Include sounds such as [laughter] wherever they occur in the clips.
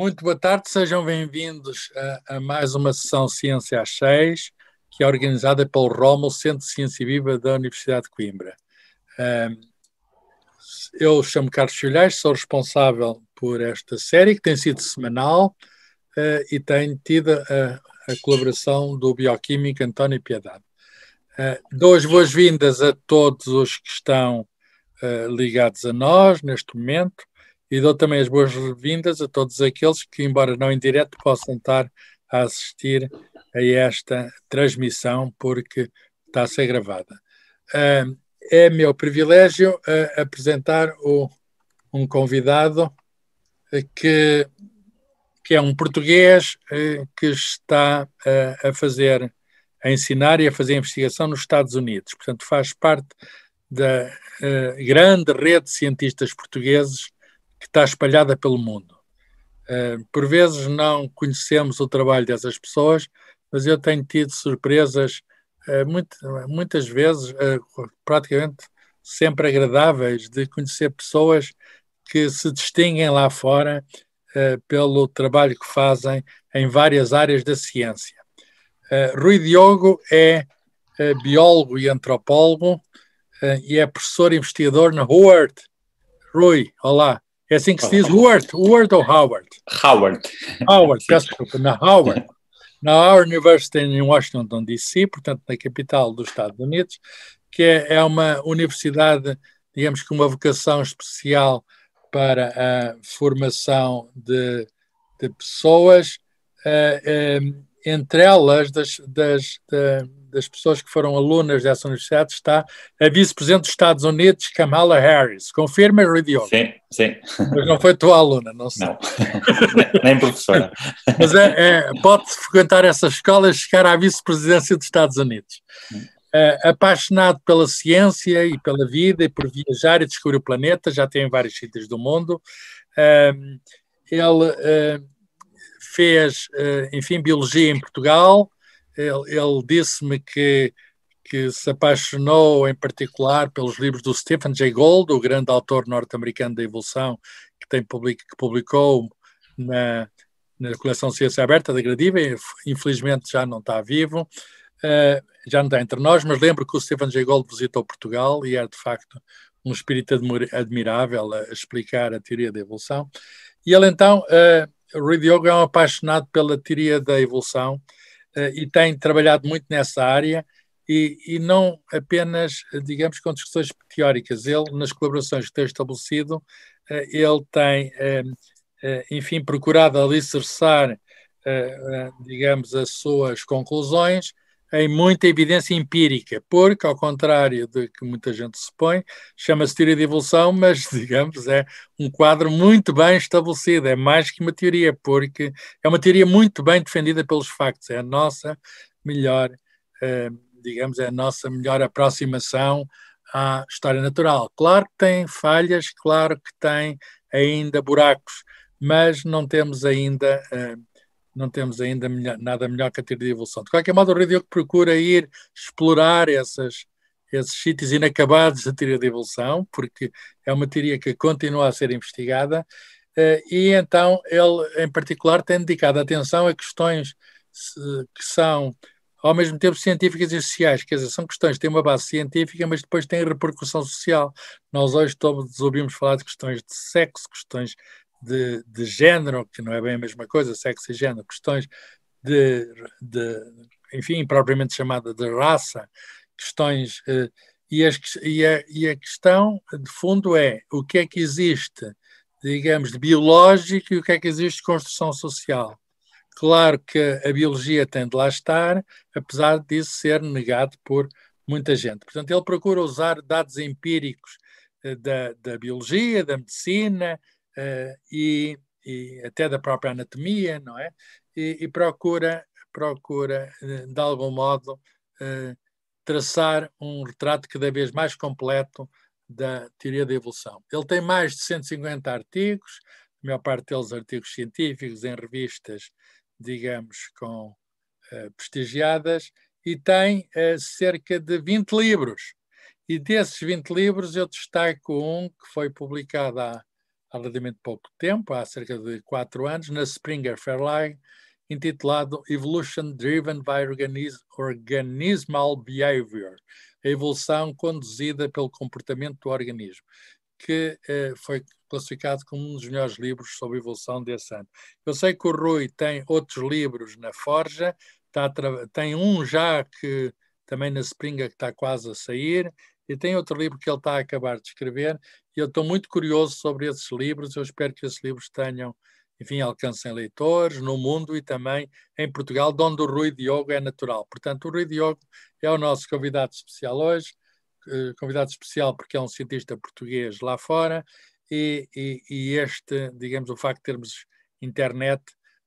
Muito boa tarde, sejam bem-vindos a, a, mais uma sessão Ciência às Seis, que é organizada pelo Romo Centro de Ciência Viva da Universidade de Coimbra. Eu chamo Carlos Filhais, sou responsável por esta série, que tem sido semanal eh, e tem tido a, a colaboração do bioquímico António Piedade. Eh, dou as boas-vindas a todos os que estão eh, ligados a nós neste momento, e dou também as boas-vindas a todos aqueles que, embora não em direto, possam estar a assistir a esta transmissão, porque está a ser gravada. É meu privilégio ah, apresentar o, um convidado ah, que, que é um português ah, que está a fazer, a ensinar e a fazer investigação nos Estados Unidos. Portanto, faz parte da grande rede de cientistas portugueses que está espalhada pelo mundo. Ah, por vezes não conhecemos o trabalho dessas pessoas, mas eu tenho tido surpresas ah, muitas vezes, ah, praticamente sempre agradáveis, de conhecer pessoas que se distinguem lá fora pelo trabalho que fazem em várias áreas da ciência. Rui Diogo é biólogo e antropólogo e é professor investigador na Howard. Rui, olá. É assim que se diz, ah. Howard, Howard ou Howard? Howard. Howard, peço desculpa, na Howard. Na Howard University em Washington, D.C., portanto, na capital dos Estados Unidos, que é, é uma universidade, digamos que uma vocação especial para a formação de, de pessoas, uh, entre elas das, das, de, das pessoas que foram alunas dessa universidade está a vice-presidente dos Estados Unidos, Kamala Harris. Confirma, Rodrigo? Sim, sim. Mas não foi tua aluna, não sei. Não, [laughs] nem professora. Mas é, é, pode frequentar essas escolas e chegar à vice-presidência dos Estados Unidos. Uh, apaixonado pela ciência e pela vida e por viajar e descobrir o planeta, já tem em vários sítios do mundo. Uh, ele eh, fez, eh, enfim, biologia em Portugal, ele, ele disse-me que, que se apaixonou em particular pelos livros do Stephen Jay Gould, o grande autor norte-americano da evolução, que, tem public, que publicou na, na coleção Ciência Aberta da Gradiva, infelizmente já não está vivo, uh, já não está entre nós, mas lembro que o Stephen Jay Gould visitou Portugal e era é, de facto um espírito admirável a explicar a teoria da evolução. E ele então, uh, eh, Reid Yoga é um apaixonado pela teoria da evolução, eh, e tem trabalhado muito nessa área e, e, não apenas, digamos, com discussões teóricas. Ele, nas colaborações que tem estabelecido, eh, ele tem, eh, enfim, procurado alicerçar, digamos, as suas conclusões em muita evidência empírica, porque, ao contrário do que muita gente supõe, chama-se teoria de evolução, mas, [laughs] digamos, é um quadro muito bem estabelecido, é mais que uma teoria, porque é uma teoria muito bem defendida pelos factos, é a nossa melhor, eh, digamos, é a nossa melhor aproximação à história natural. Claro que tem falhas, claro que tem ainda buracos, mas não temos ainda eh, não temos ainda melhor, nada melhor que a teoria da evolução. De qualquer modo, o Rio que procura ir explorar essas, esses sítios inacabados da teoria da evolução, porque é uma teoria que continua a ser investigada, eh, e então ele, em particular, tem dedicado atenção a questões que são ao mesmo tempo científicas e sociais, quer dizer, são questões que têm uma base científica, mas depois têm repercussão social. Nós hoje todos ouvimos falar de questões de sexo, questões de, de género, que não é bem a mesma coisa, sexo e género, questões de, de enfim, propriamente chamada de raça, questões. Eh, e, as, e, a, e a questão de fundo é o que é que existe, digamos, de biológico e o que é que existe de construção social. Claro que a biologia tem de lá estar, apesar disso ser negado por muita gente. Portanto, ele procura usar dados empíricos eh, da, da biologia, da medicina, eh, e, e, até da própria anatomia, não é? E, e procura, procura, eh, de algum modo, eh, traçar um retrato cada vez mais completo da teoria da evolução. Ele tem mais de 150 artigos, a maior parte deles artigos científicos, em revistas, digamos, com uh, prestigiadas, e tem uh, cerca de 20 livros. E desses 20 livros eu destaco um que foi publicado há relativamente pouco tempo, há cerca de quatro anos, na Springer Verlag, intitulado Evolution Driven by Organismal Behavior, a evolução conduzida pelo comportamento do organismo, que eh, foi classificado como um dos melhores livros sobre evolução desse ano. Eu sei que o Rui tem outros livros na Forja, tá, tem um já que também na Springer que está quase a sair, e tem outro livro que ele está a acabar de escrever, e eu estou muito curioso sobre esses livros. Eu espero que esses livros tenham, enfim, alcancem leitores no mundo e também em Portugal, de onde o Rui Diogo é natural. Portanto, o Rui Diogo é o nosso convidado especial hoje, eh, convidado especial porque é um cientista português lá fora, e, e, e este, digamos, o facto de termos internet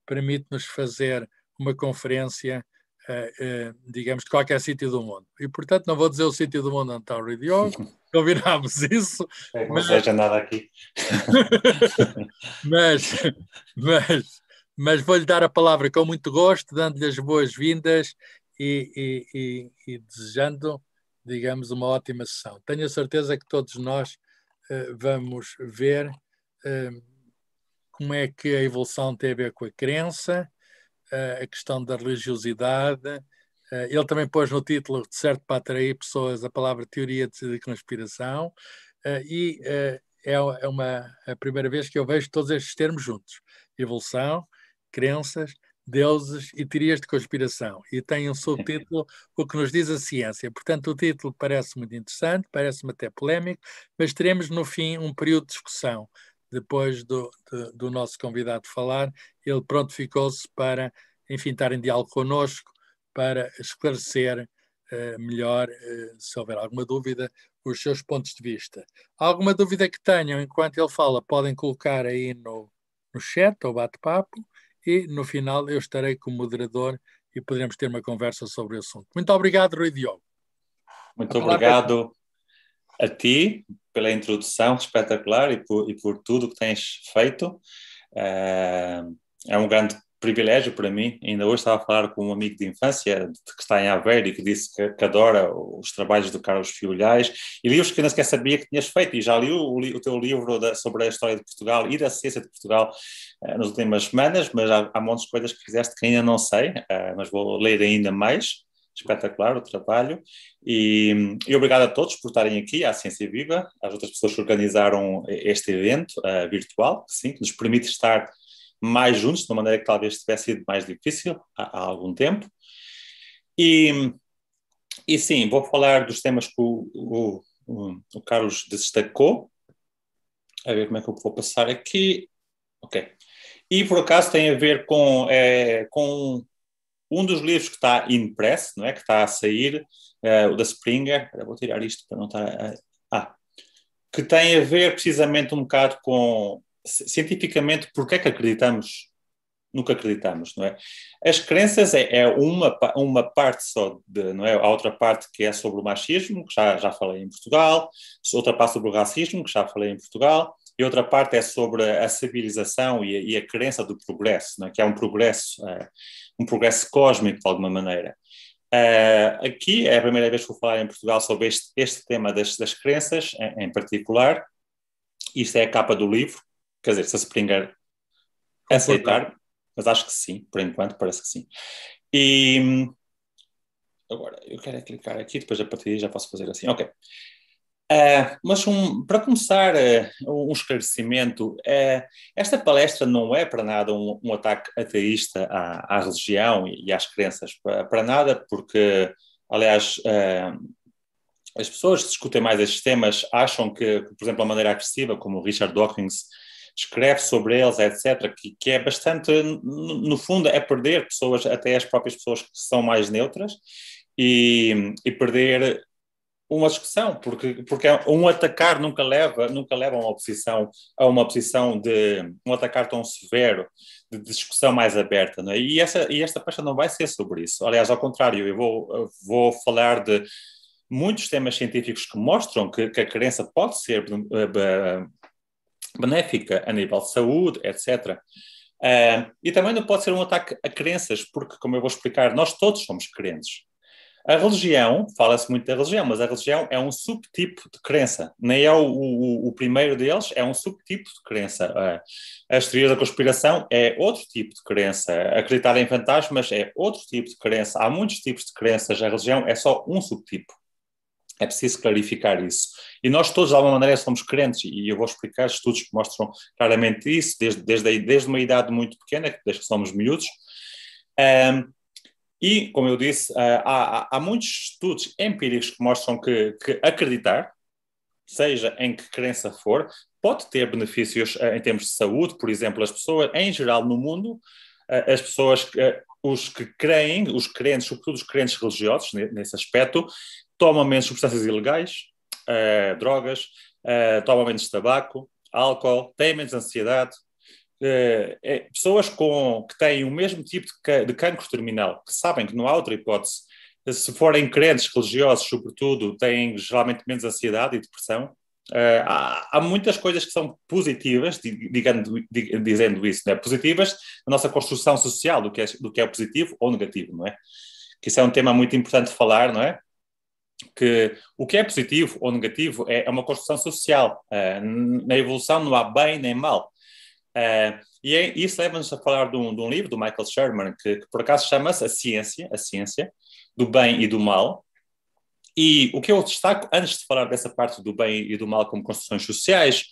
permite-nos fazer uma conferência eh, eh, digamos, de qualquer sítio do mundo. E, portanto, não vou dizer o sítio do mundo, António e Diogo, [laughs] combinámos isso. É, não seja nada aqui. [laughs] mas, mas, mas vou-lhe dar a palavra com muito gosto, dando-lhe as boas-vindas e, e, e, e, desejando, digamos, uma ótima sessão. Tenho a certeza que todos nós eh, vamos ver como é que a evolução tem a ver com a crença, eh, a questão da religiosidade. Eh, ele também pôs no título, de certo, para atrair pessoas, a palavra teoria de conspiração. Eh, e é, é uma, a primeira vez que eu vejo todos estes termos juntos: evolução, crenças, deuses e teorias de conspiração. E tem um subtítulo, [laughs] O que nos diz a ciência. Portanto, o título parece muito interessante, parece-me até polémico, mas teremos no fim um período de discussão depois do, de, do nosso convidado falar, ele pronto ficou-se para, enfim, estar em diálogo conosco, para esclarecer uh, melhor, uh, se houver alguma dúvida, os seus pontos de vista. Alguma dúvida que tenham enquanto ele fala, podem colocar aí no, no chat ou bate-papo e no final eu estarei como moderador e poderemos ter uma conversa sobre o assunto. Muito obrigado, Rui Diogo. Muito é obrigado a ti pela introdução é espetacular e por, e por tudo que tens feito. É, é um grande privilégio para mim. Ainda hoje estava a falar com um amigo de infância que está em Aveiro e que disse que, que adora os trabalhos do Carlos Fiolhais e livros que nem sequer sabia que tinhas feito. E já li o, o teu livro da, sobre a história de Portugal e da ciência de Portugal uh, nas últimas semanas, mas há, há montes de coisas que fizeste que ainda não sei, eh, mas vou ler ainda mais espetacular o trabalho. E, e, obrigado a todos por estarem aqui, à Ciência Viva, às outras pessoas que organizaram este evento uh, virtual, que, sim, que nos permite estar mais juntos, de uma maneira que talvez tivesse sido mais difícil há, há algum tempo. E, e, sim, vou falar dos temas que o, o, o, Carlos destacou. A ver como é que eu vou passar aqui. Ok. E por acaso tem a ver com, é, com um dos livros que está in press, não é? que está a sair, uh, o da Springer, vou tirar isto para não estar a, ah, que tem a ver precisamente um bocado com, cientificamente, porque é que acreditamos no que acreditamos, não é? As crenças é, é uma, uma parte só, de, não é? A outra parte que é sobre o machismo, que já, já falei em Portugal, outra parte sobre o racismo, que já falei em Portugal, e outra parte é sobre a civilização e a, e a crença do progresso, né? que é um progresso, uh, um progresso cósmico de alguma maneira. Uh, aqui é a primeira vez que vou falar em Portugal sobre este, este tema das, das crenças em, em, particular. Isto é a capa do livro, quer dizer, se a Springer aceitar, mas acho que sim, por enquanto parece que sim. E hum, agora eu quero é clicar aqui, depois a partir já posso fazer assim. Ok. Uh, mas um, para começar, uh, um esclarecimento: uh, esta palestra não é para nada um, um ataque ateísta à, à, religião e, às crenças, para, para nada, porque, aliás, as pessoas que discutem mais estes temas acham que, por exemplo, a maneira agressiva como Richard Dawkins escreve sobre eles, etc., que, que é bastante, no fundo, é perder pessoas, até as próprias pessoas que são mais neutras, e, e perder uma discussão, porque, porque é um atacar nunca leva, nunca leva a uma posição, a uma posição de um atacar tão severo, de discussão mais aberta, é? E essa e esta pasta não vai ser sobre isso. Aliás, ao contrário, eu vou vou falar de muitos temas científicos que mostram que, que a crença pode ser eh, benéfica a nível de saúde, etc. Uh, eh, e também não pode ser um ataque a crenças, porque, como eu vou explicar, nós todos somos crentes. A religião, fala-se muito da religião, mas a religião é um subtipo de crença. Nem é o, o, o primeiro deles, é um subtipo de crença. As teorias da conspiração é outro tipo de crença. Acreditar em fantasmas é outro tipo de crença. Há muitos tipos de crenças. A religião é só um subtipo. É preciso clarificar isso. E nós todos, de alguma maneira, somos crentes, e eu vou explicar estudos que mostram claramente isso, desde, desde, desde uma idade muito pequena, desde que somos miúdos. Um, e, como eu disse, eh, há, há, muitos estudos empíricos que mostram que, que, acreditar, seja em que crença for, pode ter benefícios eh, em termos de saúde. Por exemplo, as pessoas, em geral, no mundo, eh, as pessoas, os que creem, os crentes, sobretudo os crentes religiosos, nesse aspecto, tomam menos substâncias ilegais, drogas, tomam menos tabaco, álcool, têm menos ansiedade, é, pessoas com, que têm o mesmo tipo de, de cancro terminal, que sabem que não há outra hipótese, eh, se forem crentes religiosos, sobretudo, têm geralmente menos ansiedade e depressão. Uh, há, há, muitas coisas que são positivas, digando, dizendo isso, né? positivas na nossa construção social do que, é, do que é positivo ou negativo, não é? Que isso é um tema muito importante de falar, não é? Que o que é positivo ou negativo é, é uma construção social. Uh, na evolução não há bem nem mal. É, e é, isso leva-nos a falar de um, de um, livro do Michael Sherman, que, que por acaso chama-se A Ciência, A Ciência do Bem e do Mal. E o que eu destaco, antes de falar dessa parte do bem e do mal como construções sociais,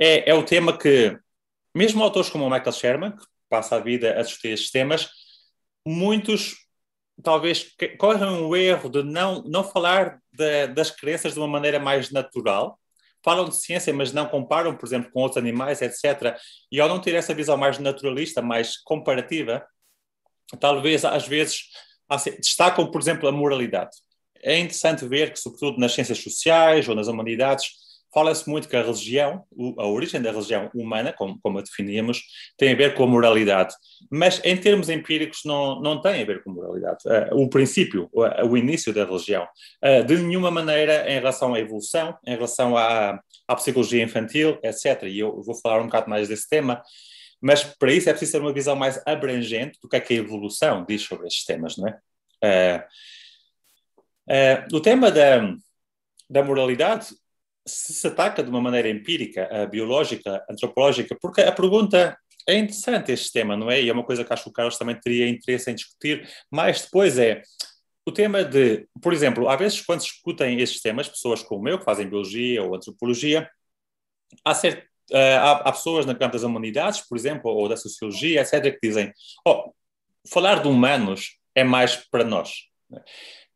é, é o tema que, mesmo autores como o Michael Sherman, que passa a vida a discutir estes temas, muitos talvez correm o erro de não, não falar de, das crenças de uma maneira mais natural, falam de ciência, mas não comparam, por exemplo, com outros animais, etc. E ao não ter essa visão mais naturalista, mais comparativa, talvez às vezes assim, destacam, por exemplo, a moralidade. É interessante ver que, sobretudo nas ciências sociais ou nas humanidades, Fala-se muito que a religião, a origem da religião humana, como, como a definimos, tem a ver com a moralidade. Mas em termos empíricos não, não tem a ver com moralidade. Ah, o princípio, o, início da religião. Ah, de nenhuma maneira em relação à evolução, em relação à, à psicologia infantil, etc. E eu vou falar um bocado mais desse tema. Mas para isso é preciso ter uma visão mais abrangente do que é que a evolução diz sobre estes temas, não é? Uh, uh, o tema da, da moralidade se ataca de uma maneira empírica, eh, biológica, antropológica, porque a pergunta é interessante este tema, não é? E é uma coisa que acho que o Carlos também teria interesse em discutir, mas depois é o tema de, por exemplo, às vezes quando se discutem estes temas, pessoas como eu, que fazem biologia ou antropologia, há, cert, eh, há, há pessoas na campo das humanidades, por exemplo, ou da sociologia, etc., que dizem: oh, falar de humanos é mais para nós. É?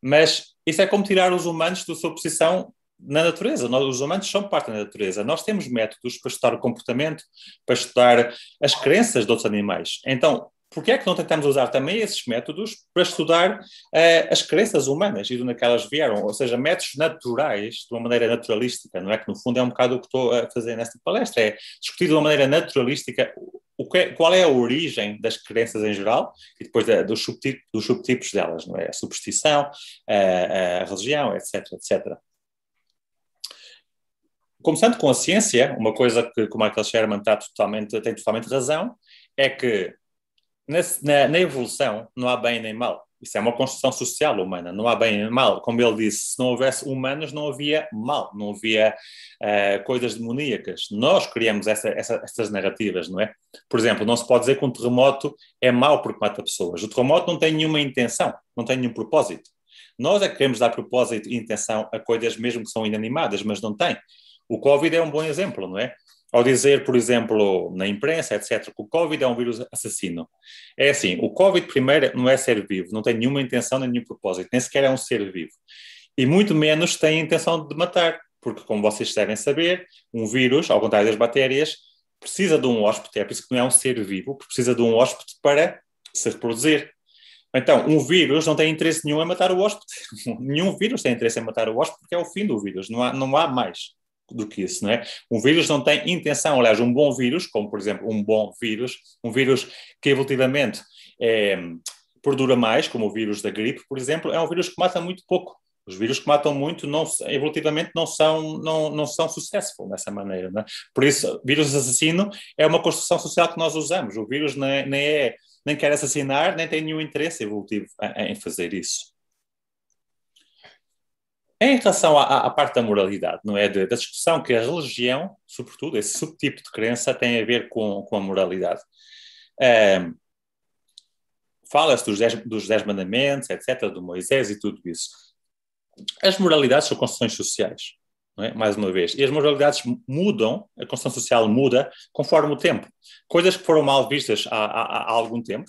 Mas isso é como tirar os humanos da sua posição na natureza. Nós, os humanos são parte da natureza. Nós temos métodos para estudar o comportamento, para estudar as crenças de outros animais. Então, por que é que não tentamos usar também esses métodos para estudar eh, as crenças humanas e de onde é que elas vieram? Ou seja, métodos naturais, de uma maneira naturalística, não é? Que no fundo é um bocado o que estou a fazer nesta palestra, é discutir de uma maneira naturalística é, qual é a origem das crenças em geral e depois da, eh, dos, subtipos, dos, subtipos, delas, não é? A superstição, a, eh, a religião, etc, etc começando com a ciência, uma coisa que, que o Michael Sherman está totalmente, tem totalmente razão, é que na, na, na, evolução não há bem nem mal. Isso é uma construção social humana, não há bem nem mal. Como ele disse, se não houvesse humanos, não havia mal, não havia uh, coisas demoníacas. Nós criamos essa, essa, essas narrativas, não é? Por exemplo, não se pode dizer que um terremoto é mau porque mata pessoas. O terremoto não tem nenhuma intenção, não tem nenhum propósito. Nós é que queremos dar propósito e intenção a coisas mesmo que são inanimadas, mas não têm. O Covid é um bom exemplo, não é? Ao dizer, por exemplo, na imprensa, etc., que o Covid é um vírus assassino. É assim, o Covid, primeiro, não é ser vivo, não tem nenhuma intenção, nem nenhum propósito, nem sequer é um ser vivo. E muito menos tem a intenção de matar, porque, como vocês devem saber, um vírus, ao contrário das bactérias, precisa de um hóspede, é por isso que não é um ser vivo, precisa de um hóspede para se reproduzir. Então, um vírus não tem interesse nenhum em matar o hóspede. [laughs] nenhum vírus tem interesse em matar o hóspede porque é o fim do vírus, não há, não há mais do que isso, não é? Um vírus não tem intenção, aliás, um bom vírus, como por exemplo um bom vírus, um vírus que evolutivamente é, perdura mais, como o vírus da gripe, por exemplo, é um vírus que mata muito pouco. Os vírus que matam muito, não, evolutivamente, não são, não, não são sucessos, dessa maneira. É? Por isso, vírus assassino é uma construção social que nós usamos. O vírus nem, nem, é, nem quer assassinar, nem tem nenhum interesse evolutivo em, em fazer isso em relação à, à, parte da moralidade, não é? da discussão que a religião, sobretudo, esse subtipo de crença, tem a ver com, com a moralidade. Um, Fala-se dos, dos dez, mandamentos, etc., do Moisés e tudo isso. As moralidades são construções sociais, é? mais uma vez. E as moralidades mudam, a construção social muda conforme o tempo. Coisas que foram mal vistas há, há, há algum tempo,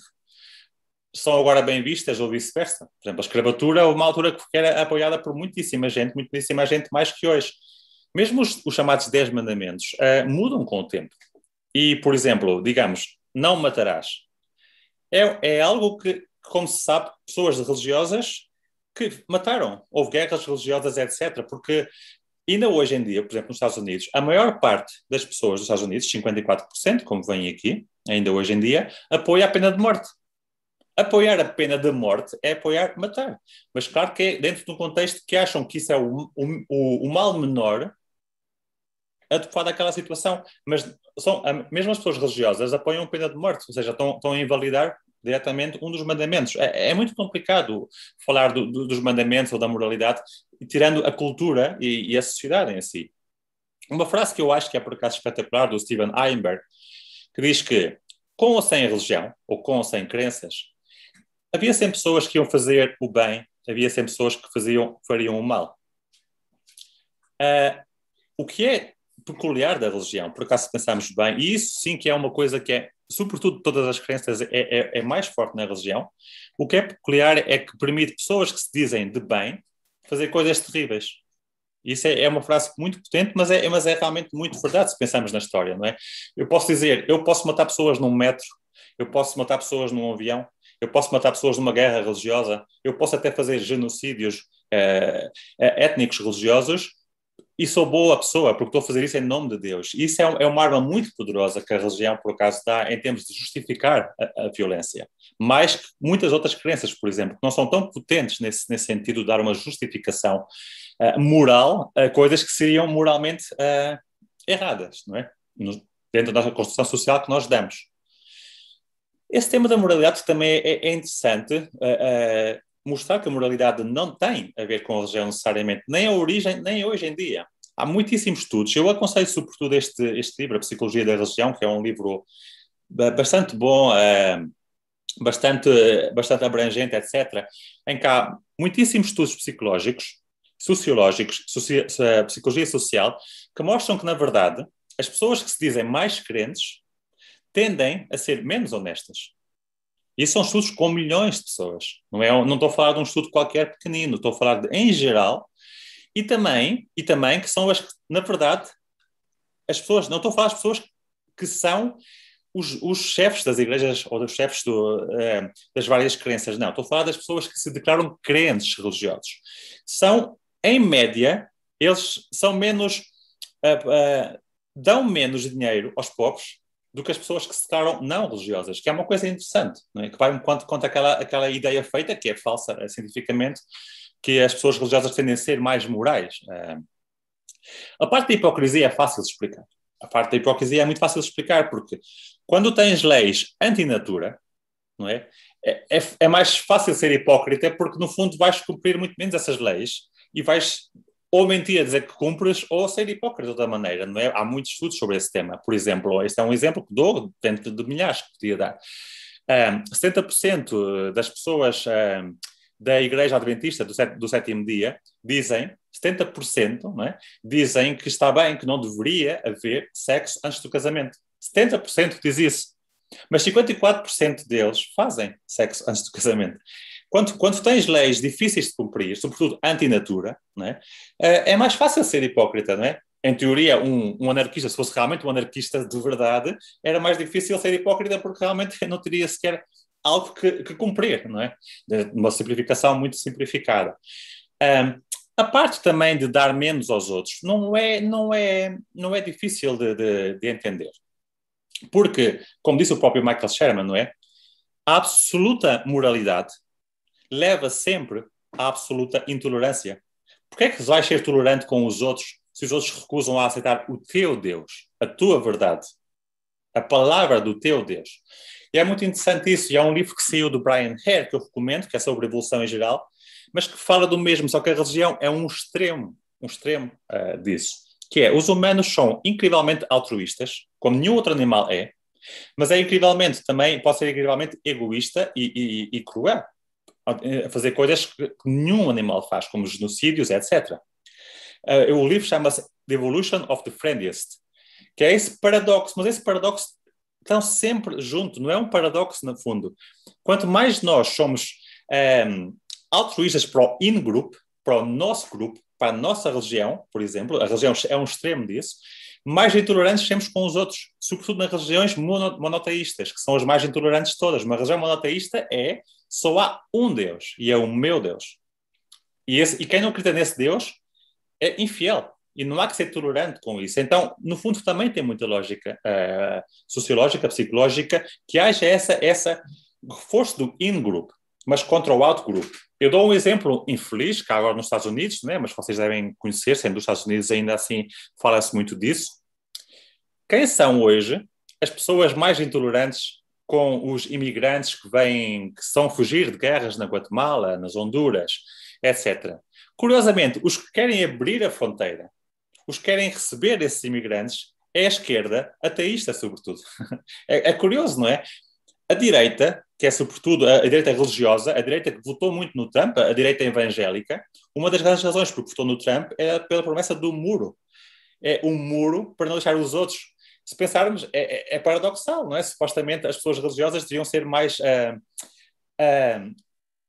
são agora bem vistas ou vice-versa. Por exemplo, a escravatura é uma altura que era apoiada por muitíssima gente, muitíssima gente mais que hoje. Mesmo os, os chamados Dez Mandamentos uh, mudam com o tempo. E, por exemplo, digamos, não matarás. É, é algo que, como se sabe, pessoas religiosas que mataram. Houve guerras religiosas, etc. Porque ainda hoje em dia, por exemplo, nos Estados Unidos, a maior parte das pessoas dos Estados Unidos, 54%, como vem aqui, ainda hoje em dia, apoia a pena de morte apoiar a pena de morte é apoiar matar. Mas claro que é dentro de um contexto que acham que isso é o, o, o mal menor adequado àquela situação. Mas são, ah, mesmo as pessoas religiosas apoiam a pena de morte, ou seja, estão, estão a invalidar diretamente um dos mandamentos. É, é muito complicado falar do, do, dos mandamentos ou da moralidade, tirando a cultura e, e, a sociedade em si. Uma frase que eu acho que é por acaso espetacular, do Steven Einberg, que diz que com ou sem religião, ou com ou sem crenças, havia sempre pessoas que iam fazer o bem, havia sempre pessoas que faziam, fariam o mal. Uh, o que é peculiar da religião, por acaso pensarmos bem, e isso sim que é uma coisa que é, sobretudo todas as crenças, é, é, é mais forte na religião, o que é peculiar é que permite pessoas que se dizem de bem fazer coisas terríveis. Isso é, é uma frase muito potente, mas é, mas é realmente muito verdade se pensarmos na história, não é? Eu posso dizer, eu posso matar pessoas num metro, eu posso matar pessoas num avião, eu posso matar pessoas numa guerra religiosa, eu posso até fazer genocídios eh, eh, étnicos religiosos e sou boa pessoa porque estou a fazer isso em nome de Deus. isso é, um, é, uma arma muito poderosa que a religião, por acaso, dá em termos de justificar a, a violência. Mais que muitas outras crenças, por exemplo, que não são tão potentes nesse, nesse sentido de dar uma justificação uh, moral a coisas que seriam moralmente uh, erradas, não é? No, dentro da construção social que nós damos. Esse tema da moralidade também é, é interessante uh, uh, mostrar que a moralidade não tem a ver com a religião necessariamente, nem a origem, nem hoje em dia. Há muitíssimos estudos. Eu aconselho sobretudo este, este livro, A Psicologia da Religião, que é um livro bastante bom, uh, bastante, bastante abrangente, etc., em que há muitíssimos estudos psicológicos, sociológicos, psicologia social, que mostram que, na verdade, as pessoas que se dizem mais crentes tendem a ser menos honestas. Isso são estudos com milhões de pessoas. Não, é, não estou a falar de um estudo qualquer pequenino, estou a falar de, em geral, e também, e também que são as que, na verdade, as pessoas, não estou a falar das pessoas que são os, os, chefes das igrejas ou dos chefes do, uh, das várias crenças, não. Estou a falar das pessoas que se declaram crentes religiosos. São, em média, eles são menos. Uh, uh, dão menos dinheiro aos pobres do que as pessoas que se declaram não religiosas, que é uma coisa interessante, é? que vai um quanto contra aquela, aquela ideia feita, que é falsa é, cientificamente, que as pessoas religiosas tendem a ser mais morais. É. A parte da hipocrisia é fácil de explicar. A parte da hipocrisia é muito fácil de explicar, porque quando tens leis anti-natura, não é? É, é, é mais fácil ser hipócrita, porque no fundo vais cumprir muito menos essas leis e vais ou mentir a dizer que cumpres, ou ser hipócrita de outra maneira, não é? Há muitos estudos sobre esse tema, por exemplo, este é um exemplo que dou, dentro de milhares que podia dar. Um, 70% das pessoas um, da Igreja Adventista do, set, do sétimo dia dizem, 70%, não é? Dizem que está bem, que não deveria haver sexo antes do casamento. 70% diz isso. Mas 54% deles fazem sexo antes do casamento. Quando, quando tens leis difíceis de cumprir, sobretudo anti-natura, é? Eh, é mais fácil ser hipócrita, não é? em teoria, um, um, anarquista, se fosse realmente um anarquista de verdade, era mais difícil ser hipócrita porque realmente [laughs] não teria sequer algo que, que cumprir, não é? Uma simplificação muito simplificada. Um, a parte também de dar menos aos outros não é, não é, não é difícil de, de, de entender. Porque, como disse o próprio Michael Sherman, não é? A absoluta moralidade leva sempre à absoluta intolerância. Por que é que vais ser tolerante com os outros se os outros recusam a aceitar o teu Deus, a tua verdade, a palavra do teu Deus? E é muito interessante isso. E há é um livro que saiu do Brian Hare, que eu recomendo, que é sobre evolução em geral, mas que fala do mesmo, só que a religião é um extremo, um extremo uh, disso, que é os humanos são incrivelmente altruístas, como nenhum outro animal é, mas é incrivelmente também, pode ser incrivelmente egoísta e, e, e cruel a fazer coisas que nenhum animal faz, como genocídios, etc. Uh, eh, o livro chama-se The Evolution of the Friendliest, que é esse paradoxo, mas esse paradoxo estão sempre junto, não é um paradoxo no fundo. Quanto mais nós somos um, ehm, altruístas para o in-group, para o nosso grupo, para a nossa religião, por exemplo, a religião é um extremo disso, mais intolerantes temos com os outros, sobretudo nas religiões monoteístas, que são as mais intolerantes de todas. Uma religião monoteísta é só há um Deus, e é o meu Deus. E, esse, e quem não acredita nesse Deus é infiel. E não há que ser tolerante com isso. Então, no fundo, também tem muita lógica uh, sociológica, psicológica, que haja essa, essa força do in-group, mas contra o out-group. Eu dou um exemplo infeliz, que agora nos Estados Unidos, né? mas vocês devem conhecer, sendo dos Estados Unidos ainda assim fala-se muito disso. Quem são hoje as pessoas mais intolerantes com os imigrantes que vêm, que são fugir de guerras na Guatemala, nas Honduras, etc. Curiosamente, os que querem abrir a fronteira, os que querem receber esses imigrantes, é a esquerda ateísta, sobretudo. [laughs] É, é curioso, não é? A direita, que é sobretudo a, a, direita religiosa, a direita que votou muito no Trump, a direita evangélica, uma das grandes razões por que votou no Trump é pela promessa do muro. É um muro para não deixar os outros. Se pensarmos, é, é, é paradoxal, não é? Supostamente as pessoas religiosas deveriam ser mais, uh, uh,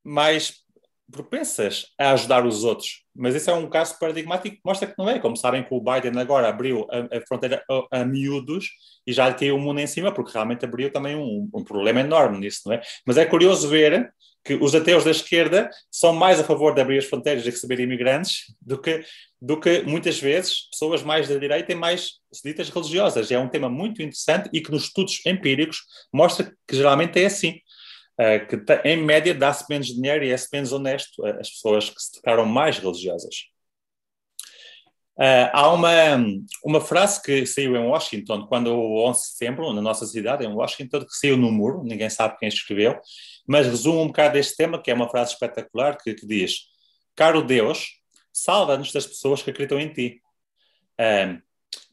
mais propensas a ajudar os outros. Mas esse é um caso paradigmático que mostra que não é. Como sabem que o Biden agora abriu a, a fronteira a, a, miúdos e já tem o mundo em cima, porque realmente abriu também um, um, problema enorme nisso, não é? Mas é curioso ver que os ateus da esquerda são mais a favor de abrir as fronteiras e receber imigrantes do que, do que muitas vezes pessoas mais da direita e mais ditas religiosas. É um tema muito interessante e que nos estudos empíricos mostra que geralmente é assim. Eh, que em média dá-se menos dinheiro e é-se menos honesto às pessoas que se declaram mais religiosas. Eh, há uma, uma frase que saiu em Washington, quando o 11 de setembro, na nossa cidade, em Washington, que saiu no muro, ninguém sabe quem escreveu, mas resume um bocado este tema, que é uma frase espetacular, que, que diz, caro Deus, salva-nos das pessoas que acreditam em ti. Eh,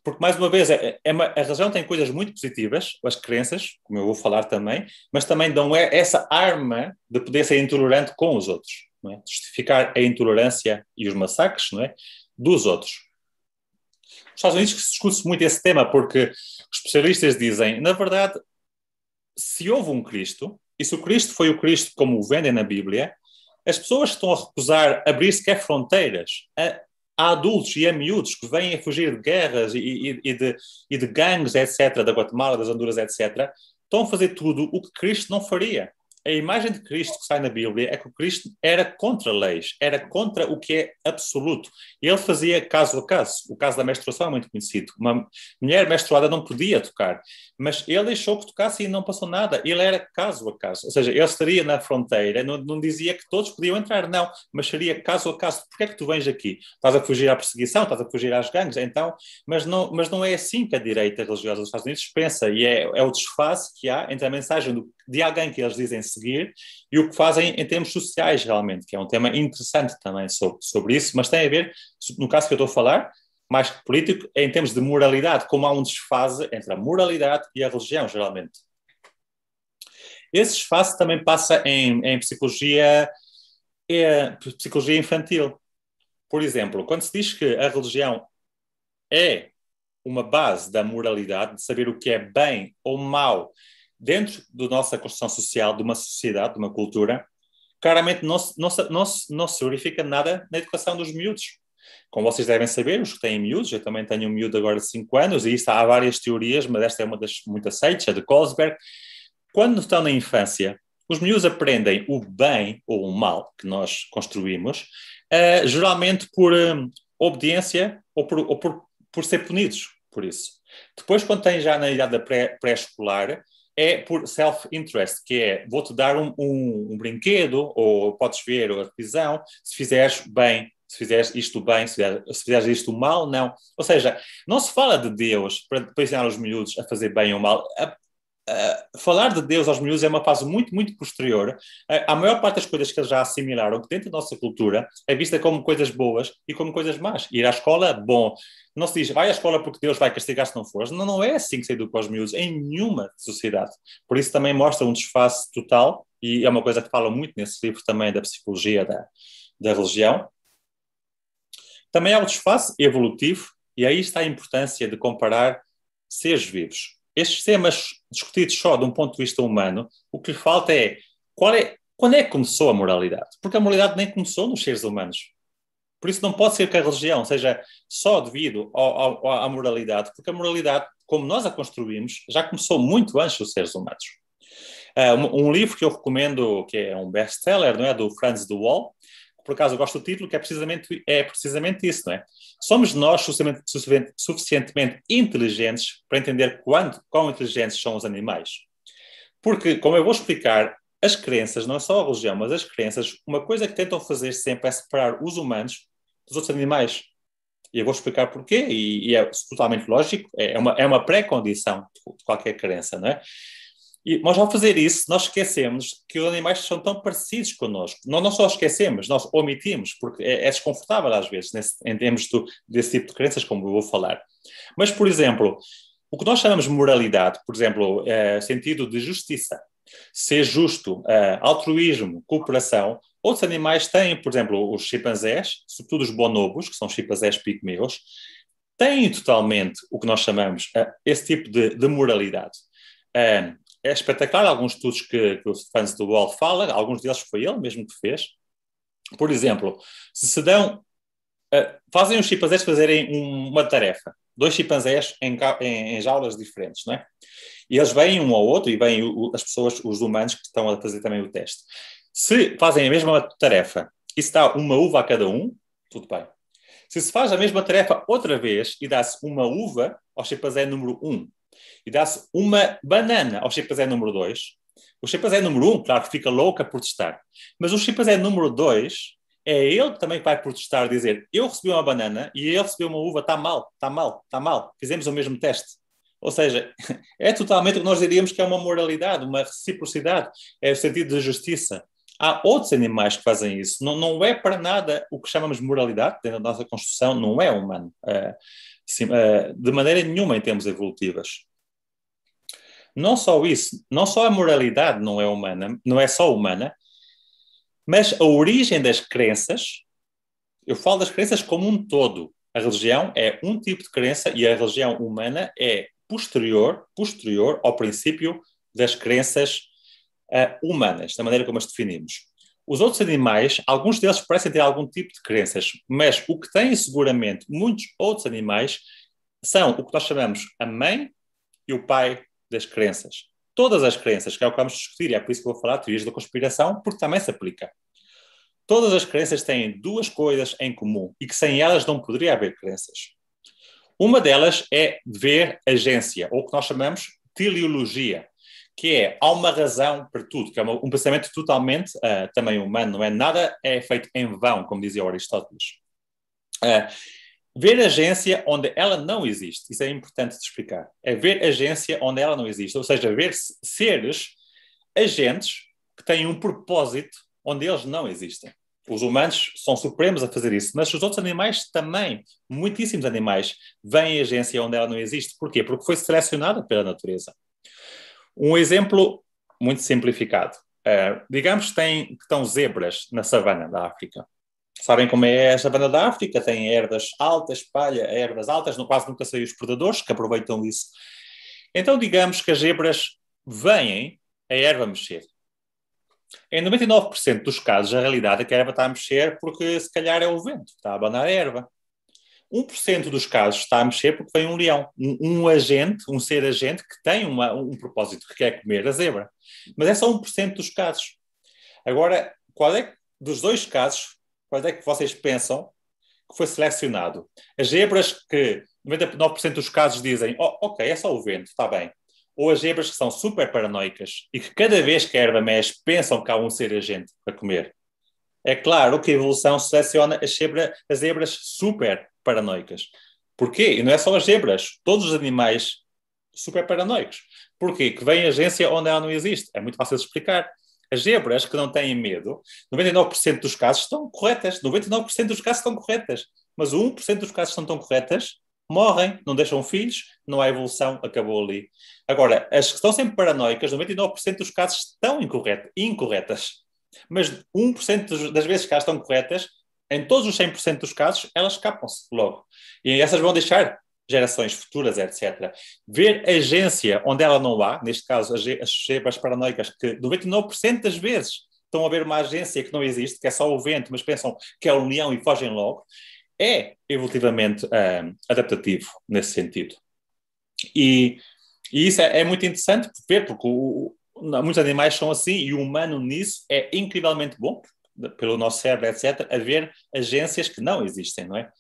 porque mais uma vez, é, é, é uma, a religião tem coisas muito positivas, as crenças, como eu vou falar também, mas também dão é essa arma de poder ser intolerante com os outros, é? justificar a intolerância e os massacres é? dos outros. Nos Estados Unidos discute-se muito esse tema porque os especialistas dizem, na verdade, se houve um Cristo, e se o Cristo foi o Cristo como o vendem na Bíblia, as pessoas estão a recusar abrir sequer fronteiras, a há adultos e há miúdos que vêm fugir de guerras e, e, e, de, e de gangues, etc., da Guatemala, das Honduras, etc., estão a fazer tudo o que Cristo não faria a imagem de Cristo que sai na Bíblia é que o Cristo era contra leis, era contra o que é absoluto. Ele fazia caso a caso. O caso da menstruação é muito conhecido. Uma mulher menstruada não podia tocar, mas ele deixou que tocasse e não passou nada. Ele era caso a caso. Ou seja, ele estaria na fronteira, não, não dizia que todos podiam entrar, não, mas seria caso a caso. Porquê é que tu vens aqui? Estás a fugir à perseguição, estás a fugir às gangues, então, mas não, mas não é assim que a direita religiosa dos Estados Unidos pensa, e é, é o desfase que há entre a mensagem do de alguém que eles dizem seguir e o que fazem em termos sociais, realmente, que é um tema interessante também sobre, sobre isso, mas tem a ver, no caso que eu estou a falar, mais que político, é em termos de moralidade, como há um desfase entre a moralidade e a religião, geralmente. Esse desfase também passa em, em psicologia, é, psicologia infantil. Por exemplo, quando se diz que a religião é uma base da moralidade, de saber o que é bem ou mal dentro da nossa construção social, de uma sociedade, de uma cultura, claramente não, não, não, não se verifica nada na educação dos miúdos. Como vocês devem saber, os que têm miúdos, eu também tenho um miúdo agora de 5 anos, e isto há várias teorias, mas esta é uma das muito aceitas, a de Kolsberg. Quando estão na infância, os miúdos aprendem o bem ou o mal que nós construímos, uh, geralmente por um, eh, obediência ou, por, ou por, por, ser punidos por isso. Depois, quando têm já na idade pré-escolar, é por self-interest, que é vou-te dar um, um, um, brinquedo, ou podes ver ou a revisão, se fizeres bem, se fizeres isto bem, se fizeres, se fizeres isto mal, não. Ou seja, não se fala de Deus para, para ensinar os miúdos a fazer bem ou mal. Eh, falar de Deus aos miúdos é uma fase muito, muito posterior. Uh, a maior parte das coisas que eles já assimilaram dentro da nossa cultura é vista como coisas boas e como coisas más. Ir à escola, bom. Não se diz, vai à escola porque Deus vai castigar se não fores. Não, não é assim que se educa os miúdos em nenhuma sociedade. Por isso também mostra um desfase total e é uma coisa que falam muito nesse livro também da psicologia da, da religião. Também há o desfase evolutivo e aí está a importância de comparar seres vivos estes temas discutidos só de um ponto de vista humano, o que lhe falta é, é quando é que começou a moralidade? Porque a moralidade nem começou nos seres humanos. Por isso não pode ser que a religião seja só devido ao, ao, à moralidade, porque a moralidade, como nós a construímos, já começou muito antes dos seres humanos. Uh, um, um, livro que eu recomendo, que é um best-seller, não é, do Franz de Waal, por acaso eu gosto do título, que é precisamente, é precisamente isso, não é? Somos nós suficientemente, suficientemente inteligentes para entender quanto, quão inteligentes são os animais. Porque, como eu vou explicar, as crenças, não é só a religião, mas as crenças, uma coisa que tentam fazer sempre é separar os humanos dos outros animais. E eu vou explicar porquê, e, e é totalmente lógico, é, é uma, é uma pré-condição de qualquer crença, não é? E nós, ao fazer isso, nós esquecemos que os animais são tão parecidos connosco. Não, não só esquecemos, nós omitimos, porque é, é desconfortável às vezes, nesse, em termos do, desse tipo de crenças, como eu vou falar. Mas, por exemplo, o que nós chamamos de moralidade, por exemplo, é, sentido de justiça, ser é justo, é, altruísmo, cooperação, outros animais têm, por exemplo, os chimpanzés, sobretudo os bonobos, que são chimpanzés pigmeus, têm totalmente o que nós chamamos é, esse tipo de, de moralidade. É, é espetacular alguns estudos que, que os fãs do Wall fala, alguns deles foi ele mesmo que fez. Por exemplo, se se dão, uh, fazem os chimpanzés fazerem um, uma tarefa, dois chimpanzés em, em, em, jaulas diferentes, não é? E eles vêm um ao outro e vêm o, as pessoas, os humanos que estão a fazer também o teste. Se fazem a mesma tarefa e se dá uma uva a cada um, tudo bem. Se se faz a mesma tarefa outra vez e dá-se uma uva ao chimpanzé número um, e dá-se uma banana ao chimpanzé número 2. O chimpanzé número 1, um, claro que fica louco a protestar, mas o chimpanzé número 2 é ele também que vai protestar, dizer: Eu recebi uma banana e ele recebeu uma uva, está mal, está mal, está mal, fizemos o mesmo teste. Ou seja, [laughs] é totalmente o que nós diríamos que é uma moralidade, uma reciprocidade, é o sentido da justiça. Há outros animais que fazem isso. Não, não é para nada o que chamamos de moralidade, dentro da nossa construção, não é humano. Eh, sim, eh, de maneira nenhuma em termos evolutivas. Não só isso, não só a moralidade não é humana, não é só humana, mas a origem das crenças, eu falo das crenças como um todo. A religião é um tipo de crença e a religião humana é posterior, posterior ao princípio das crenças uh, humanas, da maneira como as definimos. Os outros animais, alguns deles parecem ter algum tipo de crenças, mas o que têm seguramente muitos outros animais são o que nós chamamos a mãe e o pai das crenças. Todas as crenças, que é o que vamos discutir, e é por isso que eu vou falar de teorias da conspiração, porque também se aplica. Todas as crenças têm duas coisas em comum e que sem elas não poderia haver crenças. Uma delas é ver agência, ou o que nós chamamos teleologia que é há uma razão para tudo, que é um pensamento totalmente uh, também humano, não é? Nada é feito em vão, como dizia Aristóteles. Uh, ver agência onde ela não existe, isso é importante de explicar. É ver agência onde ela não existe, ou seja, ver seres agentes que têm um propósito onde eles não existem. Os humanos são supremos a fazer isso, mas os outros animais também, muitíssimos animais, veem agência onde ela não existe. Porquê? Porque foi selecionada pela natureza. Um exemplo muito simplificado. Uh, digamos que, tem, que estão zebras na savana da África. Sabem como é a savana da África? Tem herdas altas, palha, herdas altas, não quase nunca saem os predadores, que aproveitam isso. Então, digamos que as zebras vêm a erva mexer. Em 99% dos casos, a realidade é que a erva está a mexer porque, se calhar, é o vento que está a abanar a erva. 1% dos casos está a mexer porque vem um leão, um, um agente, um ser agente que tem uma, um propósito, que quer comer a zebra. Mas é só 1% dos casos. Agora, qual é dos dois casos, quais é que vocês pensam que foi selecionado? As zebras que 99% dos casos dizem, oh, ok, é só o vento, está bem. Ou as zebras que são super paranoicas e que cada vez que a erva mexe pensam que há um ser agente para comer. É claro que a evolução seleciona as, as zebras super paranoicas. Porquê? E não é só as zebras, todos os animais super paranoicos. Porquê? Que vem agência onde ela não existe. É muito fácil de explicar. As zebras que não têm medo, 99% dos casos estão corretas. 99% dos casos estão corretas. Mas 1% dos casos estão tão corretas, morrem, não deixam filhos, não há evolução, acabou ali. Agora, as que estão sempre paranoicas, 99% dos casos estão incorretas. incorretas. Mas 1% das vezes que elas estão corretas, em todos os 100% dos casos, elas escapam-se logo. E essas vão deixar gerações futuras, etc. Ver agência onde ela não há, neste caso as chebas paranoicas, que 99% das vezes estão a ver uma agência que não existe, que é só o vento, mas pensam que é a união e fogem logo, é evolutivamente um, adaptativo nesse sentido. E, e isso é, é, muito interessante ver, porque o, o, muitos animais são assim e o humano nisso é incrivelmente bom, pelo nosso cérebro, etc., a ver agências que não existem, não é?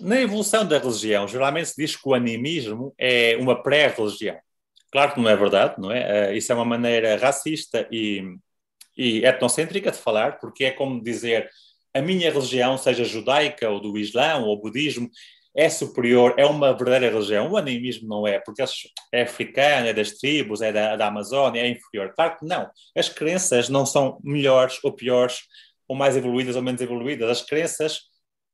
Um, na evolução da religião, geralmente se diz que o animismo é uma pré-religião. Claro que não é verdade, não é? Uh, isso é uma maneira racista e, e etnocêntrica de falar, porque é como dizer a minha religião, seja judaica ou do Islã ou budismo, é superior, é uma verdadeira religião. O animismo não é, porque é africano, é das tribos, é da, da Amazónia, é inferior. Claro que não. As crenças não são melhores ou piores, ou mais evoluídas ou menos evoluídas. As crenças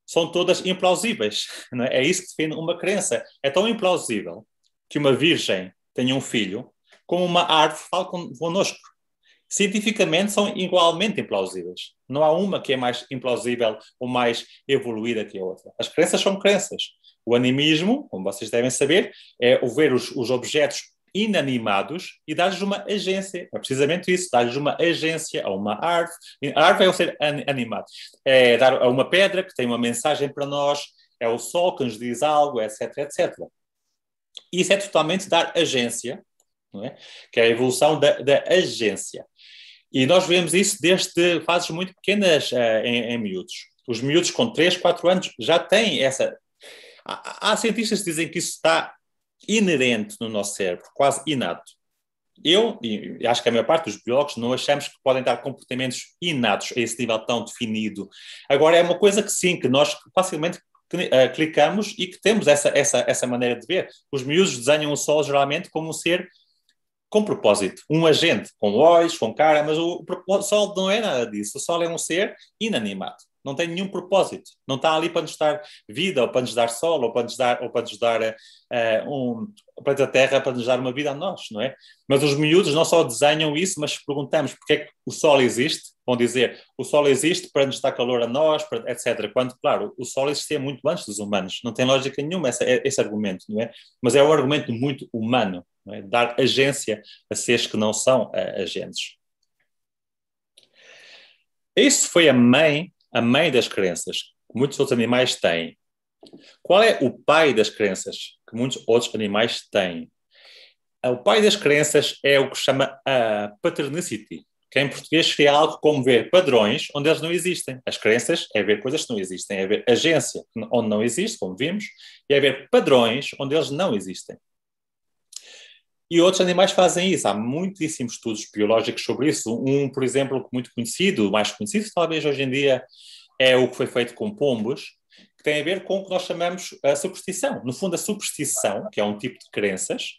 são todas implausíveis. É? é? isso que define uma crença. É tão implausível que uma virgem tenha um filho como uma árvore fala connosco cientificamente são igualmente implausíveis. Não há uma que é mais implausível ou mais evoluída que a outra. As crenças são crenças. O animismo, como vocês devem saber, é o ver os, os objetos inanimados e dar-lhes uma agência. É precisamente isso, dar-lhes uma agência a uma árvore. A árvore é um ser animado. É dar a uma pedra que tem uma mensagem para nós, é o sol que nos diz algo, etc, etc. Isso é totalmente dar agência, é? que é a evolução da, da agência. E nós vemos isso desde fases muito pequenas uh, em, em, miúdos. Os miúdos com 3, 4 anos já têm essa. Há, há, cientistas que dizem que isso está inerente no nosso cérebro, quase inato. Eu, e acho que a maior parte dos biólogos, não achamos que podem dar comportamentos inatos a esse nível tão definido. Agora, é uma coisa que sim, que nós facilmente eh, clicamos e que temos essa, essa, essa maneira de ver. Os miúdos desenham o sol geralmente como um ser com propósito. Um agente com olhos, com cara, mas o, o Sol não é nada disso. O Sol é um ser inanimado. Não tem nenhum propósito. Não está ali para nos dar vida, ou para nos dar sol, ou para nos dar, ou para nos dar uh, um, planeta Terra para nos dar uma vida a nós, não é? Mas os miúdos não só desenham isso, mas perguntamos porque é que o Sol existe. Vão dizer, o Sol existe para nos dar calor a nós, para, etc. Quando, claro, o Sol existia muito antes dos humanos. Não tem lógica nenhuma essa, esse argumento, não é? Mas é um argumento muito humano é? dar agência a seres que não são uh, agentes. Isso foi a mãe, a mãe das crenças, que muitos outros animais têm. Qual é o pai das crenças que muitos outros animais têm? Eh, o pai das crenças é o que chama a eh, paternicity, que em português seria algo como ver padrões onde eles não existem. As crenças é ver coisas que não existem, é ver agência onde não existe, como vimos, e é ver padrões onde eles não existem. E outros animais fazem isso. Há muitíssimos estudos biológicos sobre isso. Um, por exemplo, muito conhecido, mais conhecido talvez hoje em dia, é o que foi feito com pombos, que tem a ver com o que nós chamamos a superstição. No fundo, a superstição, que é um tipo de crenças,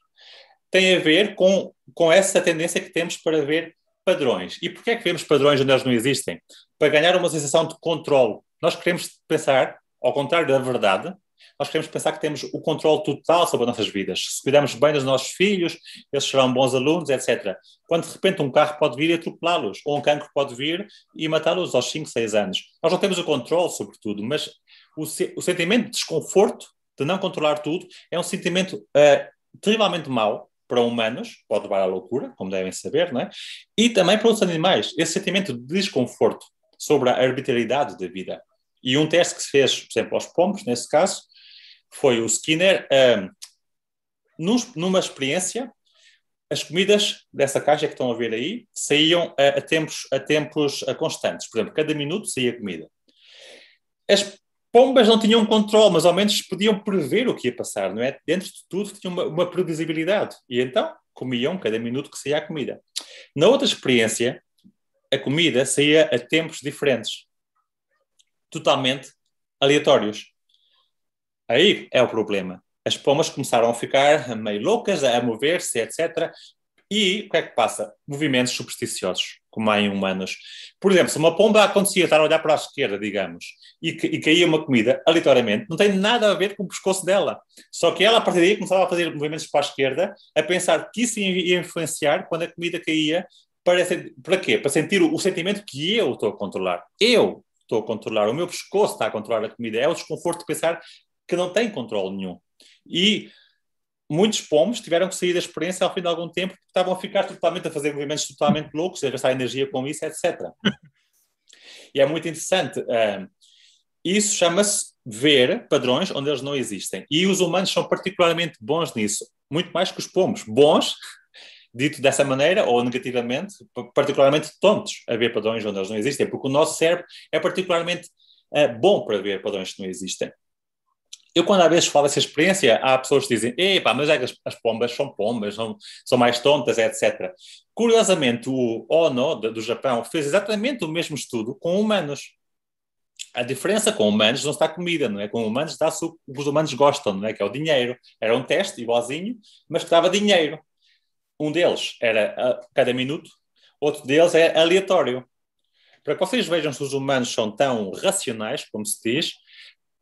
tem a ver com, com essa tendência que temos para ver padrões. E porquê é que vemos padrões onde eles não existem? Para ganhar uma sensação de controle. Nós queremos pensar, ao contrário da verdade, nós queremos pensar que temos o controle total sobre as nossas vidas. Se cuidamos bem dos nossos filhos, eles serão bons alunos, etc. Quando de repente um carro pode vir e atropelá-los, ou um cancro pode vir e matá-los aos 5, 6 anos. Nós não temos o controle sobre tudo, mas o, se, o sentimento de desconforto, de não controlar tudo, é um sentimento uh, terrivelmente mau, para humanos, pode levar à loucura, como devem saber, não é? e também para os animais, esse sentimento de desconforto sobre a arbitrariedade da vida. E um teste que se fez, por exemplo, aos pombos, nesse caso, foi o Skinner, um, ehm, num, numa experiência, as comidas dessa caixa que estão a ver aí saíam a, a tempos, a tempos a constantes. Por exemplo, cada minuto saía comida. As pombas não tinham controle, mas ao menos podiam prever o que ia passar, não é? Dentro de tudo tinha uma, uma previsibilidade. E então comiam cada minuto que saía a comida. Na outra experiência, a comida saía a tempos diferentes, totalmente aleatórios. Aí é o problema. As pombas começaram a ficar meio loucas, a mover-se, etc. E o que é que passa? Movimentos supersticiosos, como há em humanos. Por exemplo, se uma pomba acontecia estar a olhar para a esquerda, digamos, e, e caía uma comida aleatoriamente, não tem nada a ver com o pescoço dela. Só que ela, a partir daí, começava a fazer movimentos para a esquerda, a pensar que isso ia influenciar quando a comida caía. Para, para quê? Para sentir o, o sentimento que eu estou a controlar. Eu estou a controlar, o meu pescoço está a controlar a comida. É o desconforto de pensar que não têm controle nenhum. E muitos pomos tiveram que sair da experiência ao fim de algum tempo, porque estavam a ficar totalmente a fazer movimentos totalmente [laughs] loucos, a gastar energia com isso, etc. e é muito interessante. Uh, isso chama-se ver padrões onde eles não existem. E os humanos são particularmente bons nisso, muito mais que os pomos. Bons, [laughs] dito dessa maneira, ou negativamente, particularmente tontos a ver padrões onde eles não existem, porque o nosso cérebro é particularmente uh, bom para ver padrões que não existem eu quando às vezes falo essa experiência, há pessoas que dizem, epá, mas é que as, as pombas são pombas, são, são mais tontas, etc. Curiosamente, o Ono do Japão fez exatamente o mesmo estudo com humanos. A diferença com humanos não está comida, não é? Com humanos está-se o que os humanos gostam, não é? Que é o dinheiro. Era um teste igualzinho, mas que dava dinheiro. Um deles era a ah, cada minuto, outro deles é aleatório. Para que vocês vejam se os humanos são tão racionais, como se diz,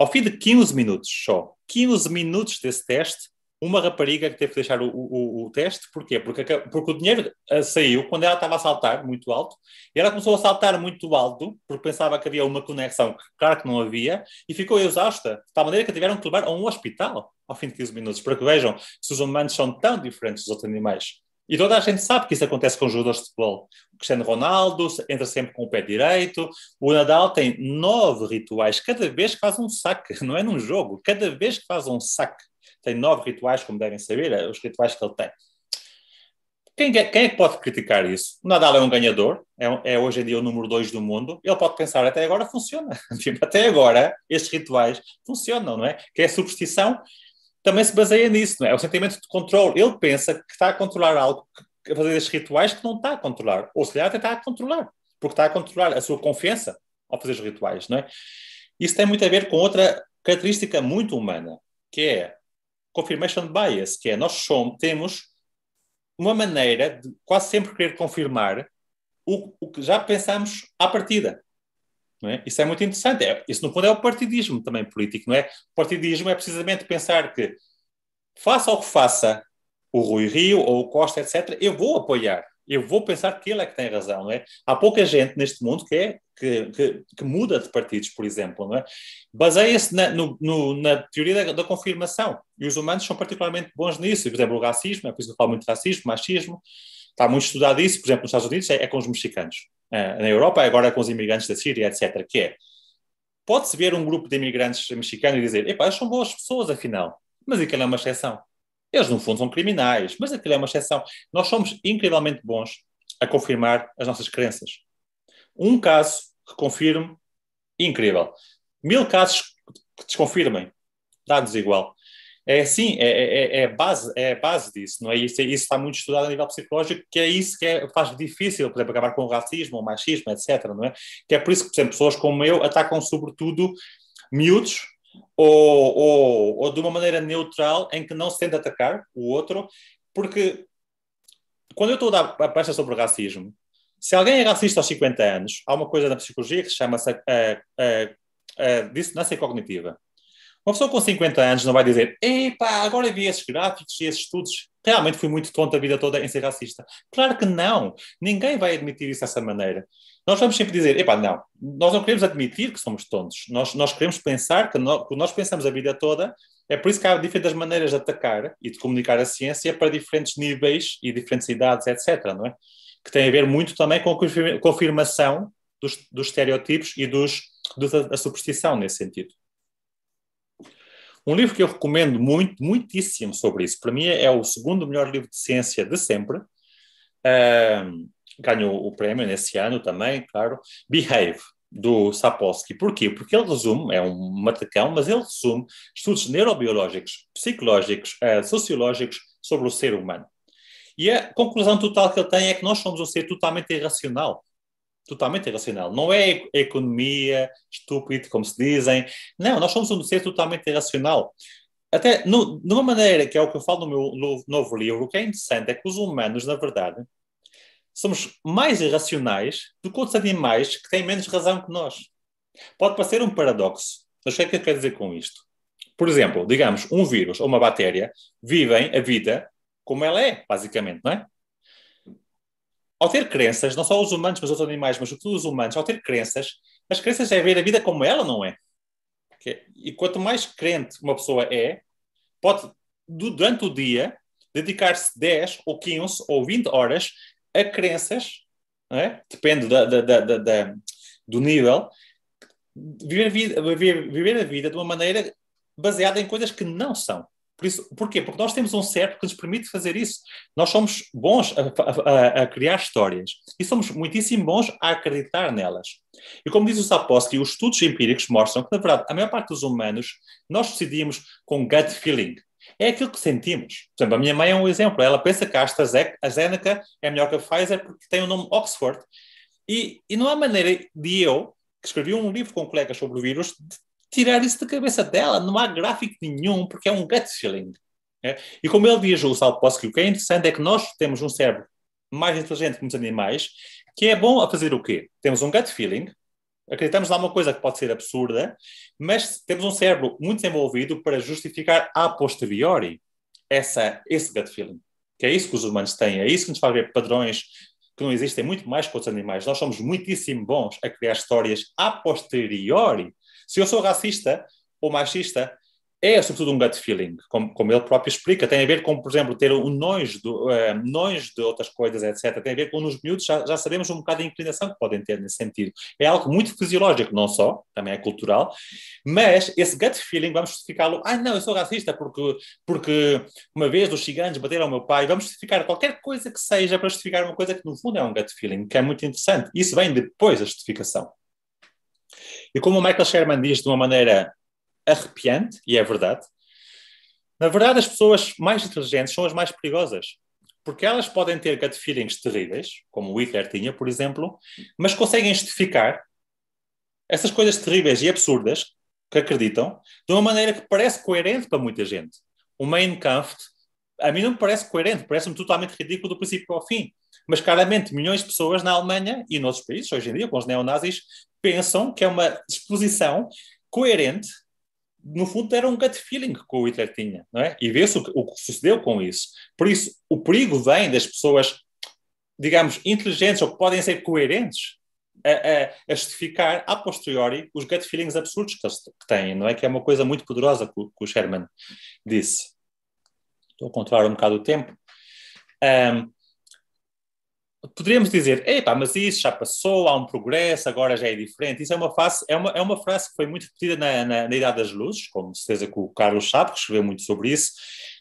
ao fim de 15 minutos só, 15 minutos desse teste, uma rapariga que teve que deixar o, o, o teste, porquê? Porque, porque o dinheiro eh, saiu quando ela estava a saltar muito alto, e ela começou a saltar muito alto, porque pensava que havia uma conexão, claro que não havia, e ficou exausta, de tal maneira que tiveram que levar a um hospital ao fim de 15 minutos, para que vejam se os humanos são tão diferentes dos outros animais. E toda a gente sabe que isso acontece com os jogadores de futebol. O Cristiano Ronaldo entra sempre com o pé direito. O Nadal tem nove rituais cada vez que faz um saque. [laughs] Não é num jogo. Cada vez que faz um saque. Tem nove rituais, como devem saber, é, os rituais que ele tem. Quem, é, quem é que pode criticar isso? O Nadal é um ganhador, é, é hoje em dia o número dois do mundo. Ele pode pensar, até agora funciona. [laughs] Tipo, até agora estes rituais funcionam, não é? Que é superstição também se baseia nisso, não é? é? O sentimento de controle. Ele pensa que está a controlar algo, a fazer estes rituais que não está a controlar. Ou se calhar até está a controlar, porque está a controlar a sua confiança ao fazer os rituais, não é? Isso tem muito a ver com outra característica muito humana, que é confirmation bias, que é nós somos, temos uma maneira de quase sempre querer confirmar o, o que já pensámos à partida. É? Isso é muito interessante. É, isso, no fundo, é o partidismo também político, não é? O partidismo é precisamente pensar que, faça o que faça, o Rui Rio ou o Costa, etc., eu vou apoiar. Eu vou pensar que ele é que tem razão, não é? Há pouca gente neste mundo que, é, que, que, que muda de partidos, por exemplo, não é? Baseia-se na, no, no, na teoria da, da, confirmação. E os humanos são particularmente bons nisso. Por exemplo, o racismo, é por isso que eu falo muito de racismo, machismo. Está muito estudado isso, por exemplo, nos Estados Unidos é, é com os mexicanos é, na Europa, agora com os imigrantes da Síria, etc., que é, pode-se ver um grupo de imigrantes mexicanos e dizer, epá, são boas pessoas, afinal, mas aquilo é uma exceção. Eles, no fundo, são criminais, mas aquilo é uma exceção. Nós somos incrivelmente bons a confirmar as nossas crenças. Um caso que confirme, incrível. Mil casos que desconfirmem, dá-nos igual. É, sim, é, é, é, é, base, é base disso, não é? Isso, está muito estudado a nível psicológico, que é isso que é, faz difícil, por exemplo, acabar com o racismo, o machismo, etc, não é? Que é por isso que, por exemplo, pessoas como eu atacam sobretudo miúdos ou, ou, ou de uma maneira neutral em que não se tenta atacar o outro, porque quando eu estou a dar a peça sobre racismo, se alguém é racista aos 50 anos, há uma coisa na psicologia que chama-se chama a dissonância cognitiva uma pessoa com 50 anos não vai dizer, epá, agora vi esses gráficos e esses estudos, realmente fui muito tonto a vida toda em ser racista. Claro que não! Ninguém vai admitir isso dessa maneira. Nós vamos sempre dizer, epá, não, nós não queremos admitir que somos tontos. Nós, nós queremos pensar que no, que nós pensamos a vida toda. É por isso que há diferentes maneiras de atacar e de comunicar a ciência para diferentes níveis e diferentes idades, etc. Não é? Que tem a ver muito também com a confirmação dos, dos estereótipos e dos, dos, da superstição, nesse sentido. Um livro que eu recomendo muito, muitíssimo sobre isso, para mim é o segundo melhor livro de ciência de sempre. Uh, ganhou o prémio nesse ano também, claro. Behave, do Sapolsky. Porquê? Porque ele resume, é um matacão, mas ele resume estudos neurobiológicos, psicológicos, uh, sociológicos sobre o ser humano. E a conclusão total que ele tem é que nós somos um ser totalmente irracional totalmente irracional. Não é economia estúpida, como se dizem. Não, nós somos um ser totalmente irracional. Até, no, de uma maneira, que é o que eu falo no meu no, novo livro, o que é interessante é que os humanos, na verdade, somos mais irracionais do que outros animais que têm menos razão que nós. Pode parecer um paradoxo, mas o que é que eu quero dizer com isto? Por exemplo, digamos, um vírus ou uma bactéria vivem a vida como ela é, basicamente, não é? ao ter crenças, não só os humanos, mas outros animais, mas todos os humanos, ao ter crenças, as crenças é ver a vida como ela não é. E quanto mais crente uma pessoa é, pode, durante o dia, dedicar-se 10 ou 15 ou 20 horas a crenças, é? depende da, da, da, do nível, viver, viver, viver a vida de uma maneira baseada em coisas que não são. Por isso, porquê? Porque nós temos um cérebro que nos permite fazer isso. Nós somos bons a, a, a criar histórias e somos muitíssimo bons a acreditar nelas. E como diz o Sapolsky, os estudos empíricos mostram que, na verdade, a maior parte dos humanos, nós decidimos com gut feeling. É aquilo que sentimos. Por exemplo, a minha mãe é um exemplo. Ela pensa que a AstraZeneca é melhor que a Pfizer porque tem o nome Oxford. E, e não há maneira de eu, que escrevi um livro com colegas sobre o vírus, tirar isso da cabeça dela. Não há gráfico nenhum, porque é um gut feeling. É? E como ele diz, o Salpowski, o que é interessante é que nós temos um cérebro mais inteligente que os animais, que é bom a fazer o quê? Temos um gut feeling, acreditamos lá uma coisa que pode ser absurda, mas temos um cérebro muito desenvolvido para justificar a posteriori essa, esse gut feeling. Que é isso que os humanos têm, é isso que nos faz ver padrões que não existem muito mais que outros animais. Nós somos muitíssimo bons a criar histórias a posteriori se eu sou racista ou machista, é sobretudo um gut feeling, como, como ele próprio explica. Tem a ver com, por exemplo, ter um nojo de, eh, de outras coisas, etc. Tem a ver com nos miúdos, já, já sabemos um bocado a inclinação que podem ter nesse sentido. É algo muito fisiológico, não só, também é cultural, mas esse gut feeling, vamos justificá-lo, ah, não, eu sou racista porque, porque uma vez os ciganos bateram ao meu pai, vamos justificar qualquer coisa que seja para justificar uma coisa que no fundo é um gut feeling, que é muito interessante. Isso vem depois da justificação. E como o Michael Sherman diz de uma maneira arrepiante, e é verdade, na verdade as pessoas mais inteligentes são as mais perigosas, porque elas podem ter gut feelings terríveis, como o Hitler tinha, por exemplo, mas conseguem justificar essas coisas terríveis e absurdas que acreditam de uma maneira que parece coerente para muita gente. O Mein Kampf, a mim não me parece coerente, parece-me totalmente ridículo do princípio ao fim mas claramente milhões de pessoas na Alemanha e noutros países, hoje em dia, com os neonazis, pensam que é uma exposição coerente. No fundo, era um gut feeling que o Hitler tinha, não é? E vê-se o, o que sucedeu com isso. Por isso, o perigo vem das pessoas, digamos, inteligentes ou que podem ser coerentes a, a, justificar a posteriori os gut feelings absurdos que, que têm, não é? Que é uma coisa muito poderosa que, que o Sherman disse. Estou a controlar um bocado o tempo. Um, poderíamos dizer, epá, mas isso já passou, há um progresso, agora já é diferente. Isso é uma, face, é uma, é uma frase que foi muito repetida na, na, na Idade das Luzes, com certeza que o Carlos sabe, que escreveu muito sobre isso,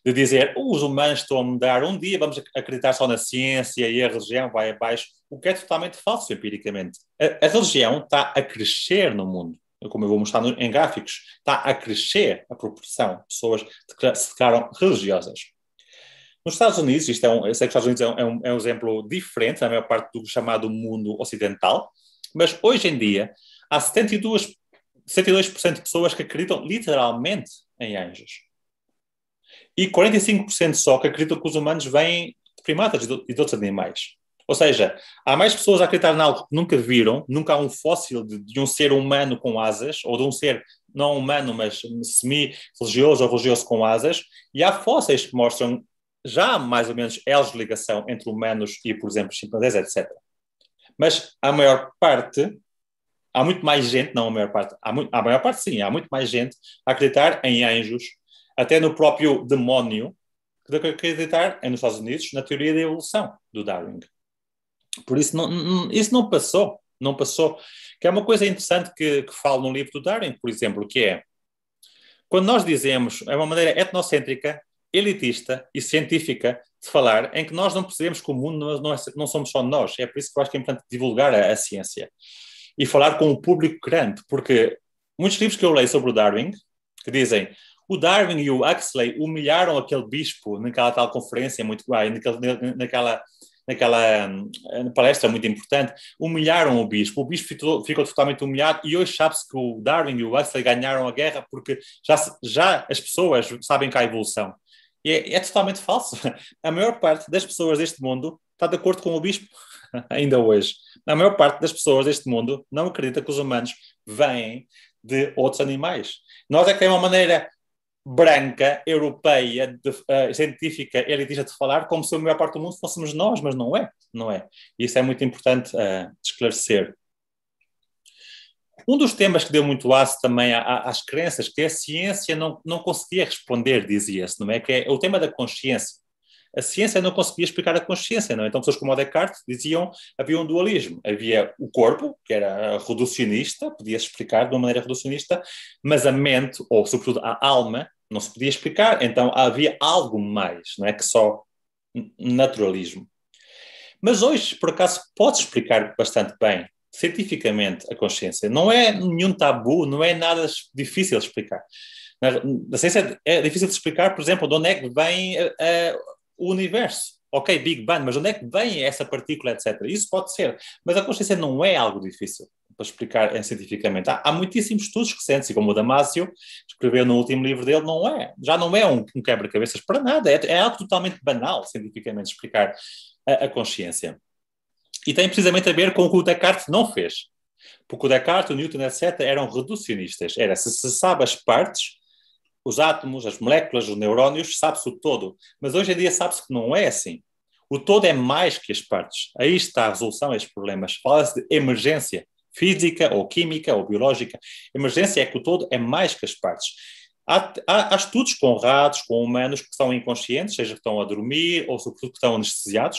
de dizer, os humanos estão a mudar, um dia vamos acreditar só na ciência e a religião vai abaixo, o que é totalmente falso empiricamente. A, a religião está a crescer no mundo. Como eu vou mostrar no, em gráficos, está a crescer a proporção de pessoas que se declaram religiosas. Nos Estados Unidos, isto é um, eu sei que os Estados Unidos é, é um, é um exemplo diferente da maior parte do chamado mundo ocidental, mas hoje em dia há 72, 72% de pessoas que acreditam literalmente em anjos. E 45% só que acreditam que os humanos vêm de primatas e de outros animais. Ou seja, há mais pessoas a acreditar em algo que nunca viram, nunca há um fóssil de, de um ser humano com asas, ou de um ser não humano, mas semi-religioso ou religioso com asas, e há fósseis que mostram já há mais ou menos elos de ligação entre humanos e, por exemplo, chimpanzés, etc. Mas a maior parte, há muito mais gente, não a maior parte, há a maior parte sim, há muito mais gente a acreditar em anjos, até no próprio demónio, que de acreditar nos Estados Unidos na teoria da evolução do Darwin. Por isso, não, isso não passou, não passou. Que é uma coisa interessante que, que falo no livro do Darwin, por exemplo, que é quando nós dizemos, é uma maneira etnocêntrica elitista e científica de falar, em que nós não percebemos que o mundo é, não, é, não somos só nós. É por isso que eu acho que é importante divulgar a, a ciência e falar com o público grande, porque muitos livros que eu leio sobre o Darwin, que dizem o Darwin e o Huxley humilharam aquele bispo naquela tal conferência muito naquela naquela hum, palestra muito importante, humilharam o bispo. O bispo ficou, ficou totalmente humilhado e hoje sabe-se que o Darwin e o Huxley ganharam a guerra porque já, já as pessoas sabem que há evolução. E é, é totalmente falso. [laughs] A maior parte das pessoas deste mundo está de acordo com o bispo, [laughs] ainda hoje. A maior parte das pessoas deste mundo não acredita que os humanos vêm de outros animais. Nós é que temos uma maneira branca, europeia, de, uh, científica, elitista de falar, como se a maior parte do mundo fôssemos nós, mas não é, não é. Isso é muito importante uh, esclarecer. Um dos temas que deu muito aço também às crenças, que é a ciência não, não conseguia responder, dizia-se, não é? Que é, é o tema da consciência. A ciência não conseguia explicar a consciência, não é? Então, pessoas como o Descartes diziam havia um dualismo. Havia o corpo, que era reducionista, podia-se explicar de uma maneira reducionista, mas a mente, ou sobretudo a alma, não se podia explicar. Então, havia algo mais, não é? Que só naturalismo. Mas hoje, por acaso, pode explicar bastante bem cientificamente a consciência. Não é nenhum tabu, não é nada difícil de explicar. Na, na ciência é difícil de explicar, por exemplo, de onde é que vem eh, eh, o universo. Ok, Big Bang, mas onde é que vem essa partícula, etc. Isso pode ser, mas a consciência não é algo difícil para explicar eh, cientificamente. Há, há, muitíssimos estudos recentes, e como o Damasio escreveu no último livro dele, não é, já não é um, um quebra-cabeças para nada, é, é, algo totalmente banal cientificamente explicar a, a consciência. E tem precisamente a ver com o que o Descartes não fez. Porque o Descartes, o Newton, etc., eram reducionistas. Era se se sabe as partes, os átomos, as moléculas, os neurónios, sabe-se o todo. Mas hoje em dia sabe-se que não é assim. O todo é mais que as partes. Aí está a resolução a estes problemas. Fala-se de emergência física ou química ou biológica. Emergência é que o todo é mais que as partes. Há, há, há, estudos com ratos, com humanos que são inconscientes, seja que estão a dormir ou, sobretudo, que estão anestesiados,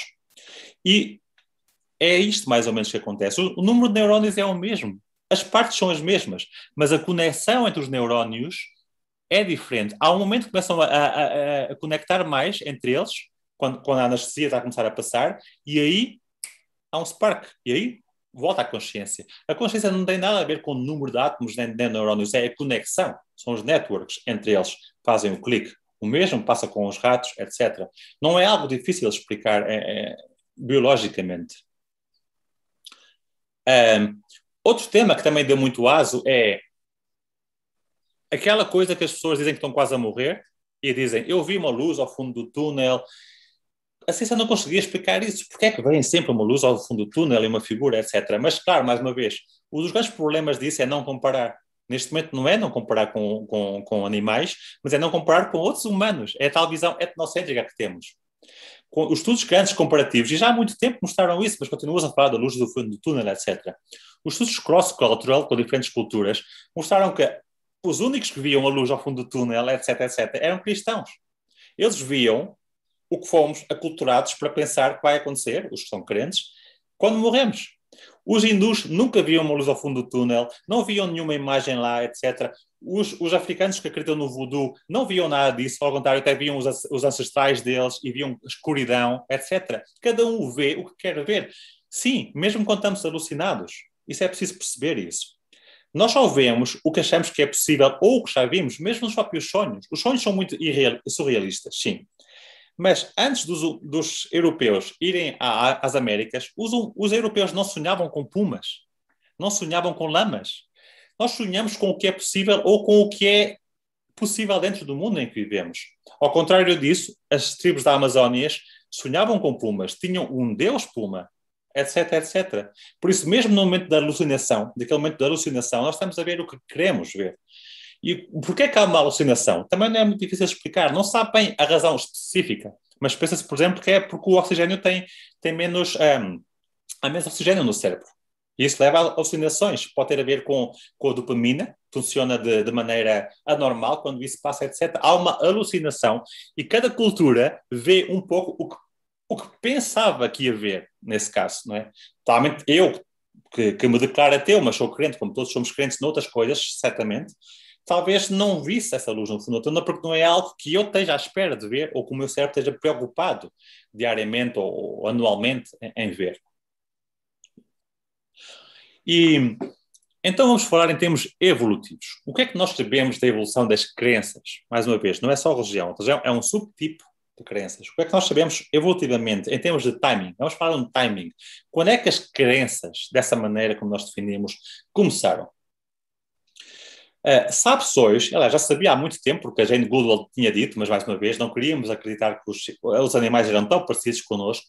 e é isto mais ou menos que acontece. O, o número de neurónios é o mesmo, as partes são as mesmas, mas a conexão entre os neurónios é diferente. Há um momento que começam a, a, a conectar mais entre eles, quando, quando a anestesia está a começar a passar, e aí há um spark, e aí volta à consciência. A consciência não tem nada a ver com o número de átomos nem de neurónios, é a conexão, são os networks entre eles, fazem o clique. O mesmo passa com os ratos, etc. Não é algo difícil de explicar é, é, biologicamente. Um, é, outro tema que também deu muito aso é aquela coisa que as pessoas dizem que estão quase a morrer e dizem: Eu vi uma luz ao fundo do túnel. A assim, ciência não conseguia explicar isso. Porque é que vem sempre uma luz ao fundo do túnel e uma figura, etc. Mas, claro, mais uma vez, um dos grandes problemas disso é não comparar. Neste momento não é não comparar com, com, com animais, mas é não comparar com outros humanos. É a tal visão etnocêntrica que temos os estudos grandes comparativos, e já há muito tempo mostraram isso, mas continuas a falar da luz do fundo do túnel, etc. Os estudos cross-cultural, com diferentes culturas, mostraram que os únicos que viam a luz ao fundo do túnel, etc, etc, eram cristãos. Eles viam o que fomos aculturados para pensar que vai acontecer, os que são crentes, quando morremos. Os hindus nunca viam uma luz ao fundo do túnel, não viam nenhuma imagem lá, etc. Os, os africanos que acreditam no voodoo não viam nada disso, ao contrário, até viam os, os ancestrais deles e viam escuridão, etc. Cada um vê o que quer ver. Sim, mesmo quando estamos alucinados. Isso é preciso perceber isso. Nós só vemos o que achamos que é possível ou o que já vimos, mesmo nos próprios sonhos. Os sonhos são muito surrealistas, sim. Mas antes dos, dos europeus irem a, às Américas, os, os europeus não sonhavam com pumas, não sonhavam com lamas. Nós sonhamos com o que é possível ou com o que é possível dentro do mundo em que vivemos. Ao contrário disso, as tribos da Amazônia sonhavam com pumas, tinham um deus puma, etc, etc. Por isso, mesmo no momento da alucinação, daquele momento da alucinação, nós estamos a ver o que queremos ver. E porquê que há uma alucinação? Também não é muito difícil explicar. Não sabe bem a razão específica, mas pensa-se, por exemplo, que é porque o oxigênio tem, tem menos, um, há menos oxigênio no cérebro. E isso leva a alucinações. Pode ter a ver com, com a dopamina, funciona de, de, maneira anormal quando isso passa, etc. Há uma alucinação e cada cultura vê um pouco o que, o que pensava que ia ver, nesse caso, não é? Totalmente eu, que, que me declaro ateu, mas sou crente, como todos somos crentes noutras coisas, certamente, talvez não visse essa luz no fundo noturna, porque não é algo que eu esteja à espera de ver ou que o meu cérebro esteja preocupado diariamente ou, anualmente em, em, ver. E então vamos falar em termos evolutivos. O que é que nós sabemos da evolução das crenças? Mais uma vez, não é só religião, a religião é um subtipo de crenças. O que é que nós sabemos evolutivamente em termos de timing? Vamos falar de um timing. Quando é que as crenças, dessa maneira como nós definimos, começaram? Uh, sabe sois, ela já sabia há muito tempo, porque a do Google tinha dito, mas mais uma vez, não queríamos acreditar que os, os animais eram tão parecidos connosco,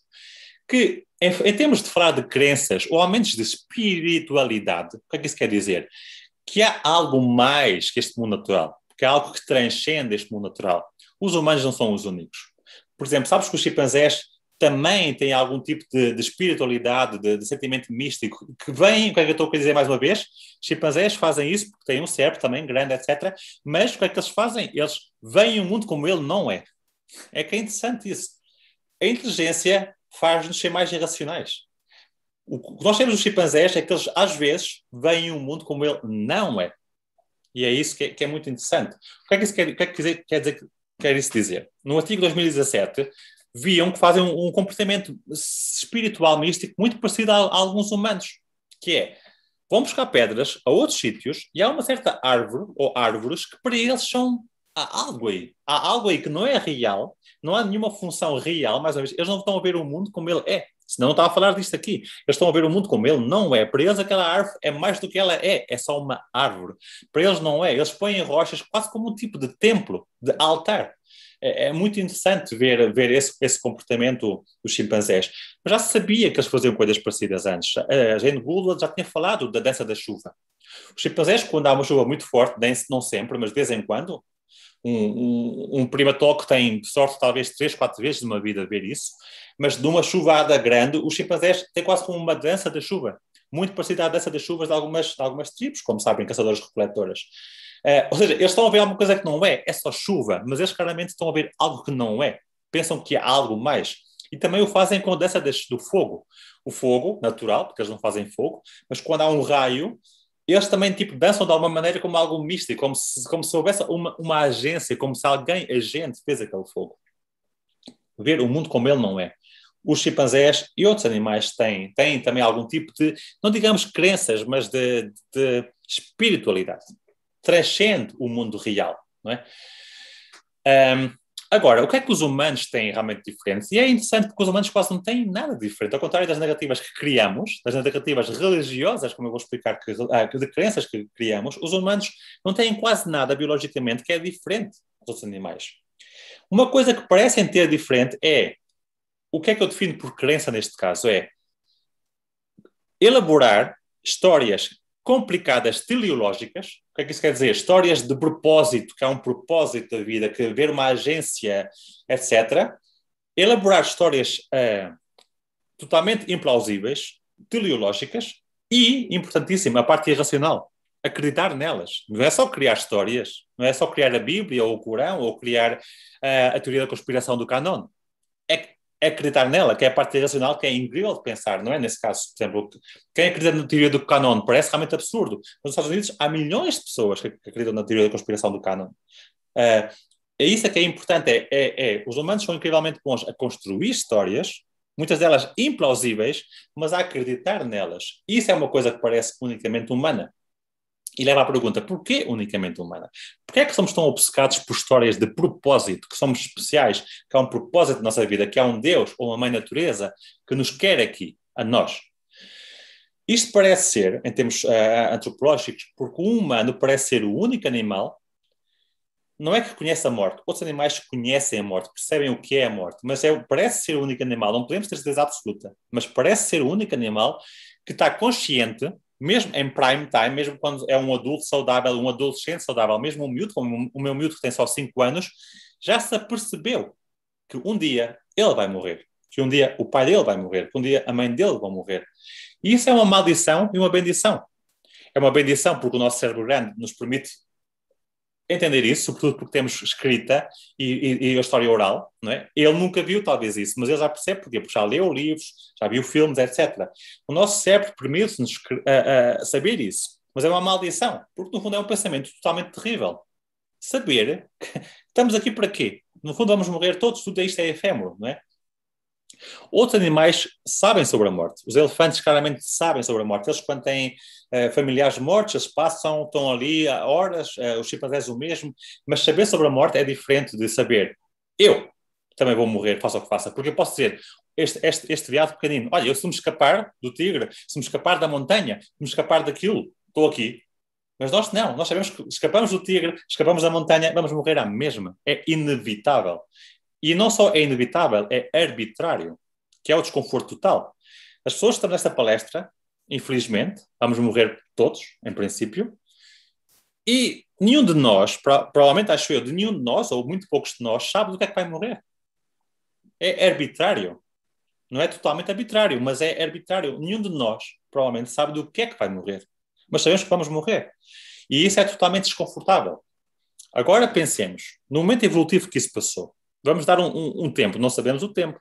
que em, em termos de falar de crenças, ou ao menos de espiritualidade, o que é que isso quer dizer? Que há algo mais que este mundo natural, que há algo que transcende este mundo natural. Os humanos não são os únicos. Por exemplo, sabes que os chimpanzés também tem algum tipo de, de espiritualidade, de, de, sentimento místico, que vem, o que é que eu estou a dizer mais uma vez? Chimpanzés fazem isso porque têm um cérebro também grande, etc. Mas o que é que eles fazem? Eles veem o mundo como ele não é. É que é interessante isso. A inteligência faz-nos ser mais irracionais. O que nós temos dos chimpanzés é que eles, às vezes, veem o mundo como ele não é. E é isso que é, que é muito interessante. O que é que isso quer, é quer dizer? Quer isso dizer? No artigo 2017, viam que fazem um, um comportamento espiritual místico muito parecido a, a, alguns humanos, que é vão buscar pedras a outros sítios e há uma certa árvore ou árvores que para eles são há algo aí, há algo aí que não é real, não há nenhuma função real, mais uma vez, eles não estão a ver o mundo como ele é, senão não está a falar disto aqui. Eles estão a ver o mundo como ele não é. Para eles, aquela árvore é mais do que ela é, é só uma árvore. Para eles, não é. Eles põem rochas quase como um tipo de templo, de altar. É, é, muito interessante ver, ver esse, esse comportamento dos chimpanzés. Mas já se sabia que eles faziam coisas parecidas antes. A Jane Goodall já tinha falado da dança da chuva. Os chimpanzés, quando há uma chuva muito forte, nem não sempre, mas de vez em quando, um, um, um primatol que tem sorte talvez três, quatro vezes numa vida de ver isso, mas numa chuvada grande, os chimpanzés têm quase como uma dança da chuva, muito parecida à dança das chuvas de algumas, de algumas tribos, como sabem, caçadoras-coletoras. Eh, ou seja, eles estão a ver alguma coisa que não é, é só chuva, mas eles claramente estão a ver algo que não é. Pensam que é algo mais. E também o fazem com a dança do fogo. O fogo, natural, porque eles não fazem fogo, mas quando há um raio, eles também tipo, dançam de alguma maneira como algo místico, como se, como se houvesse uma, uma agência, como se alguém, agente, fez aquele fogo. Ver o mundo como ele não é os chimpanzés e outros animais têm, têm também algum tipo de, não digamos crenças, mas de, de espiritualidade transcende o mundo real, não é? Um, agora, o que é que os humanos têm realmente diferente? E é interessante porque os humanos quase não têm nada diferente, ao contrário das narrativas que criamos, das narrativas religiosas, como eu vou explicar, que, ah, de crenças que criamos, os humanos não têm quase nada biologicamente que é diferente dos outros animais. Uma coisa que parecem ter diferente é o que é que eu defino por crença neste caso? É elaborar histórias complicadas teleológicas. O que é que isso quer dizer? Histórias de propósito, que há um propósito da vida, que haver uma agência, etc. Elaborar histórias uh, totalmente implausíveis, teleológicas e, importantíssimo, a parte irracional. Acreditar nelas. Não é só criar histórias, não é só criar a Bíblia ou o Corão ou criar uh, a teoria da conspiração do Canon. É é acreditar nela, que é a parte racional que é incrível de pensar, não é? Nesse caso, por exemplo, quem acredita na teoria do canon parece realmente absurdo. Nos Estados Unidos há milhões de pessoas que acreditam na teoria da conspiração do canon. Ah, é isso é que é importante, é, é, é, os humanos são incrivelmente bons a construir histórias, muitas delas implausíveis, mas a acreditar nelas. Isso é uma coisa que parece unicamente humana. E leva à pergunta: porquê unicamente humana? Porquê é que somos tão obcecados por histórias de propósito, que somos especiais, que há um propósito na nossa vida, que há um Deus ou uma mãe natureza que nos quer aqui, a nós? Isto parece ser, em termos uh, antropológicos, porque o humano parece ser o único animal, não é que conhece a morte, outros animais conhecem a morte, percebem o que é a morte, mas é, parece ser o único animal, não podemos ter certeza absoluta, mas parece ser o único animal que está consciente mesmo em prime time, mesmo quando é um adulto saudável, um adolescente saudável, mesmo um miúdo, como o meu miúdo que tem só 5 anos, já se apercebeu que um dia ele vai morrer, que um dia o pai dele vai morrer, que um dia a mãe dele vai morrer. E isso é uma maldição e uma bendição. É uma bendição porque o nosso cérebro grande nos permite entender isso, sobretudo porque temos escrita e, e, e, a história oral, não é? Ele nunca viu talvez isso, mas ele já percebe porque já leu livros, já viu filmes, etc. O nosso cérebro permite-nos saber isso, mas é uma maldição, porque no fundo é um pensamento totalmente terrível. Saber que estamos aqui para quê? No fundo vamos morrer todos, tudo isto é efêmero, não é? Outros animais sabem sobre a morte. Os elefantes claramente sabem sobre a morte. Eles, quando têm eh, familiares mortos, eles passam, estão ali há horas, eh, os chimpanzés o mesmo. Mas saber sobre a morte é diferente de saber eu também vou morrer, faça o que faça. Porque eu posso dizer, este, este, este viado pequenino, olha, eu se me escapar do tigre, se me escapar da montanha, se me escapar daquilo, estou aqui, mas nós não, nós sabemos que escapamos do tigre, escapamos da montanha, vamos morrer à mesma. É inevitável. E não só é inevitável, é arbitrário, que é o desconforto total. As pessoas estão nesta palestra, infelizmente, vamos morrer todos, em princípio, e nenhum de nós, provavelmente acho eu, de nenhum de nós, ou muito poucos de nós, sabe do que é que vai morrer. É arbitrário. Não é totalmente arbitrário, mas é arbitrário. Nenhum de nós, provavelmente, sabe do que é que vai morrer. Mas sabemos que vamos morrer. E isso é totalmente desconfortável. Agora pensemos, no momento evolutivo que isso passou, Vamos dar um, um, um tempo, não sabemos o tempo.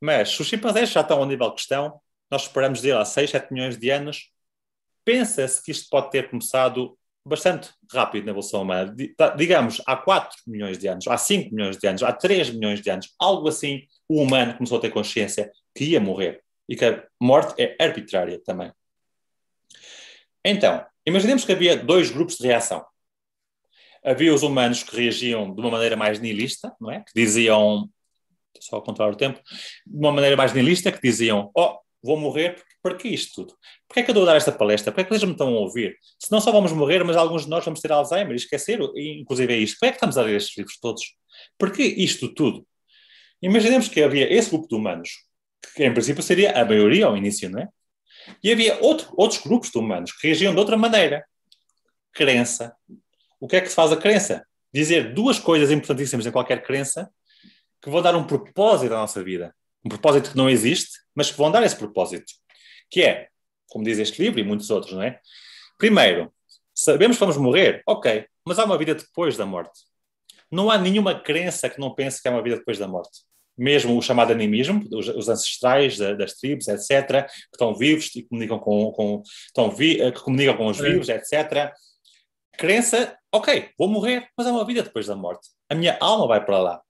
Mas se os chimpanzés já estão ao nível que estão, nós esperamos dele há 6, 7 milhões de anos. Pensa-se que isto pode ter começado bastante rápido na evolução humana. Tá, digamos, há 4 milhões de anos, há 5 milhões de anos, há 3 milhões de anos, algo assim, o humano começou a ter consciência que ia morrer e que a morte é arbitrária também. Então, imaginemos que havia dois grupos de reação. Havia os humanos que reagiam de uma maneira mais nihilista, não é? Que diziam, só ao contrário o tempo, de uma maneira mais nihilista, que diziam, oh, vou morrer, para que isto tudo? Porquê é que eu dou a dar esta palestra? Porquê é que eles me estão a ouvir? Se não só vamos morrer, mas alguns de nós vamos ter Alzheimer e esquecer, inclusive é isto. Porquê é que estamos a ler estes livros todos? Porquê isto tudo? Imaginemos que havia esse grupo de humanos, que em princípio seria a maioria ao início, não é? E havia outro, outros grupos de humanos que reagiam de outra maneira. Crença, o que é que se faz a crença? Dizer duas coisas importantíssimas em qualquer crença que vão dar um propósito à nossa vida. Um propósito que não existe, mas que vão dar esse propósito. Que é, como diz este livro e muitos outros, não é? Primeiro, sabemos que vamos morrer, ok, mas há uma vida depois da morte. Não há nenhuma crença que não pense que há uma vida depois da morte mesmo o chamado animismo, os, ancestrais das tribos, etc., que estão vivos e comunicam com, com estão vi, eh, que comunicam com os é. vivos, etc., crença, ok, vou morrer, mas há é uma vida depois da morte. A minha alma vai para lá.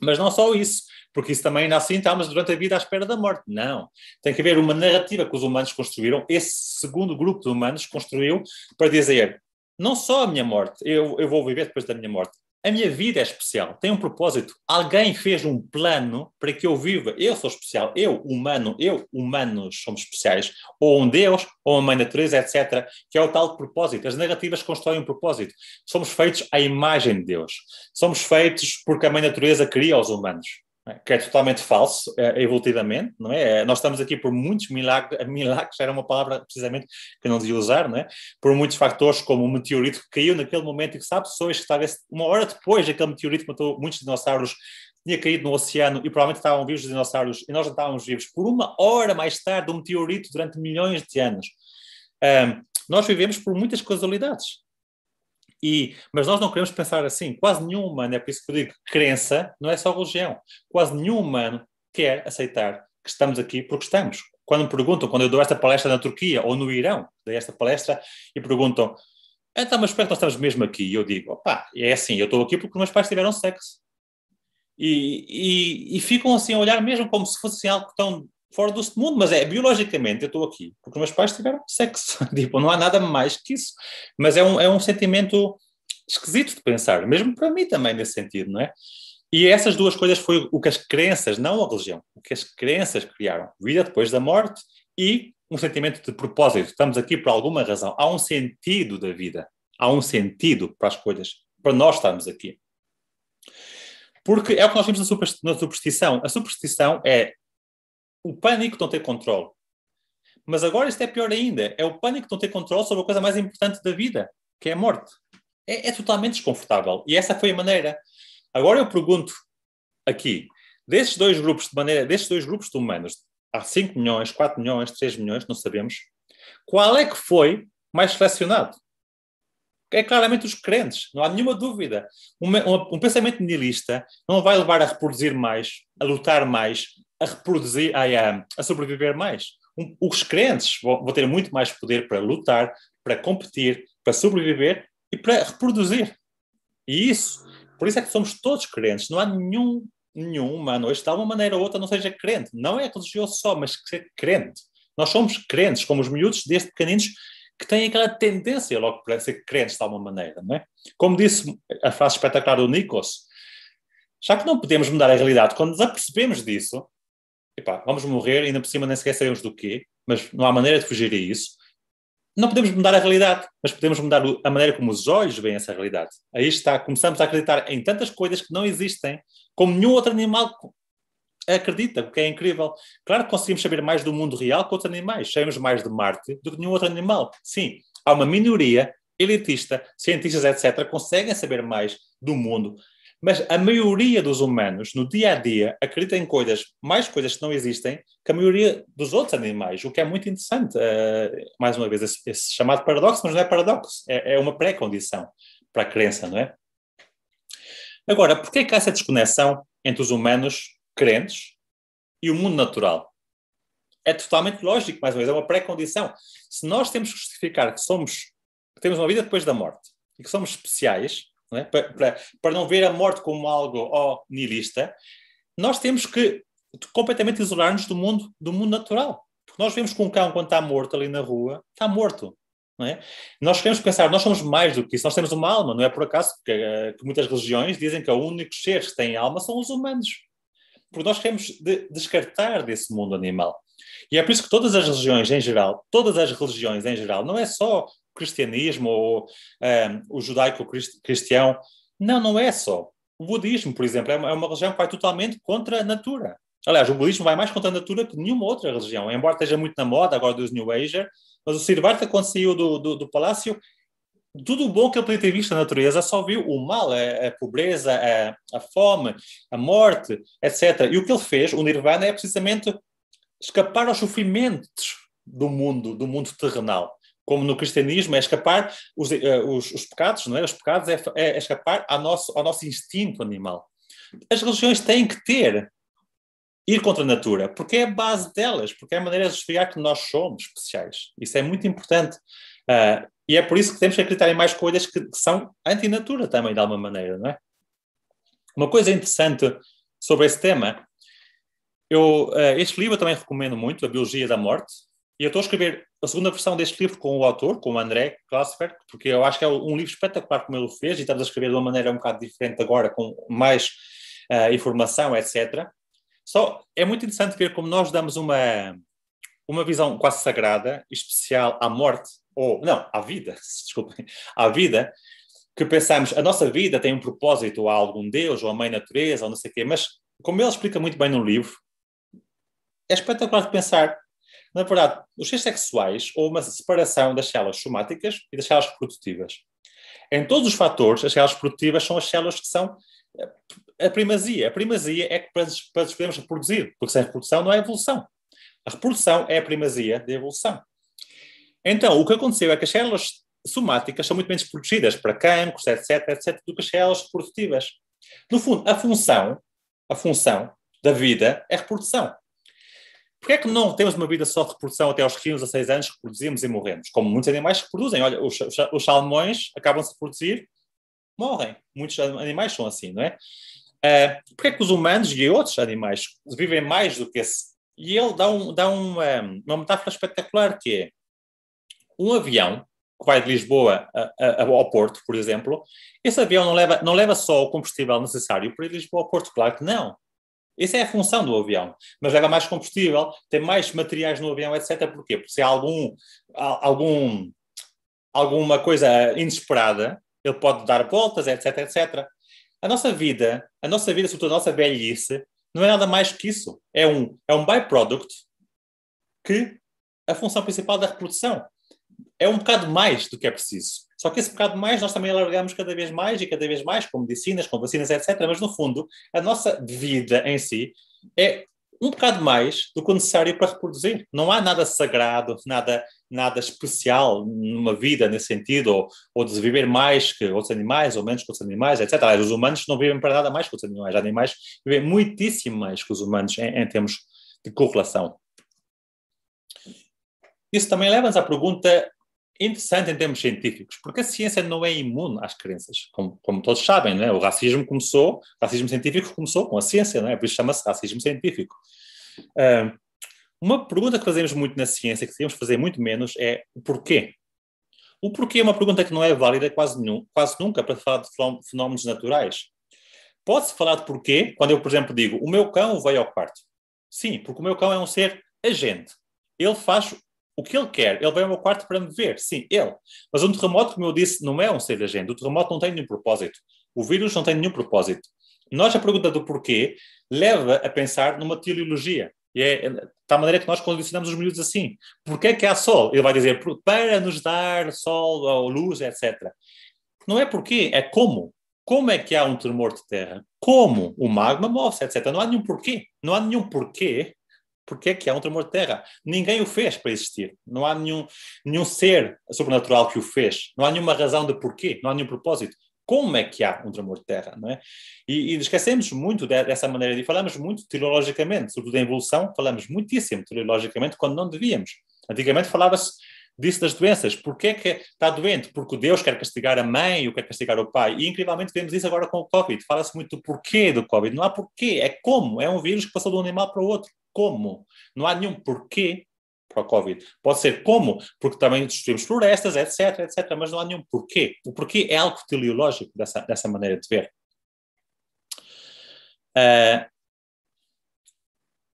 Mas não só isso, porque isso também nasce assim estamos durante a vida à espera da morte. Não. Tem que haver uma narrativa que os humanos construíram, esse segundo grupo de humanos construiu para dizer não só a minha morte, eu, eu vou viver depois da minha morte, a minha vida é especial, tem um propósito. Alguém fez um plano para que eu viva. Eu sou especial, eu, humano, eu, humanos, somos especiais. Ou um Deus, ou uma mãe natureza, etc. Que é o tal propósito. As narrativas constroem um propósito. Somos feitos à imagem de Deus. Somos feitos porque a mãe natureza cria os humanos que é totalmente falso, é, é evolutivamente, não é? é? Nós estamos aqui por muitos milagres, [laughs] milagres era uma palavra precisamente que não devia usar, não é? Por muitos fatores, como o um meteorito que caiu naquele momento e que sabe pessoas que talvez uma hora depois daquele meteorito que matou muitos dinossauros tinha caído no oceano e provavelmente estavam vivos os dinossauros e nós não estávamos vivos por uma hora mais tarde um meteorito durante milhões de anos. Um, nós vivemos por muitas casualidades. E, mas nós não queremos pensar assim. Quase nenhum humano, é por isso que eu digo crença não é só religião. Quase nenhum humano quer aceitar que estamos aqui porque estamos. Quando me perguntam, quando eu dou esta palestra na Turquia ou no Irão, dei esta palestra e perguntam, então, mas espero que nós estamos mesmo aqui. E eu digo, opá, é assim, eu estou aqui porque meus pais tiveram sexo. E, e, e, ficam assim a olhar mesmo como se fosse assim algo tão fora do mundo, mas é biologicamente eu estou aqui, porque meus pais tiveram sexo, [laughs] tipo, não há nada mais que isso, mas é um, é um sentimento esquisito de pensar, mesmo para mim também nesse sentido, não é? E essas duas coisas foi o que as crenças, não a religião, o que as crenças criaram, vida depois da morte e um sentimento de propósito, estamos aqui por alguma razão, há um sentido da vida, há um sentido para as coisas, para nós estarmos aqui. Porque é o que nós vimos na superstição. A superstição é o pânico de não ter controle. Mas agora isto é pior ainda. É o pânico de não ter controle sobre a coisa mais importante da vida, que é a morte. É, é totalmente desconfortável. E essa foi a maneira. Agora eu pergunto aqui, destes dois grupos de maneira, destes dois grupos de humanos, há 5 milhões, 4 milhões, 3 milhões, não sabemos, qual é que foi mais selecionado? É claramente os crentes, não há nenhuma dúvida. Um, um, um pensamento nihilista não vai levar a reproduzir mais, a lutar mais, a reproduzir, a, a sobreviver mais. Um, os crentes vão, vão ter muito mais poder para lutar, para competir, para sobreviver e para reproduzir. E isso, por isso é que somos todos crentes. Não há nenhum, humano hoje, de alguma maneira ou outra, não seja crente. Não é religioso só, mas ser crente. Nós somos crentes, como os miúdos desde pequeninos, que têm aquela tendência logo para ser crentes de alguma maneira, não é? Como disse a frase espetacular do Nikos, já que não podemos mudar a realidade, quando nos apercebemos disso, epá, vamos morrer, e ainda por cima nem sequer sabemos do quê, mas não há maneira de fugir a isso. Não podemos mudar a realidade, mas podemos mudar a maneira como os olhos veem essa realidade. Aí está, começamos a acreditar em tantas coisas que não existem, como nenhum outro animal acredita, o que é incrível. Claro que conseguimos saber mais do mundo real que outros animais, sabemos mais de Marte do que nenhum outro animal. Sim, há uma minoria elitista, cientistas, etc., conseguem saber mais do mundo mas a maioria dos humanos, no dia a dia, acredita em coisas, mais coisas que não existem, que a maioria dos outros animais, o que é muito interessante. Uh, mais uma vez, esse, esse, chamado paradoxo, mas não é paradoxo, é, é uma pré-condição para a crença, não é? Agora, por é que há essa desconexão entre os humanos crentes e o mundo natural? É totalmente lógico, mais uma vez, é uma pré-condição. Se nós temos que justificar que somos, que temos uma vida depois da morte e que somos especiais, não é? para, para, para não ver a morte como algo oh, nihilista, nós temos que completamente isolar-nos do mundo, do mundo natural. Porque nós vemos que um cão, quando está morto ali na rua, está morto. Não é? Nós queremos pensar, nós somos mais do que isso, nós temos uma alma, não é por acaso que, eh, que muitas religiões dizem que os únicos seres que têm alma são os humanos. Porque nós queremos de, descartar desse mundo animal. E é por isso que todas as religiões em geral, todas as religiões em geral, não é só cristianismo ou um, ehm, o judaico-cristão. Não, não é só. O budismo, por exemplo, é, é uma, religião que vai totalmente contra a natura. Aliás, o budismo vai mais contra a natura que nenhuma outra religião, embora esteja muito na moda agora dos New age mas o Siddhartha, quando saiu do, do, do palácio, tudo o bom que ele é podia ter visto na natureza, só viu o mal, a, a pobreza, a, a, fome, a morte, etc. E o que ele fez, o Nirvana, é precisamente escapar aos sofrimentos do mundo, do mundo terrenal como no cristianismo, é escapar os, eh, os, os pecados, não é? Os pecados é, é, é escapar ao nosso, ao nosso instinto animal. As religiões têm que ter ir contra a natura, porque é a base delas, porque é a maneira de justificar que nós somos especiais. Isso é muito importante. Uh, e é por isso que temos que acreditar em mais coisas que, que são antinatura também, de alguma maneira, não é? Uma coisa interessante sobre esse tema, eu, uh, este livro eu também recomendo muito, A Biologia da Morte, e eu estou a escrever a segunda versão deste livro com o autor, com o André Klassberg, porque eu acho que é um livro espetacular como ele fez e estamos a escrever de uma maneira um bocado diferente agora, com mais uh, informação, etc. Só é muito interessante ver como nós damos uma, uma visão quase sagrada, especial à morte, ou não, à vida, [laughs] desculpem, à vida, que pensamos, a nossa vida tem um propósito, ou a algum Deus, ou a mãe natureza, ou não sei o quê, mas como ele explica muito bem no livro, é espetacular de pensar na verdade, os seres sexuais houve uma separação das células somáticas e das células reprodutivas. Em todos os fatores, as células produtivas são as células que são eh, a primazia. A primazia é que para, as podemos reproduzir, porque sem reprodução não há evolução. A reprodução é a primazia da evolução. Então, o que aconteceu é que as células somáticas são muito menos produzidas para cancros, etc, etc, do que as células reprodutivas. No fundo, a função, a função da vida é a reprodução. Porquê é que não temos uma vida só de reprodução até aos 15 a 6 anos, reproduzimos e morremos? Como muitos animais reproduzem. Olha, os, os salmões acabam-se de produzir, morrem. Muitos animais são assim, não é? Uh, Porquê é que os humanos e outros animais vivem mais do que esse? E ele dá, um, dá um, um, eh, uma metáfora espetacular que é um avião que vai de Lisboa a, a, ao Porto, por exemplo, esse avião não leva, não leva só o combustível necessário para ir de Lisboa ao Porto, claro que não. Essa é a função do avião. Mas leva mais combustível, tem mais materiais no avião, etc. Porquê? Porque se há algum, algum, alguma coisa inesperada, ele pode dar voltas, etc, etc. A nossa vida, a nossa vida, sobretudo a nossa velhice, não é nada mais que isso. É um, é um byproduct que a função principal da reprodução é um bocado mais do que é preciso. Só que esse bocado mais nós também alargamos cada vez mais e cada vez mais, com medicinas, com vacinas, etc. Mas, no fundo, a nossa vida em si é um bocado mais do que o necessário para reproduzir. Não há nada sagrado, nada, nada especial numa vida nesse sentido, ou, ou de viver mais que outros animais, ou menos que outros animais, etc. Os humanos não vivem para nada mais que outros animais. Os animais vivem muitíssimo mais que os humanos em, em termos de correlação. Isso também leva-nos à pergunta interessante em termos científicos, porque a ciência não é imune às crenças, como, como todos sabem, não é? O racismo começou, o racismo científico começou com a ciência, não é? Por isso chama-se racismo científico. Uh, uma pergunta que fazemos muito na ciência, que devíamos fazer muito menos, é o porquê. O porquê é uma pergunta que não é válida quase, nu quase nunca para falar de fenómenos naturais. Pode-se falar de porquê quando eu, por exemplo, digo o meu cão veio ao quarto. Sim, porque o meu cão é um ser agente. Ele faz o que ele quer? Ele vem ao meu quarto para me ver. Sim, ele. Mas um terremoto, como eu disse, não é um ser agente. agenda. O terremoto não tem nenhum propósito. O vírus não tem nenhum propósito. Nós, a pergunta do porquê, leva a pensar numa teleologia. E é da é, tá maneira que nós condicionamos os miúdos assim. Porquê é que há sol? Ele vai dizer, para nos dar sol ou luz, etc. Não é porquê, é como. Como é que há um tremor de terra? Como o magma move-se, etc. Não há nenhum porquê. Não há nenhum porquê porque é que há um tremor de terra? Ninguém o fez para existir. Não há nenhum, nenhum ser sobrenatural que o fez. Não há nenhuma razão de porquê, não há nenhum propósito. Como é que há um tremor de terra, não é? E, e esquecemos muito dessa maneira de falamos muito teologicamente, sobretudo em evolução, falamos muitíssimo teologicamente quando não devíamos. Antigamente falava-se disso das doenças. Porquê é que está doente? Porque Deus quer castigar a mãe ou quer castigar o pai. E incrivelmente vemos isso agora com o Covid. Fala-se muito do porquê do Covid. Não há porquê, é como. É um vírus que passou de um animal para o outro como. Não há nenhum porquê para o Covid. Pode ser como, porque também destruímos florestas, etc, etc, mas não há nenhum porquê. O porquê é algo teleológico dessa, dessa maneira de ver. Uh,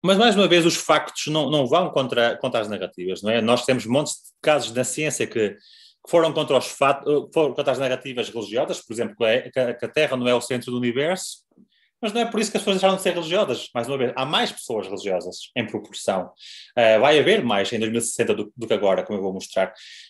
mas, mais uma vez, os factos não, não vão contra, contra as narrativas, não é? Nós temos montes de casos na ciência que, que foram contra os fatos, foram contra as narrativas religiosas, por exemplo, que a Terra não é o centro do universo, mas não é por isso que as pessoas deixaram de ser religiosas. Mais uma vez, há mais pessoas religiosas em proporção. Uh, vai haver mais em 2060 do, do, que agora, como eu vou mostrar.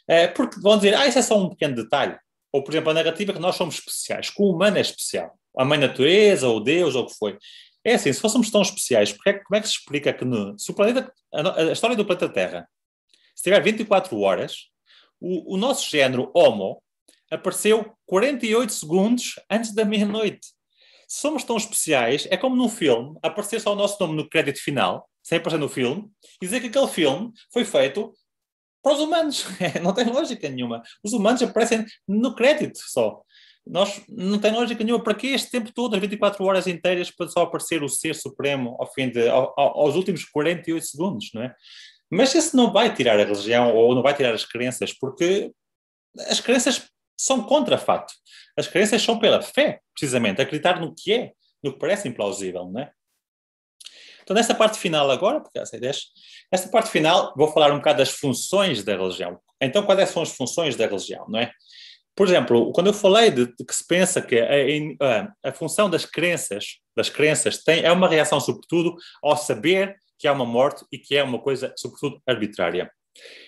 Uh, porque vão dizer, ah, isso é só um pequeno detalhe. Ou, por exemplo, a narrativa é que nós somos especiais, que o humano é especial. A mãe natureza, ou Deus, ou o que foi. É assim, se fôssemos tão especiais, porque, é como é que se explica que no, se o planeta, a, a história do planeta Terra, se tiver 24 horas, o, o nosso género Homo apareceu 48 segundos antes da meia-noite somos tão especiais, é como num filme aparecer só o nosso nome no crédito final, sem aparecer no filme, e dizer que aquele filme foi feito para os humanos. [laughs] não tem lógica nenhuma. Os humanos aparecem no crédito só. Nós, não tem lógica nenhuma. Para que este tempo todo, as 24 horas inteiras, para só aparecer o ser supremo ao fim de, ao, aos últimos 48 segundos, não é? Mas isso não vai tirar a religião ou não vai tirar as crenças, porque as crenças são contra fato. As crenças são pela fé precisamente, acreditar no que é, no que parece implausível, não é? Então, nesta parte final agora, porque essa nesta parte final vou falar um bocado das funções da religião. Então, quais é são as funções da religião, não é? Por exemplo, quando eu falei de, de que se pensa que a, a, a, função das crenças, das crenças tem, é uma reação sobretudo ao saber que há uma morte e que é uma coisa sobretudo arbitrária.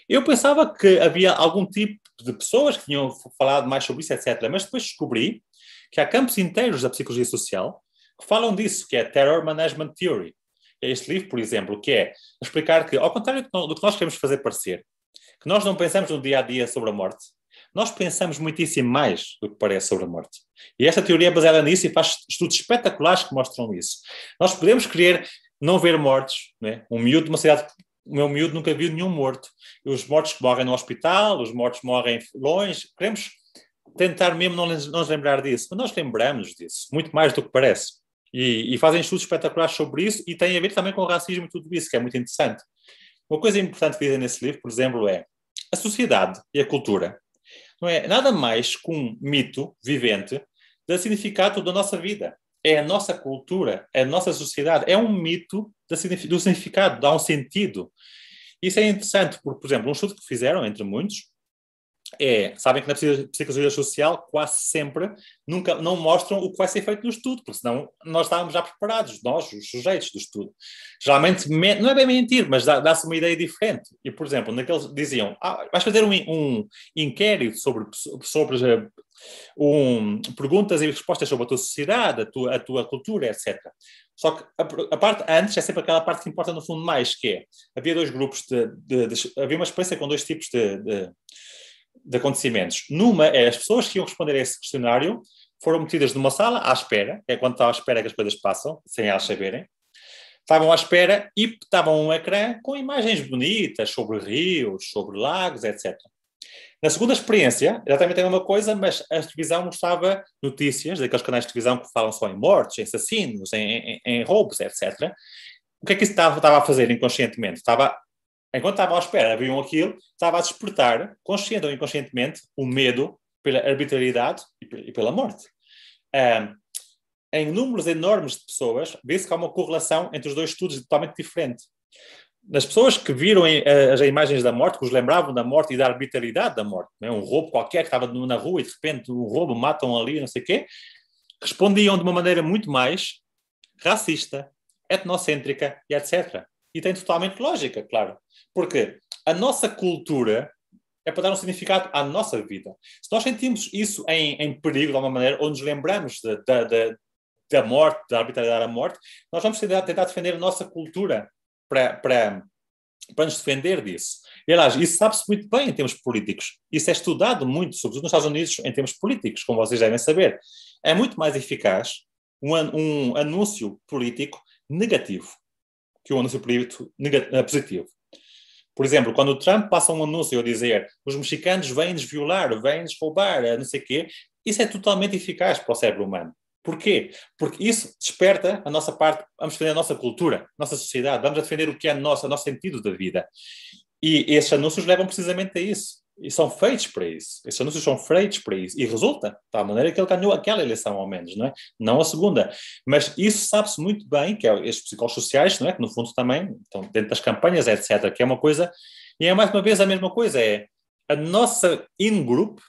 Eu pensava que havia algum tipo de pessoas que tinham falado mais sobre isso, etc. Mas depois descobri que há campos inteiros da psicologia social que falam disso, que é Terror Management Theory. É este livro, por exemplo, que é explicar que, ao contrário do que nós queremos fazer parecer, que nós não pensamos no dia a dia sobre a morte, nós pensamos muitíssimo mais do que parece sobre a morte. E esta teoria é baseada nisso e faz estudos espetaculares que mostram isso. Nós podemos querer não ver mortes, né? um miúdo de uma cidade o meu miúdo nunca viu nenhum morto. E os mortos que morrem no hospital, os mortos morrem longe. Queremos tentar mesmo não nos lembrar disso. Mas nós lembramos disso, muito mais do que parece. E, e fazem estudos espetaculares sobre isso e tem a ver também com o racismo e tudo isso, que é muito interessante. Uma coisa importante que dizem nesse livro, por exemplo, é a sociedade e a cultura não é nada mais que um mito vivente do significado da nossa vida. É a nossa cultura, é a nossa sociedade, é um mito do significado, dá um sentido. Isso é interessante, porque, por exemplo, um estudo que fizeram, entre muitos, é, sabem que na psicologia social quase sempre nunca não mostram o que vai ser feito no estudo, porque senão nós estávamos já preparados, nós, os sujeitos do estudo. Geralmente, não é bem mentir, mas dá-se uma ideia diferente. E, por exemplo, naqueles diziam, ah, vais fazer um, um inquérito sobre, sobre um, perguntas e respostas sobre a tua sociedade, a tua, a tua cultura, etc. Só que a, a, parte antes é sempre aquela parte que importa no fundo mais, que é, havia dois grupos, de, de, de havia uma experiência com dois tipos de, de de acontecimentos. Numa é as pessoas que iam responder a esse questionário foram metidas numa sala à espera, que é quando está à espera que as coisas passam, sem elas saberem. Estavam à espera e estavam um ecrã com imagens bonitas sobre rios, sobre lagos, etc. Na segunda experiência, exatamente a mesma coisa, mas a televisão mostrava notícias daqueles canais de televisão que falam só em mortes, em assassinos, em, em, em roubos, etc. O que é que isso estava, estava a fazer inconscientemente? Estava Enquanto estavam à espera, viam aquilo, estava a despertar, consciente ou inconscientemente, o medo pela arbitrariedade e pela morte. Um, em números enormes de pessoas, vê-se que há uma correlação entre os dois estudos totalmente diferente. Nas pessoas que viram eh, as imagens da morte, que os lembravam da morte e da arbitrariedade da morte, né? um roubo qualquer que estava na rua e de repente um roubo, matam ali, não sei o quê, respondiam de uma maneira muito mais racista, etnocêntrica e etc. E tem totalmente lógica, claro. Porque a nossa cultura é para dar um significado à nossa vida. Se nós sentimos isso em, em perigo, de alguma maneira, ou nos lembramos da, da morte, da arbitrariedade da morte, nós vamos tentar, tentar defender a nossa cultura para, para, para nos defender disso. E, aliás, isso sabe-se muito bem em termos políticos. Isso é estudado muito, sobretudo nos Estados Unidos, em termos políticos, como vocês devem saber. É muito mais eficaz um, um anúncio político negativo que o anúncio político eh, positivo. Por exemplo, quando o Trump passa um anúncio a dizer os mexicanos vêm-nos violar, vêm-nos roubar, eh, não sei o quê, isso é totalmente eficaz para o cérebro humano. Porquê? Porque isso desperta a nossa parte, vamos defender a nossa cultura, a nossa sociedade, vamos defender o que é nosso, o nosso sentido da vida. E esses anúncios levam precisamente a isso e são feitos para isso. Esses anúncios são feitos para isso. E resulta, da tá? maneira que ele ganhou aquela eleição, ao menos, não é? Não a segunda. Mas isso sabe-se muito bem, que é estes psicólogos sociais, não é? Que no fundo também estão dentro das campanhas, etc. Que é uma coisa. E é mais uma vez a mesma coisa. É a nossa in-group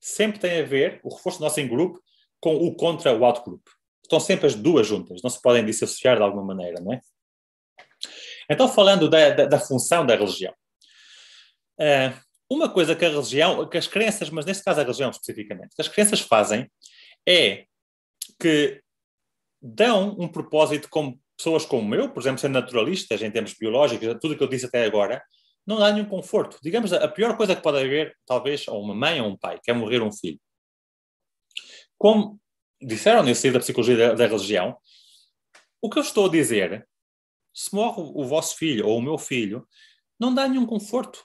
sempre tem a ver, o reforço do nosso in-group, com o contra o out-group. Estão sempre as duas juntas, não se podem dissociar de alguma maneira, não é? Então, falando da, da, da função da religião. Uh, uma coisa que a religião, que as crenças, mas neste caso a religião especificamente, que as crenças fazem é que dão um propósito como pessoas como eu, por exemplo, sendo naturalistas em termos biológicos, tudo o que eu disse até agora, não dá nenhum conforto. Digamos, a pior coisa que pode haver, talvez, a uma mãe ou um pai, que é morrer um filho. Como disseram nesse livro da Psicologia da, da Religião, o que eu estou a dizer, se morre o vosso filho ou o meu filho, não dá nenhum conforto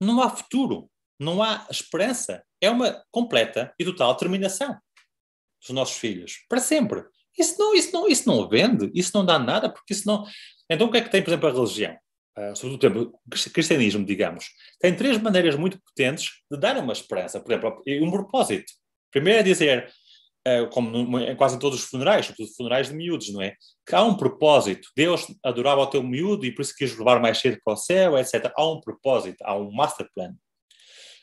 não há futuro, não há esperança. É uma completa e total terminação dos nossos filhos, para sempre. Isso não, isso não, isso não vende, isso não dá nada, porque isso não. Então, o que é que tem, por exemplo, a religião? Uh, sobretudo, o cristianismo, digamos, tem três maneiras muito potentes de dar uma esperança, por exemplo, um propósito. Primeiro é dizer é, como é em quase todos os funerais, sobretudo funerais de miúdos, não é? Que há um propósito. Deus adorava o teu miúdo e por isso quis levar mais cedo para o céu, etc. Há um propósito, há um master plan.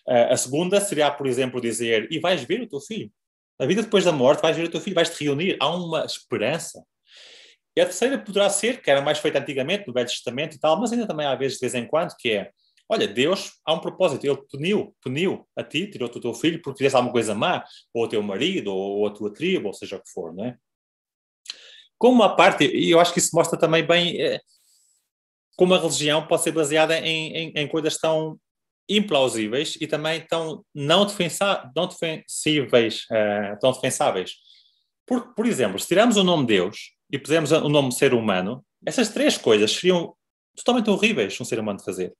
Eh, a segunda seria, por exemplo, dizer: e vais ver o teu filho. A vida depois da morte, vais ver o teu filho, vais te reunir. Há uma esperança. E a terceira poderá ser, que era mais feita antigamente, no Velho Testamento e tal, mas ainda também há vezes de vez em quando, que é Olha, Deus há um propósito, ele puniu, puniu a ti, tirou-te o teu filho porque fizeste alguma coisa má, ou ao teu marido, ou à tua tribo, ou seja o que for, não é? Como a parte, e eu acho que isso mostra também bem é, como a religião pode ser baseada em, em, em coisas tão implausíveis e também tão não, defensa, não defensíveis, eh, tão defensáveis. Por, por exemplo, se tirarmos o nome Deus e pusermos o nome ser humano, essas três coisas seriam totalmente horríveis um ser humano de fazer.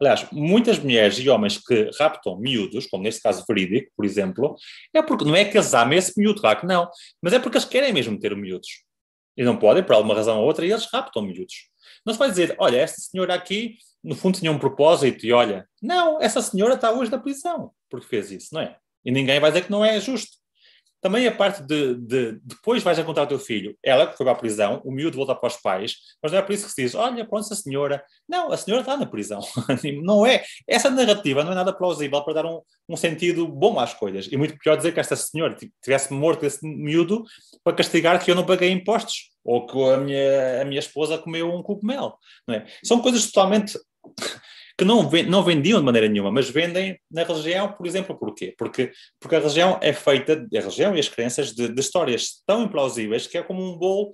Aliás, muitas mulheres e homens que raptam miúdos, como neste caso verídico, por exemplo, é porque não é que eles amem esse miúdo, claro que não, mas é porque eles querem mesmo ter miúdos. E não podem, por alguma razão ou outra, e eles raptam miúdos. Não se vai dizer, olha, esta senhora aqui, no fundo, tinha um propósito, e olha, não, essa senhora está hoje na prisão porque fez isso, não é? E ninguém vai dizer que não é justo. Também a parte de, de, depois vais encontrar o teu filho. Ela que foi para a prisão, o miúdo volta para os pais, mas não é por isso que se diz: olha, pronto, a senhora. Não, a senhora está na prisão. [laughs] não é. Essa narrativa não é nada plausível para dar um, um sentido bom às coisas. E muito pior dizer que esta senhora tivesse morto esse miúdo para castigar que eu não paguei impostos ou que a minha, a minha esposa comeu um mel Não é? São coisas totalmente que não, não vendiam de maneira nenhuma, mas vendem na religião, por exemplo, porquê? Porque, porque a religião é feita, a religião e as crenças, de, de histórias tão implausíveis que é como um bolo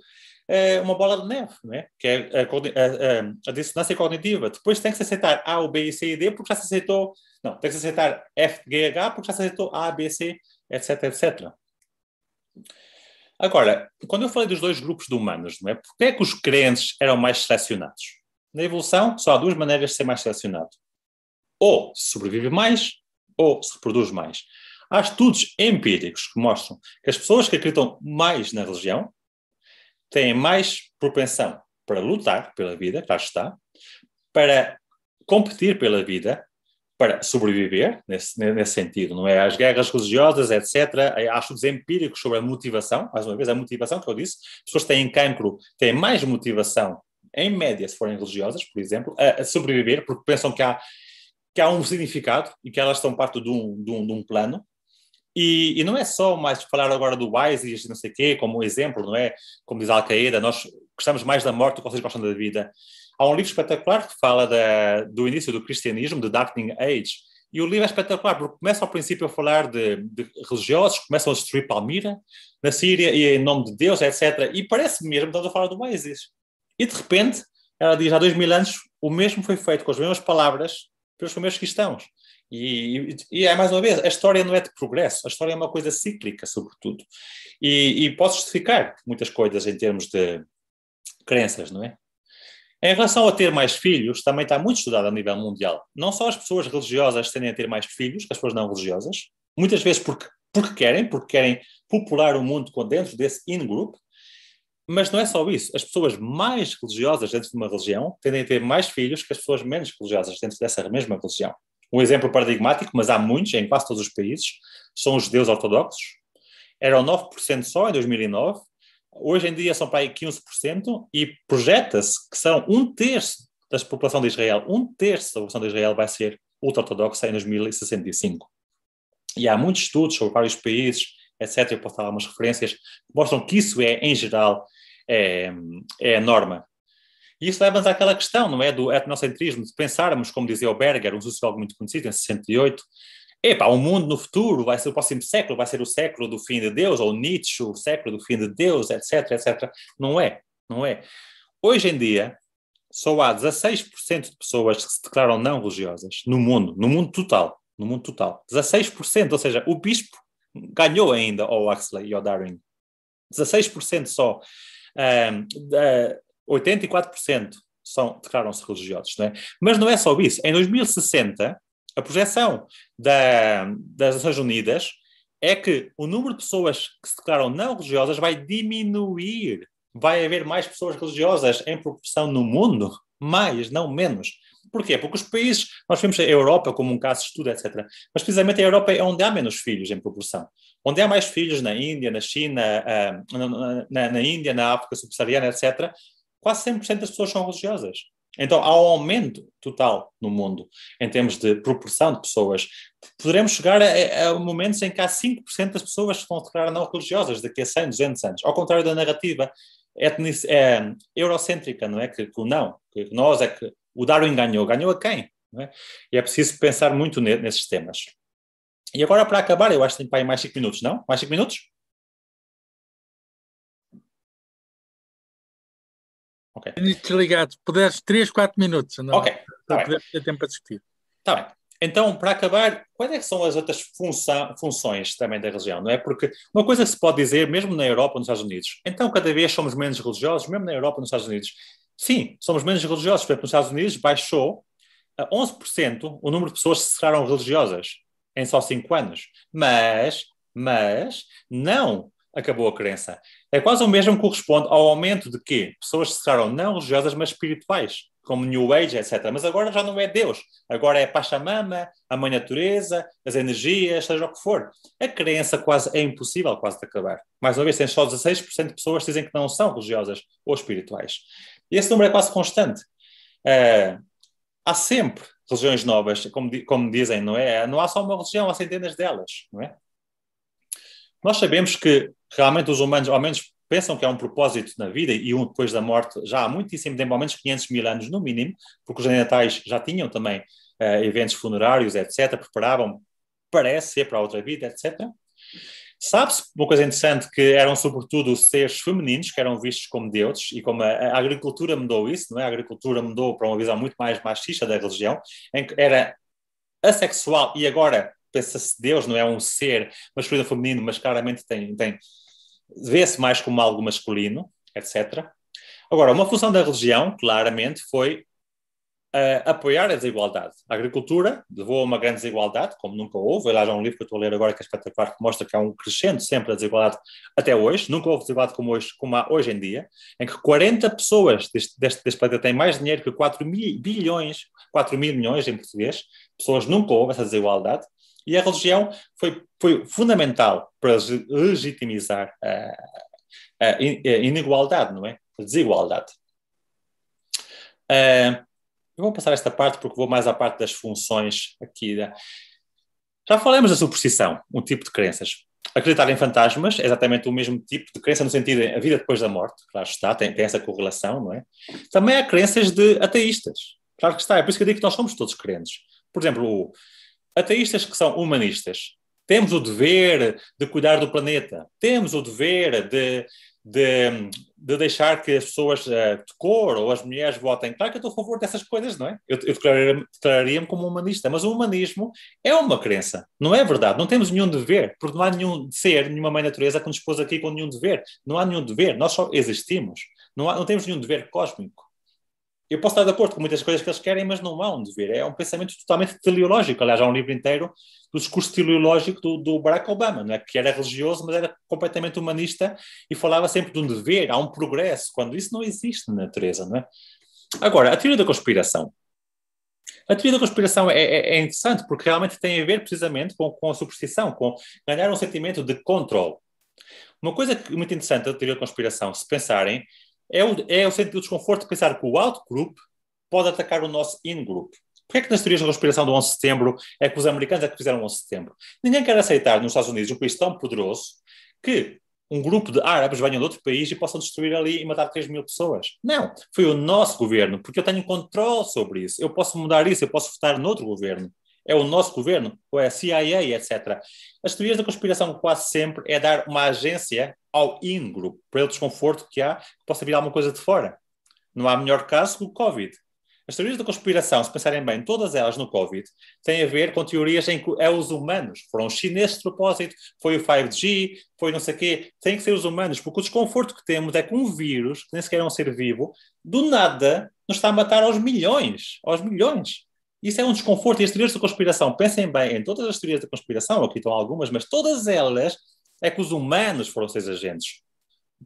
é uma bola de neve, né? que é a, a, a, a, dissonância cognitiva. Depois tem que se aceitar A, o B e C e D, porque já se aceitou. Não, tem que se aceitar F, G, H, porque já se aceitou A, B, C, etc, etc. Agora, quando eu falei dos dois grupos de humanos, não é? Porquê é que os crentes eram mais selecionados? Na evolução, só há duas maneiras de ser mais selecionado: ou sobrevive mais, ou se reproduz mais. Há estudos empíricos que mostram que as pessoas que acreditam mais na religião têm mais propensão para lutar pela vida, cá está, para competir pela vida, para sobreviver, nesse, nesse sentido, não é? As guerras religiosas, etc. Há estudos empíricos sobre a motivação, mais uma vez, a motivação que eu disse. As pessoas que têm cancro têm mais motivação em média, se forem religiosas, por exemplo, a, a sobreviver, porque pensam que há, que há um significado e que elas são parte de um, de um, de um plano. E, e, não é só mais falar agora do ISIS, não sei o quê, como exemplo, não é? Como diz a Al-Qaeda, nós gostamos mais da morte do que vocês gostam da vida. Há um livro espetacular que fala da, do início do cristianismo, The Darkening Age, e o livro é espetacular, porque começa ao princípio a falar de, de, religiosos, começam a destruir Palmira, na Síria, e em nome de Deus, etc. E parece mesmo que estamos a falar do ISIS. E de repente, ela diz: há dois mil anos o mesmo foi feito com as mesmas palavras pelos primeiros cristãos. E, e, e é mais uma vez, a história não é de progresso, a história é uma coisa cíclica, sobretudo. E, e pode justificar muitas coisas em termos de crenças, não é? Em relação a ter mais filhos, também está muito estudado a nível mundial. Não só as pessoas religiosas tendem a ter mais filhos que as pessoas não religiosas, muitas vezes porque, porque querem, porque querem popular o mundo com dentro desse in-group, mas não é só isso. As pessoas mais religiosas dentro de uma religião tendem a ter mais filhos que as pessoas menos religiosas dentro dessa mesma religião. Um exemplo paradigmático, mas há muitos em quase todos os países, são os judeus ortodoxos. Eram 9% só em 2009, hoje em dia são para aí 15%, e projeta-se que são um terço da população de Israel, um terço da população de Israel vai ser ultra-ortodoxa em 2065. E há muitos estudos sobre vários países, etc. Eu posso dar algumas referências que mostram que isso é, em geral, é, é a norma. E isso leva-nos àquela questão, não é, do etnocentrismo, de pensarmos, como dizia o Berger, um sociólogo muito conhecido, em 68, epá, o um mundo no futuro vai ser o próximo século, vai ser o século do fim de Deus, ou Nietzsche, o século do fim de Deus, etc, etc. Não é, não é. Hoje em dia, só há 16% de pessoas que se declaram não religiosas no mundo, no mundo total, no mundo total. 16%, ou seja, o bispo ganhou ainda ao Huxley e ao Darwin. 16% só, um, uh, 84% são, declaram-se religiosos. Não é? Mas não é só isso. Em 2060, a projeção da, das Nações Unidas é que o número de pessoas que se declaram não religiosas vai diminuir. Vai haver mais pessoas religiosas em proporção no mundo, mais, não menos. Porquê? Porque os países, nós vemos a Europa como um caso de estudo, etc. Mas precisamente a Europa é onde há menos filhos em proporção. Onde há mais filhos na Índia, na China, ah, na, na, Índia, na África subsaariana, etc., quase 100% das pessoas são religiosas. Então há um aumento total no mundo em termos de proporção de pessoas. Poderemos chegar a, a momentos em que há 5% das pessoas que vão se declarar não religiosas daqui a 100, 200 anos. Ao contrário da narrativa etnic, é, eurocêntrica, não é? Que, que não, que nós é que o Darwin ganhou. Ganhou a quem? É? E é preciso pensar muito nesses temas. E agora, para acabar, eu acho que tem para mais 5 minutos, não? Mais 5 minutos? Ok. Desligado. Puderes 3, 4 minutos. Não? É? Ok. Não tá ter tempo para discutir. Está bem. Então, para acabar, quais é são as outras funções também da religião? Não é? Porque uma coisa se pode dizer, mesmo na Europa, nos Estados Unidos, então cada vez somos menos religiosos, mesmo na Europa, nos Estados Unidos. Sim, somos menos religiosos. Por exemplo, nos Estados Unidos baixou a 11% o número de pessoas que se declararam religiosas em só 5 anos. Mas, mas, não acabou a crença. É quase o mesmo que corresponde ao aumento de quê? pessoas se declararam não religiosas, mas espirituais, como New Age, etc. Mas agora já não é Deus. Agora é Pachamama, a Mãe Natureza, as energias, seja o que for. A crença quase é impossível quase de acabar. Mais uma vez, tem só 16% de pessoas que dizem que não são religiosas ou espirituais esse número é quase constante. Uh, há sempre religiões novas, como, como, dizem, não é? Não há só uma religião, há centenas delas, não é? Nós sabemos que realmente os humanos, ao menos pensam que há um propósito na vida e um depois da morte, já há muitíssimo tempo, ao menos 500 mil anos no mínimo, porque os genetais já tinham também uh, eventos funerários, etc., preparavam, parece ser, para outra vida, etc. Sabe-se uma coisa interessante que eram sobretudo seres femininos que eram vistos como deuses e como a, a, agricultura mudou isso, não é? A agricultura mudou para uma visão muito mais machista da religião, em que era assexual e agora pensa-se Deus não é um ser masculino ou feminino, mas claramente tem, tem vê-se mais como algo masculino, etc. Agora, uma função da religião, claramente, foi uh, apoiar a desigualdade. A agricultura levou a uma grande desigualdade, como nunca houve. Aliás, há um livro que eu estou a ler agora que é espetacular, que mostra que há um crescente sempre da desigualdade até hoje. Nunca houve desigualdade como, hoje, como há hoje em dia, em que 40 pessoas deste, deste, deste planeta têm mais dinheiro que 4 mil, bilhões, 4 mil milhões em português. Pessoas nunca houve essa desigualdade. E a religião foi, foi fundamental para legitimizar a, a, a inigualdade, não é? A desigualdade. Uh, eu vou passar esta parte porque vou mais à parte das funções aqui. Da... Já falamos da superstição, um tipo de crenças. Acreditar em fantasmas é exatamente o mesmo tipo de crença, no sentido a vida depois da morte, claro que está, tem, tem essa correlação, não é? Também há crenças de ateístas, claro que está, é por isso que eu digo que nós somos todos crentes. Por exemplo, ateístas que são humanistas, temos o dever de cuidar do planeta, temos o dever de, de de deixar que as pessoas uh, de cor ou as mulheres votem. Claro que eu estou a favor dessas coisas, não é? Eu, eu declararia-me declararia como humanista, mas o humanismo é uma crença, não é verdade. Não temos nenhum dever, porque não há nenhum ser, nenhuma mãe natureza que nos pôs aqui com nenhum dever. Não há nenhum dever, nós só existimos. Não, há, não temos nenhum dever cósmico. Eu posso estar de acordo com muitas coisas que eles querem, mas não há onde É um pensamento totalmente teleológico. Aliás, há um livro inteiro do discurso teleológico do, do Barack Obama, é que era religioso, mas era completamente humanista e falava sempre de um dever, há um progresso, quando isso não existe na natureza. Não é? Agora, a teoria da conspiração. A teoria da conspiração é, é, é interessante porque realmente tem a ver precisamente com, com a superstição, com ganhar um sentimento de controle. Uma coisa é muito interessante da teoria da conspiração, se pensarem, é o, é sentido do desconforto de pensar que o out-group pode atacar o nosso in-group. Porquê é que nas teorias da conspiração do 11 de setembro é que os americanos é que fizeram o 11 de setembro? Ninguém quer aceitar nos Estados Unidos, um país tão poderoso, que um grupo de árabes venham de outro país e possam destruir ali e matar 3 mil pessoas. Não, foi o nosso governo, porque eu tenho controle sobre isso. Eu posso mudar isso, eu posso votar noutro governo. É o nosso governo? Ou é a CIA, etc. As teorias da conspiração quase sempre é dar uma agência ao in group para o desconforto que há, que possa vir alguma coisa de fora. Não há melhor caso que o Covid. As teorias da conspiração, se pensarem bem, todas elas no Covid, têm a ver com teorias em que é os humanos. Foram os chineses de propósito, foi o 5G, foi não sei o quê. Tem que ser os humanos, porque o desconforto que temos é que um vírus, que nem sequer é um ser vivo, do nada nos está a matar aos milhões. Aos milhões. Isso é um desconforto. E as teorias da conspiração, pensem bem, em todas as teorias da conspiração, aqui estão algumas, mas todas elas é que os humanos foram seus agentes.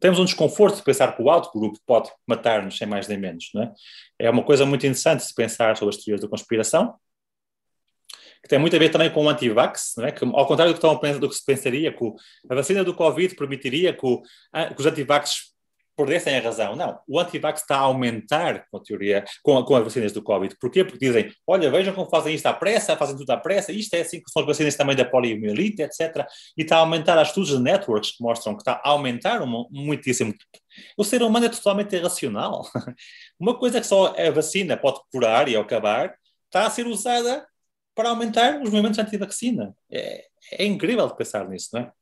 Temos um desconforto de pensar que o alto grupo pode matar-nos, sem mais nem menos. Não é? é uma coisa muito interessante se pensar sobre as teorias da conspiração, que tem muito a ver também com o anti-vax, é? que ao contrário do que, estão, do que se pensaria, que a vacina do Covid permitiria que, o, que os anti-vax perdessem a razão. Não, o antivax está a aumentar com a teoria, com, com as vacinas do Covid. Porquê? Porque dizem, olha, vejam como fazem isto à pressa, fazem tudo à pressa, isto é assim que são as vacinas também da poliomielite, etc. E está a aumentar, há estudos de networks que mostram que está a aumentar um, muitíssimo. O ser humano é totalmente irracional. [laughs] Uma coisa que só a vacina pode curar e acabar, está a ser usada para aumentar os movimentos anti-vacina. É, é incrível pensar nisso, não é?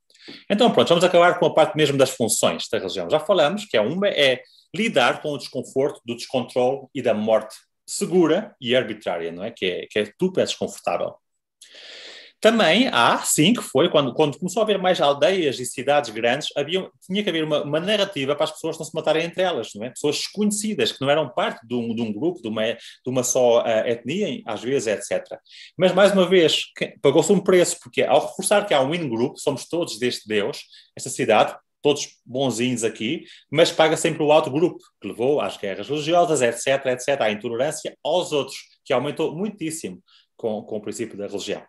Então, pronto, vamos acabar com a parte mesmo das funções da religião. Já falamos que a uma é lidar com o desconforto do descontrole e da morte segura e arbitrária, não é? Que é, que é desconfortável. Também há, sim, que foi, quando, quando começou a haver mais aldeias e cidades grandes, havia, tinha que haver uma, uma narrativa para as pessoas não se matarem entre elas, não é? Pessoas desconhecidas, que não eram parte de um, de um grupo, de uma, de uma só uh, etnia, às vezes, etc. Mas, mais uma vez, pagou-se um preço, porque ao reforçar que há um in-group, somos todos deste Deus, esta cidade, todos bonzinhos aqui, mas paga sempre o alto grupo, que levou às guerras religiosas, etc., etc., à intolerância aos outros, que aumentou muitíssimo com, com o princípio da religião.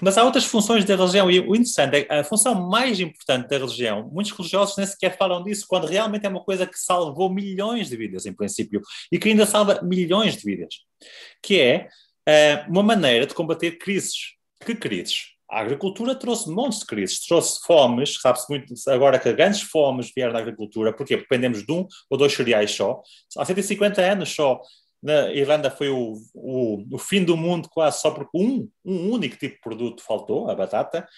Mas há outras funções da religião, e o interessante é a função mais importante da religião. Muitos religiosos nem sequer falam disso, quando realmente é uma coisa que salvou milhões de vidas, em princípio, e que ainda salva milhões de vidas, que é uh, uma maneira de combater crises. Que crises? A agricultura trouxe montes de crises, trouxe fomes, sabe-se muito agora que grandes fomes vieram da agricultura, Porque dependemos de um ou dois cereais só. Há 150 anos só na Irlanda foi o, o, o, fim do mundo quase só porque um, um único tipo de produto faltou, a batata.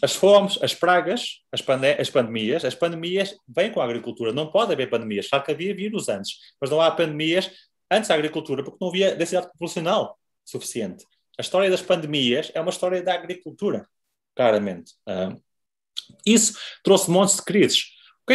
as fomes, as pragas, as, pande as, pandemias, as pandemias vêm com a agricultura, não pode haver pandemias, só que havia vírus antes, mas não há pandemias antes da agricultura, porque não havia densidade populacional suficiente. A história das pandemias é uma história da agricultura, claramente. isso trouxe montes de crises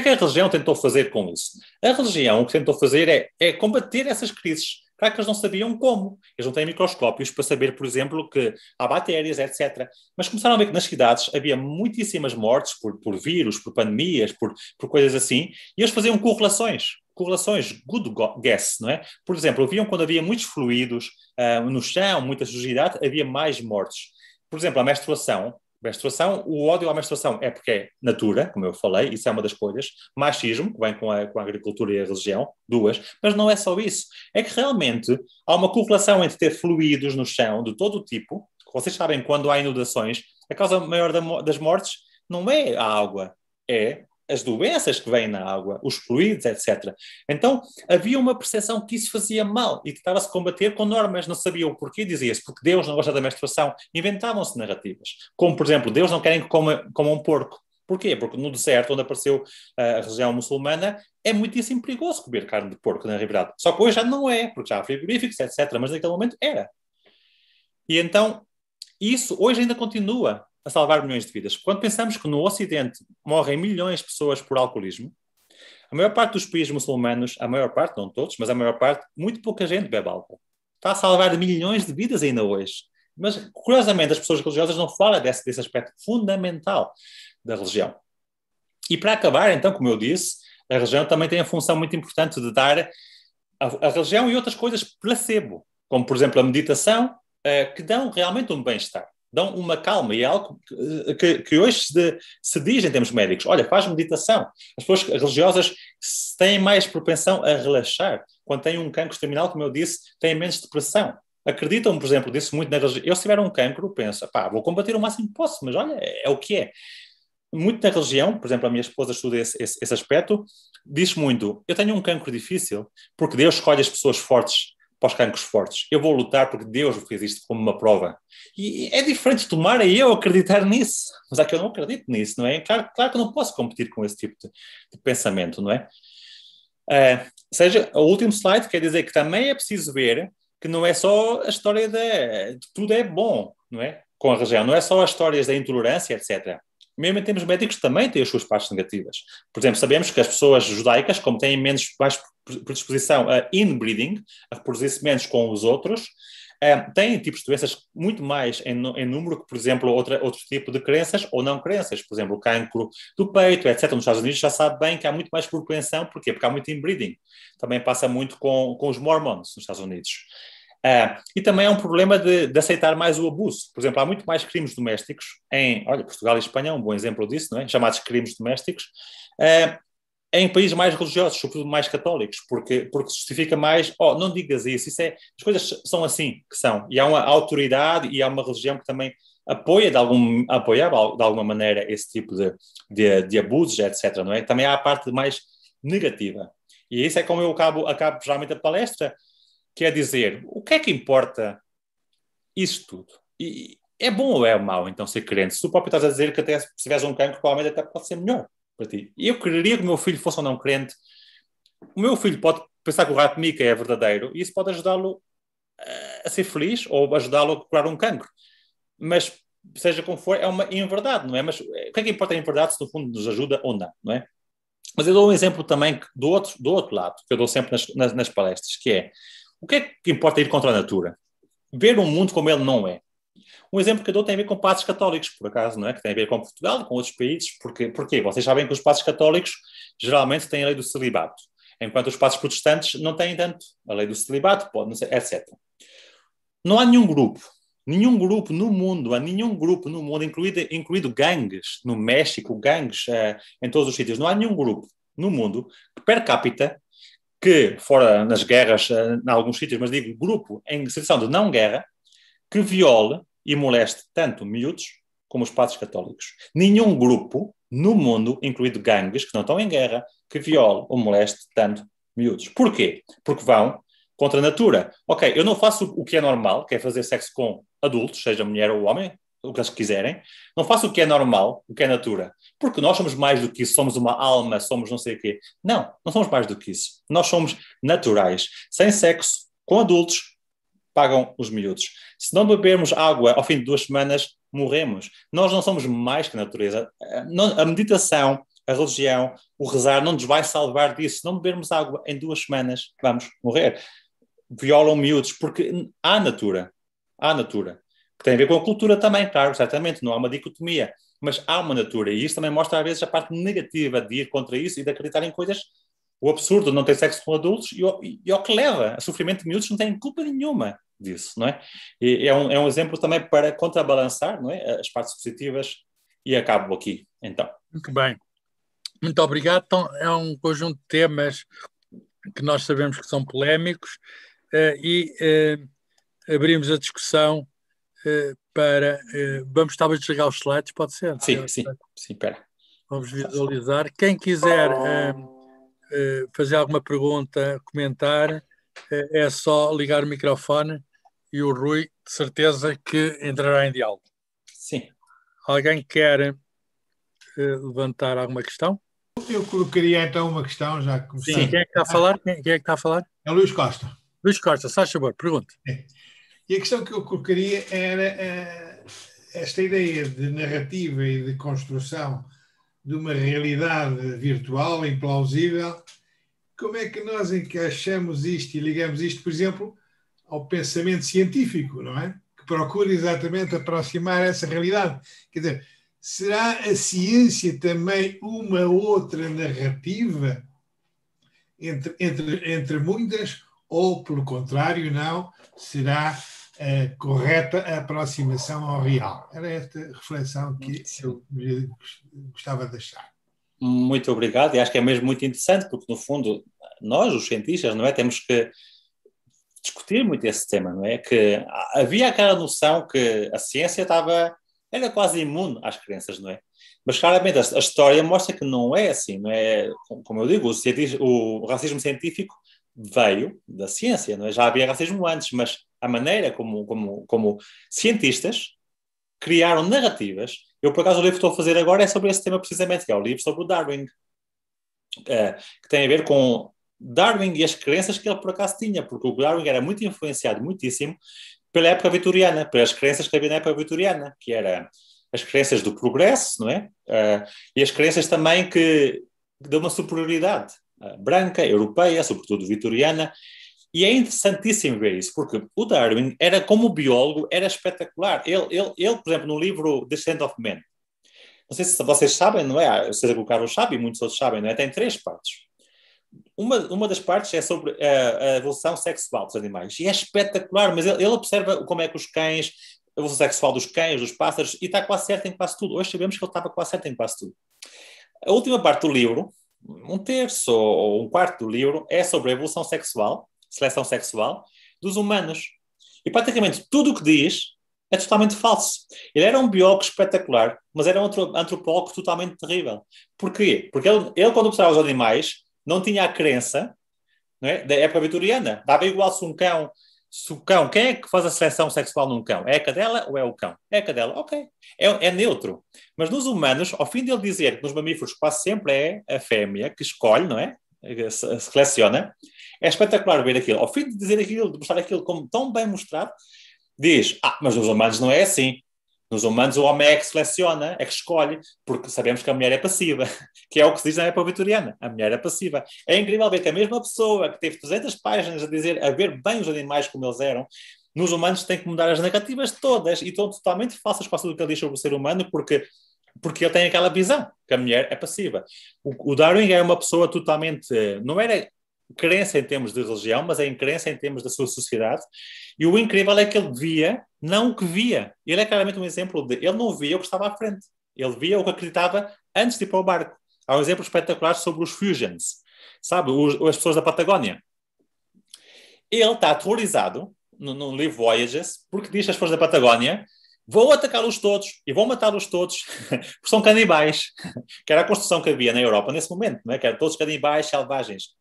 que é que a religião tentou fazer com isso? A religião o que tentou fazer é, é combater essas crises. Claro que eles não sabiam como. Eles não têm microscópios para saber, por exemplo, que há bactérias, etc. Mas começaram a ver que nas cidades havia muitíssimas mortes por, por vírus, por pandemias, por, por coisas assim, e eles faziam correlações correlações, good guess, não é? Por exemplo, viam quando havia muitos fluidos uh, no chão, muita sujidade, havia mais mortes. Por exemplo, a menstruação Menstruação, o ódio à menstruação é porque é natura, como eu falei, isso é uma das coisas, machismo, que vem com a, com a agricultura e a religião, duas, mas não é só isso. É que realmente há uma correlação entre ter fluidos no chão de todo o tipo. Vocês sabem, quando há inundações, a causa maior das mortes não é a água, é as doenças que vêm na água, os fluidos, etc. Então havia uma percepção que isso fazia mal e que estava-se a combater com normas, não sabiam o porquê, dizia-se porque Deus não gosta da menstruação. Inventavam-se narrativas, como por exemplo, Deus não quer que coma, coma um porco. Porquê? Porque no deserto onde apareceu ah, a região muçulmana é muitíssimo perigoso comer carne de porco, na realidade. Só que hoje já não é, porque já há frigoríficos, etc. Mas naquele momento era. E então, isso hoje ainda continua a salvar milhões de vidas. Quando pensamos que no Ocidente morrem milhões de pessoas por alcoolismo, a maior parte dos países muçulmanos, a maior parte, não todos, mas a maior parte, muito pouca gente bebe álcool. Está a salvar milhões de vidas ainda hoje. Mas, curiosamente, as pessoas religiosas não falam desse, desse aspecto fundamental da religião. E para acabar, então, como eu disse, a religião também tem a função muito importante de dar a, a religião e outras coisas placebo, como, por exemplo, a meditação, eh, que dão realmente um bem-estar dão uma calma e é algo que, eh, que hoje se, se, diz em termos médicos. Olha, faz meditação. As pessoas religiosas têm mais propensão a relaxar. Quando têm um cancro terminal, como eu disse, têm menos depressão. Acreditam, por exemplo, disso muito na religião. Eu, se tiver um cancro, penso, pá, vou combater o máximo que posso, mas olha, é, é o que é. Muito na religião, por exemplo, a minha esposa estuda esse, esse, esse aspecto, diz muito, eu tenho um cancro difícil, porque Deus escolhe as pessoas fortes para os cancros fortes. Eu vou lutar porque Deus fez isto como uma prova. E é diferente tomar e eu acreditar nisso. Mas é que eu não acredito nisso, não é? Claro, claro que eu não posso competir com esse tipo de, de pensamento, não é? Uh, seja, o último slide quer dizer que também é preciso ver que não é só a história de, de tudo é bom, não é? Com a região, não é só as histórias da intolerância, etc mesmo em termos médicos, também tem as suas partes negativas. Por exemplo, sabemos que as pessoas judaicas, como têm menos mais predisposição a inbreeding, a reproduzir-se menos com os outros, eh, têm tipos de doenças muito mais em, número que, por exemplo, outra, outro tipo de crenças ou não crenças. Por exemplo, o cancro do peito, etc. Nos Estados Unidos já sabe bem que há muito mais por propensão. Porquê? Porque há muito inbreeding. Também passa muito com, com os mormons nos Estados Unidos. É, e também é um problema de, de, aceitar mais o abuso. Por exemplo, há muito mais crimes domésticos em, olha, Portugal e Espanha é um bom exemplo disso, não é? Chamados crimes domésticos, é, em países mais religiosos, sobretudo mais católicos, porque, porque justifica mais, oh, não digas isso, isso é, as coisas são assim que são. E há uma autoridade e há uma religião que também apoia de, algum, apoiava de alguma maneira esse tipo de, de, de, abusos, etc. Não é? Também há a parte mais negativa. E isso é como eu acabo, acabo geralmente a palestra, Quer é dizer, o que é que importa isso tudo? E é bom ou é mau, então, ser crente? Se tu próprio estás a dizer que até se tiveres um cancro, provavelmente até pode ser melhor para ti. Eu queria que o meu filho fosse ou não crente. O meu filho pode pensar que o rato mica é verdadeiro e isso pode ajudá-lo eh, a ser feliz ou ajudá-lo a curar um cancro. Mas, seja como for, é uma inverdade, não é? Mas eh, o que é que importa a inverdade se, no fundo, nos ajuda ou não, não é? Mas eu dou um exemplo também do outro, do outro lado, que eu dou sempre nas, nas, nas palestras, que é o que é que importa ir contra a natura? Ver o um mundo como ele não é. Um exemplo que eu dou tem a ver com padres católicos, por acaso, não é? Que tem a ver com Portugal, com outros países. Porque, porquê? Vocês sabem que os padres católicos geralmente têm a lei do celibato, enquanto os padres protestantes não têm tanto. A lei do celibato, pode, não sei, etc. Não há nenhum grupo, nenhum grupo no mundo, há nenhum grupo no mundo, incluído, incluído gangues no México, gangues eh, em todos os sítios, não há nenhum grupo no mundo que per capita que, fora nas guerras, eh, em alguns sítios, mas digo grupo em situação de não guerra, que viole e moleste tanto miúdos como os padres católicos. Nenhum grupo no mundo, incluído gangues que não estão em guerra, que viole ou moleste tanto miúdos. Porquê? Porque vão contra a natura. Ok, eu não faço o que é normal, que é fazer sexo com adultos, seja mulher ou homem, o que eles quiserem, não façam o que é normal, o que é natura, porque nós somos mais do que isso, somos uma alma, somos não sei o quê. Não, não somos mais do que isso. Nós somos naturais, sem sexo, com adultos, pagam os miúdos. Se não bebermos água ao fim de duas semanas, morremos. Nós não somos mais que a natureza. Eh, a meditação, a religião, o rezar não nos vai salvar disso. Se não bebermos água em duas semanas, vamos morrer. Violam miúdos, porque há natura. Há natura. Tem a ver com a cultura também, claro, tá? certamente, não há uma dicotomia. Mas há uma natureza e isso também mostra às vezes a parte negativa de ir contra isso e de acreditar em coisas, o absurdo não ter sexo com adultos e, e, e que leva a sofrimento de miúdos, não tem culpa nenhuma disso, não é? E é um, é um exemplo também para contrabalançar não é? as partes positivas e acabo aqui, então. Muito bem. Muito obrigado. Então, é um conjunto de temas que nós sabemos que são polémicos uh, e uh, abrimos a discussão para. Eh, vamos talvez desligar os slides, pode ser? Sim, sim, sim, espera. Vamos visualizar. Quem quiser ehm, eh, fazer alguma pergunta, comentar, eh, é só ligar o microfone e o Rui, de certeza, que entrará em diálogo. Sim. Alguém quer levantar alguma questão? Eu colocaria então uma questão, já que Sim, quem é que está a falar? Quem, é que está a falar? É Luís Costa. Luís Costa, se faz favor, pergunte. É. E a questão que eu colocaria era eh, esta ideia de narrativa e de construção de uma realidade virtual, implausível. Como é que nós encaixamos isto e ligamos isto, por exemplo, ao pensamento científico, não é? Que procura exatamente aproximar essa realidade. Quer dizer, será a ciência também uma outra narrativa entre, entre, entre muitas? Ou, pelo contrário, não? Será a correta aproximação ao real. Era esta reflexão que eu gostava de deixar. Muito obrigado, e acho que é mesmo muito interessante, porque no fundo nós, os cientistas, não é, temos que discutir muito esse tema, não é? Que havia aquela noção que a ciência estava era quase imune às crenças, não é? Mas claramente a, história mostra que não é assim, não é? Como eu digo, o, o racismo científico veio da ciência, não é? Já havia racismo antes, mas a maneira como, como, como cientistas criaram narrativas. Eu, por acaso, o livro que estou a fazer agora é sobre esse tema precisamente, que é o livro sobre o Darwin, eh, que tem a ver com Darwin e as crenças que ele, por acaso, tinha, porque o Darwin era muito influenciado, muitíssimo, pela época vitoriana, pelas crenças que havia na época vitoriana, que era as crenças do progresso, não é? Eh, e as crenças também que de uma superioridade eh, branca, europeia, sobretudo vitoriana, e é interessantíssimo ver isso, porque o Darwin era, como biólogo, era espetacular. Ele, ele, ele por exemplo, no livro Descent of Men, não sei se vocês sabem, não é? Ah, o César Carlos sabe e muitos outros sabem, não é? Tem três partes. Uma, uma das partes é sobre a, a evolução sexual dos animais. E é espetacular, mas ele, ele observa como é que os cães, a evolução sexual dos cães, dos pássaros, e está quase certo em quase tudo. Hoje sabemos que ele estava quase certo em quase tudo. A última parte do livro, um terço ou um quarto do livro, é sobre a evolução sexual seleção sexual, dos humanos. E praticamente tudo o que diz é totalmente falso. Ele era um biólogo espetacular, mas era um antropólogo totalmente terrível. Porquê? Porque ele, ele quando observava os animais, não tinha a crença não é? da época vitoriana. Dava igual se um cão. Se o cão, quem é que faz a seleção sexual num cão? É a cadela ou é o cão? É a cadela, ok. É, é neutro. Mas nos humanos, ao fim de ele dizer que nos mamíferos quase sempre é a fêmea que escolhe, não é? Se seleciona é espetacular ver aquilo. Ao fim de dizer aquilo, de mostrar aquilo como tão bem mostrado, diz: Ah, mas nos humanos não é assim. Nos humanos o homem é que seleciona, é que escolhe, porque sabemos que a mulher é passiva, [laughs] que é o que se diz na época vitoriana, a mulher é passiva. É incrível ver que a mesma pessoa que teve 200 páginas a dizer, a ver bem os animais como eles eram, nos humanos tem que mudar as negativas todas e estão totalmente falsas para tudo que ele diz sobre o ser humano, porque porque ele tem aquela visão que a mulher é passiva. O, o Darwin era é uma pessoa totalmente. Eh, não era crença em termos de religião, mas é em crença em termos da sua sociedade. E o incrível é que ele via, não o que via. Ele é claramente um exemplo de. Ele não via o que estava à frente. Ele via o que acreditava antes de ir para o barco. Há um exemplo espetacular sobre os Fusions, sabe? Os, as pessoas da Patagónia. Ele está aterrorizado no, no livro Voyages, porque diz as pessoas da Patagónia vou atacá-los todos e vou matá-los todos, [laughs] porque são canibais, [laughs] que era a construção que havia na Europa nesse momento, não é? que eram todos canibais selvagens.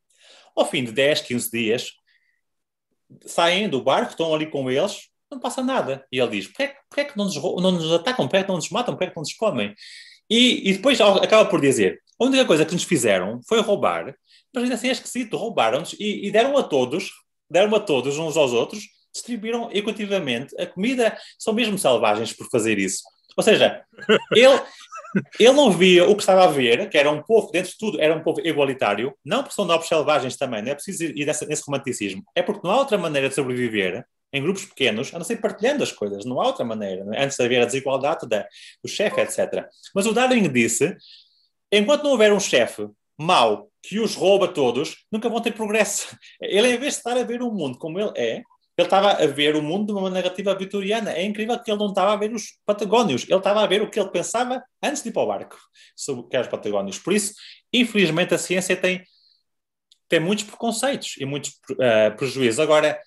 Ao fim de 10, 15 dias, saem do barco, estão ali com eles, não passa nada. E ele diz: porquê, é que é não nos, não nos atacam? Porquê é que não nos matam? Porquê é que não nos comem? E, e, depois acaba por dizer: a única coisa que nos fizeram foi roubar, mas ainda assim é esquisito, roubaram-nos e, e, deram a todos, deram a todos uns aos outros, distribuíram equitativamente a comida. São mesmo selvagens por fazer isso. Ou seja, ele, ele não via o que estava a ver, que era um povo, dentro de tudo, era um povo igualitário. Não porque são novos selvagens também, não é preciso ir nesse romanticismo. É porque não há outra maneira de sobreviver em grupos pequenos, a não ser partilhando as coisas. Não há outra maneira, é? antes de haver a desigualdade da, do chefe, etc. Mas o Darwin disse, enquanto não houver um chefe mau que os rouba todos, nunca vão ter progresso. [laughs] Ele, em vez de estar a ver o mundo como ele é, ele estava a ver o mundo de uma narrativa tipo vitoriana. É incrível que ele não estava a ver os Patagónios. Ele estava a ver o que ele pensava antes de ir para o barco sobre o que eram os Patagónios. Por isso, infelizmente, a ciência tem, tem muitos preconceitos e muitos uh, prejuízos. Agora,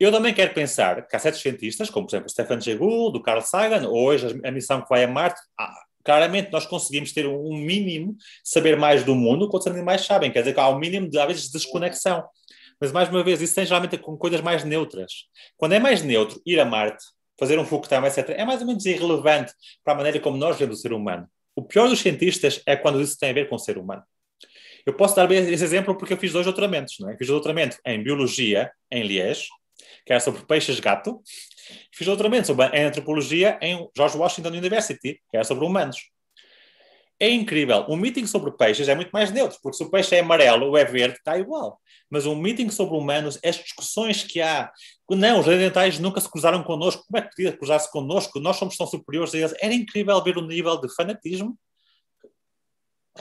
eu também quero pensar que há certos cientistas, como por exemplo Stefan Jay do Carl Sagan, hoje a missão que vai a Marte, ah, claramente nós conseguimos ter um mínimo, saber mais do mundo, quanto os animais sabem. Quer dizer que há um mínimo de, às vezes, desconexão. Mas mais uma vez, isso tem geralmente com coisas mais neutras. Quando é mais neutro, ir a Marte, fazer um fogo time, etc., é mais ou menos irrelevante para a maneira como nós vemos o ser humano. O pior dos cientistas é quando isso tem a ver com o ser humano. Eu posso dar esse exemplo porque eu fiz dois doutoramentos. Não é? Fiz doutoramento em biologia, em Liège, que era sobre peixes-gato. Fiz doutoramento sobre, em antropologia em George Washington University, que era sobre humanos. É incrível. Um meeting sobre peixes é muito mais neutro, porque se o peixe é amarelo ou é verde, está igual mas um meeting sobre humanos, as discussões que há. Não, os orientais nunca se cruzaram connosco. Como é que podia cruzar-se connosco? Nós somos tão superiores a eles. Era incrível ver o nível de fanatismo.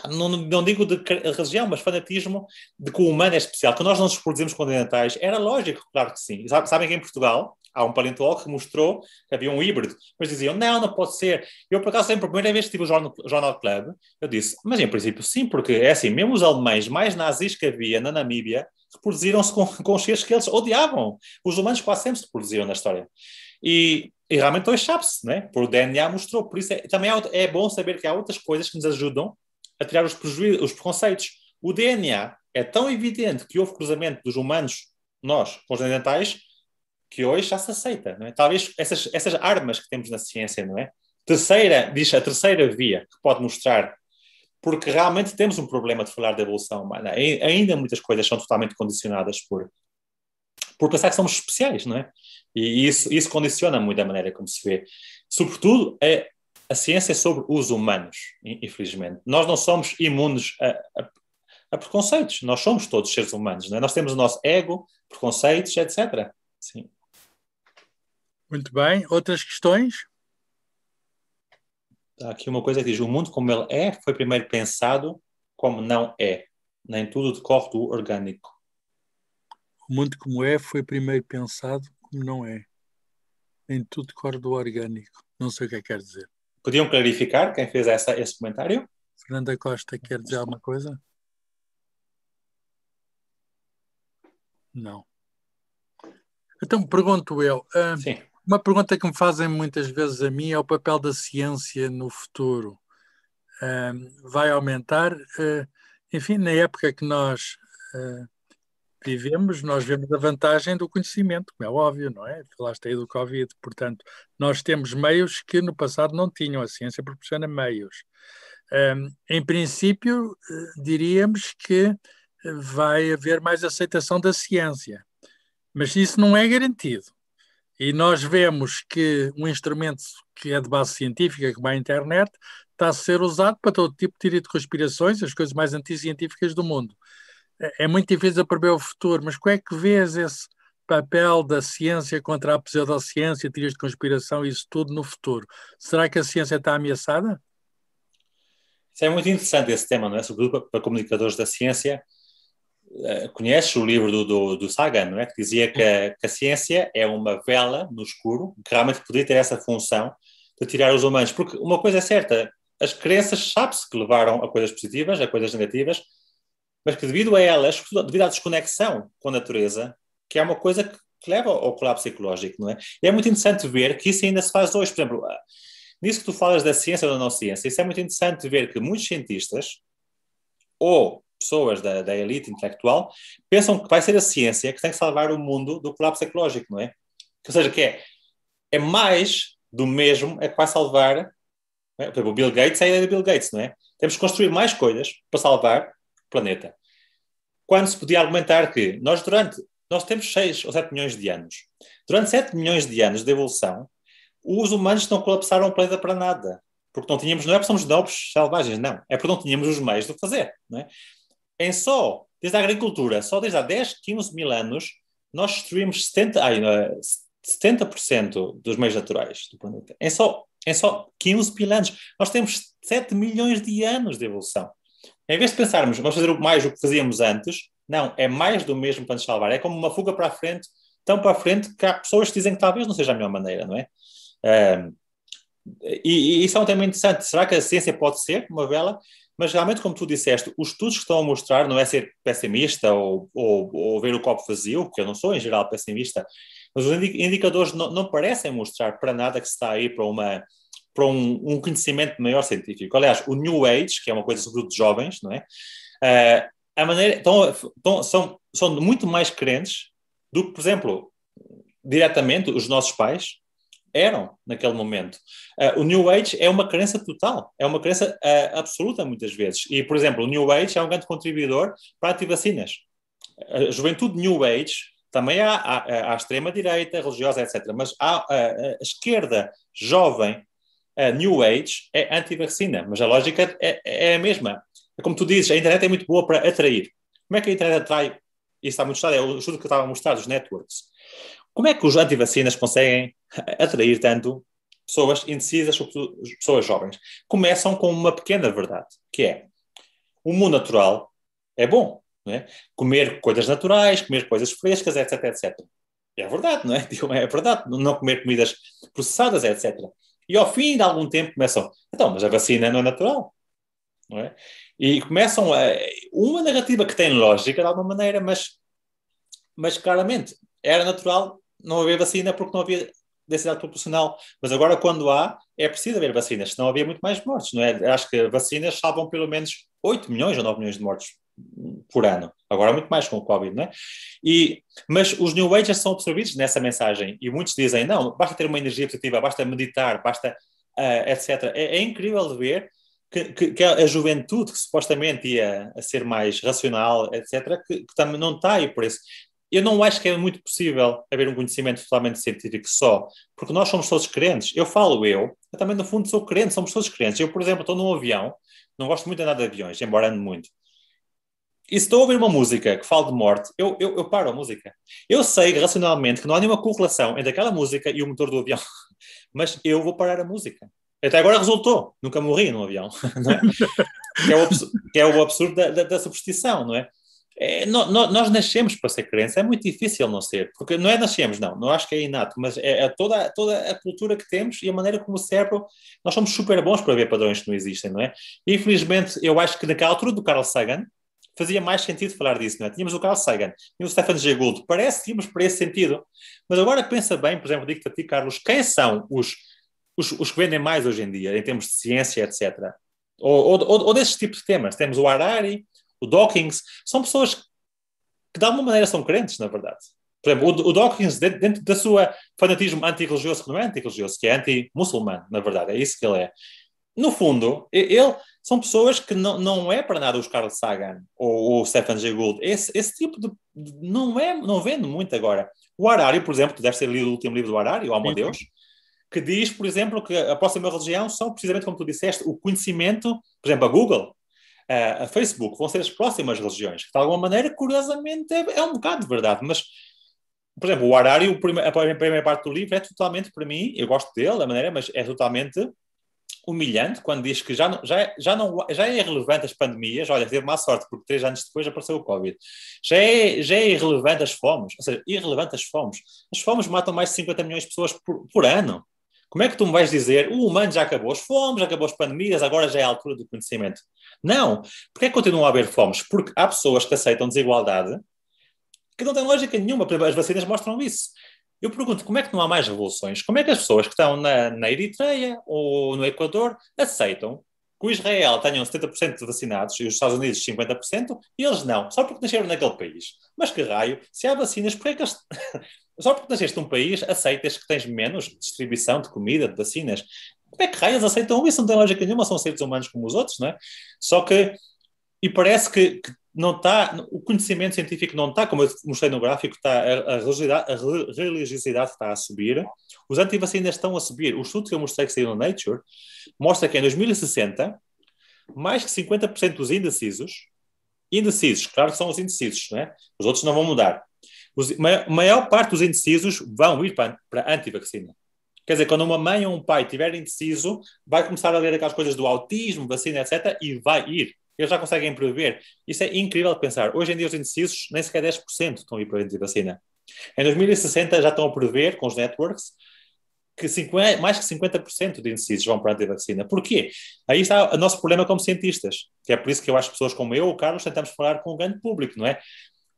Não, não digo de religião, mas fanatismo de que o humano é especial, que nós não nos produzimos com orientais. Era lógico, claro que sim. Sabem que em Portugal há um paleontólogo que mostrou que havia um híbrido, mas diziam, não, não pode ser. Eu, por acaso, sempre, a primeira vez que tive o Jornal, Jornal Club, eu disse, mas em princípio sim, porque é assim, mesmo os alemães mais nazis que havia na Namíbia, reproduziram-se com, com os seres que eles odiavam. Os humanos quase sempre se reproduziram na história. E, e realmente hoje chave-se, né? Por DNA mostrou. Por isso é, também é, é bom saber que há outras coisas que nos ajudam a tirar os os preconceitos. O DNA é tão evidente que houve cruzamento dos humanos, nós, com os dentais, que hoje já se aceita, não é? Talvez essas, essas armas que temos na ciência, não é? Terceira, diz a terceira via que pode mostrar porque realmente temos um problema de falar da evolução humana. E ainda muitas coisas são totalmente condicionadas por, por pensar que somos especiais, não é? E isso, isso condiciona muito a maneira como se vê. Sobretudo, é, a ciência é sobre os humanos, infelizmente. Nós não somos imunes a, a, a preconceitos. Nós somos todos seres humanos, não é? Nós temos o nosso ego, preconceitos, etc. Sim. Muito bem. Outras questões? aqui uma coisa que diz: o mundo como ele é foi primeiro pensado como não é. Nem tudo decorre do orgânico. O mundo como é foi primeiro pensado como não é. Nem tudo decorre do orgânico. Não sei o que é que quer dizer. Podiam clarificar quem fez essa, esse comentário? Fernanda Costa quer dizer alguma coisa? Não. Então pergunto eu. Uh, Sim. Uma pergunta que me fazem muitas vezes a mim é o papel da ciência no futuro. Uh, vai aumentar? Uh, enfim, na época que nós uh, vivemos, nós vemos a vantagem do conhecimento, como é óbvio, não é? Falaste aí do Covid, portanto, nós temos meios que no passado não tinham, a ciência proporciona meios. em princípio, eh, diríamos que vai haver mais aceitação da ciência, mas isso não é garantido e nós vemos que um instrumento que é de base científica, como a internet, está a ser usado para todo tipo de teoria de conspirações, as coisas mais anticientíficas do mundo. É, é muito difícil prever o futuro, mas como é que vês esse papel da ciência contra a pseudociência, teorias de conspiração, e isso tudo no futuro? Será que a ciência está ameaçada? Isso é muito interessante esse tema, não é? Sobretudo para comunicadores da ciência, eh, conheces o livro do, do, do, Sagan, não é? que dizia que a, que a, ciência é uma vela no escuro, que realmente poderia ter essa função de tirar os humanos. Porque uma coisa é certa, as crenças sabe-se que levaram a coisas positivas, a coisas negativas, mas que devido a elas, devido à desconexão com a natureza, que é uma coisa que, que leva ao colapso ecológico, não é? E é muito interessante ver que isso ainda se faz hoje. Por exemplo, ah, nisso que tu falas da ciência ou da não ciência, isso é muito interessante ver que muitos cientistas ou pessoas da, da elite intelectual, pensam que vai ser a ciência que tem que salvar o mundo do colapso ecológico, não é? Ou seja, que é, é mais do mesmo é que vai salvar é? Por exemplo, o Bill Gates é a ideia do Bill Gates, não é? Temos que construir mais coisas para salvar o planeta. Quando se podia argumentar que nós durante nós temos 6 ou 7 milhões de anos. Durante 7 milhões de anos de evolução, os humanos não colapsaram o planeta para nada. Porque não tínhamos, não é porque somos nobres selvagens, não. É porque não tínhamos os meios de fazer. Não é? Em é só, desde a agricultura, só desde há 10, 15 mil anos, nós destruímos 70, ai, 70% é, dos meios naturais do planeta. Em é só, em só 15 mil anos. Nós temos 7 milhões de anos de evolução. Em vez de pensarmos, vamos fazer mais do que fazíamos antes, não, é mais do mesmo para nos salvar. É como uma fuga para a frente, tão para a frente que há pessoas que dizem que talvez não seja a melhor maneira, não é? Um, e, e, isso é um tema interessante. Será que a ciência pode ser uma vela? mas realmente, como tu disseste, os estudos que estão a mostrar, não é ser pessimista ou, ou, ou ver o copo vazio, porque eu não sou em geral pessimista, mas os indicadores não, não parecem mostrar para nada que se está aí para uma para um, um, conhecimento maior científico. Aliás, o New Age, que é uma coisa sobretudo de jovens, não é? Uh, a maneira, são, são muito mais crentes do que, por exemplo, diretamente os nossos pais, eram naquele momento. Uh, o New Age é uma crença total, é uma crença uh, absoluta muitas vezes. E, por exemplo, o New Age é um grande contribuidor para antivacinas. A juventude New Age também há, há, extrema-direita, religiosa, etc. Mas há ah, a, esquerda jovem, a New Age, é anti-vacina. Mas a lógica é, é, a mesma. É como tu dizes, a internet é muito boa para atrair. Como é que a internet atrai? Isso está muito estudado, é o estudo que eu estava a mostrar, os networks. Como é que os antivacinas conseguem atrair tanto pessoas indecisas, pessoas jovens? Começam com uma pequena verdade, que é o mundo natural é bom. É? Comer coisas naturais, comer coisas frescas, etc, etc. É verdade, não é? [laughs] É verdade. Não comer comidas processadas, etc. E ao fim de algum tempo começam, então, mas a vacina não é natural. Não é? E começam a, uma narrativa que tem lógica de alguma maneira, mas, mas claramente era natural não haver vacina porque não havia densidade populacional. Mas agora, quando há, é preciso haver vacinas, senão havia muito mais mortes, não é? Acho que vacinas salvam pelo menos 8 milhões ou 9 milhões de mortes por ano. Agora muito mais com o Covid, não é? E, mas os New Agers são absorvidos nessa mensagem e muitos dizem, não, basta ter uma energia positiva, basta meditar, basta uh, etc. É, é, incrível ver que, que, a juventude que supostamente ia ser mais racional, etc., que, que também não está aí por isso eu não acho que é muito possível haver um conhecimento totalmente científico só, porque nós somos todos crentes. Eu falo eu, eu também no fundo sou crente, somos todos crentes. Eu, por exemplo, estou num avião, não gosto muito de nada de aviões, embora ande muito. E se estou a ouvir uma música que fala de morte, eu, eu, eu paro a música. Eu sei racionalmente que não há nenhuma correlação entre aquela música e o motor do avião, [laughs] mas eu vou parar a música. Até agora resultou, nunca morri num avião, [laughs] não é? que, é o absurdo, que é o absurdo da, da, da superstição, não é? É, no, no, nós nascemos para ser crentes, é muito difícil não ser, porque não é nascemos, não, não acho que é inato, mas é, é toda, toda a cultura que temos e a maneira como o cérebro, nós somos super bons para ver padrões que não existem, não é? infelizmente, eu acho que naquela altura do Carl Sagan fazia mais sentido falar disso, não é? Tínhamos o Carl Sagan, e o Stefan Jay Gould, parece que tínhamos para esse sentido, mas agora pensa bem, por exemplo, digo-te a ti, Carlos, quem são os, os, os que vendem mais hoje em dia, em termos de ciência, etc., ou, ou, ou, desses tipos de temas. Temos o Harari, o Dawkins, são pessoas que de alguma maneira são crentes, na verdade. Por exemplo, o, o Dawkins, dentro, do da sua fanatismo antirreligioso, que não é antirreligioso, que é anti-muçulmano, na verdade, é isso que ele é. No fundo, ele são pessoas que não, não é para nada os Carl Sagan ou o Stephen Jay Gould. Esse, esse tipo de, não é não vende muito agora. O Arário, por exemplo, tu deve ter lido o último livro do Arário, Alma Deus, que diz, por exemplo, que a próxima religião são precisamente como tu disseste, o conhecimento, por exemplo, a Google, a, a Facebook vão ser as próximas religiões, que de alguma maneira, curiosamente, é, é um bocado de verdade, mas por exemplo, o Arari, o prime a primeira parte do livro é totalmente, para mim, eu gosto dele, da maneira, mas é totalmente humilhante quando diz que já, não, já, é, já, não, já é irrelevante as pandemias, olha, teve má sorte, porque três anos depois apareceu o Covid. Já é, já é irrelevante as fomes, ou seja, irrelevante as fomes. As fomes matam mais de 50 milhões de pessoas por, por ano. Como é que tu me vais dizer o uh, humano já acabou as fomes, já acabou as pandemias, agora já é a altura do conhecimento? Não. Porquê é que continuam a haver fomes? Porque há pessoas que aceitam desigualdade que não tem lógica nenhuma. As vacinas mostram isso. Eu pergunto, como é que não há mais revoluções? Como é que as pessoas que estão na, na Eritreia ou no Equador aceitam que o Israel tenham 70% de vacinados e os Estados Unidos 50%, e eles não, só porque nasceram naquele país. Mas que raio, se há vacinas, porquê é que eles... [laughs] só porque nasceste num país, aceitas que tens menos distribuição de comida, de vacinas? Como é que raios aceitam isso? Não tem lógica nenhuma, são seres humanos como os outros, não é? Só que... E parece que, que não está, o conhecimento científico não está, como eu mostrei no gráfico, está, a, a, religiosidade está a subir, os antivacinas estão a subir. O estudo que eu mostrei que saiu no Nature mostra que em 2060, mais que 50% dos indecisos, indecisos, claro que são os indecisos, né? os outros não vão mudar, os, maior, maior parte dos indecisos vão ir para, para a antivacina. Quer dizer, quando uma mãe ou um pai estiver indeciso, vai começar a ler aquelas coisas do autismo, vacina, etc., e vai ir eles já conseguem prever. Isso é incrível de pensar. Hoje em dia, os indecisos, nem sequer 10% estão a ir para a vacina. Em 2060, já estão a prever, com os networks, que 50, mais que 50% de indecisos vão para a vacina. Porquê? Aí está o nosso problema como cientistas, que é por isso que eu acho que pessoas como eu, o Carlos, tentamos falar com o grande público, não é?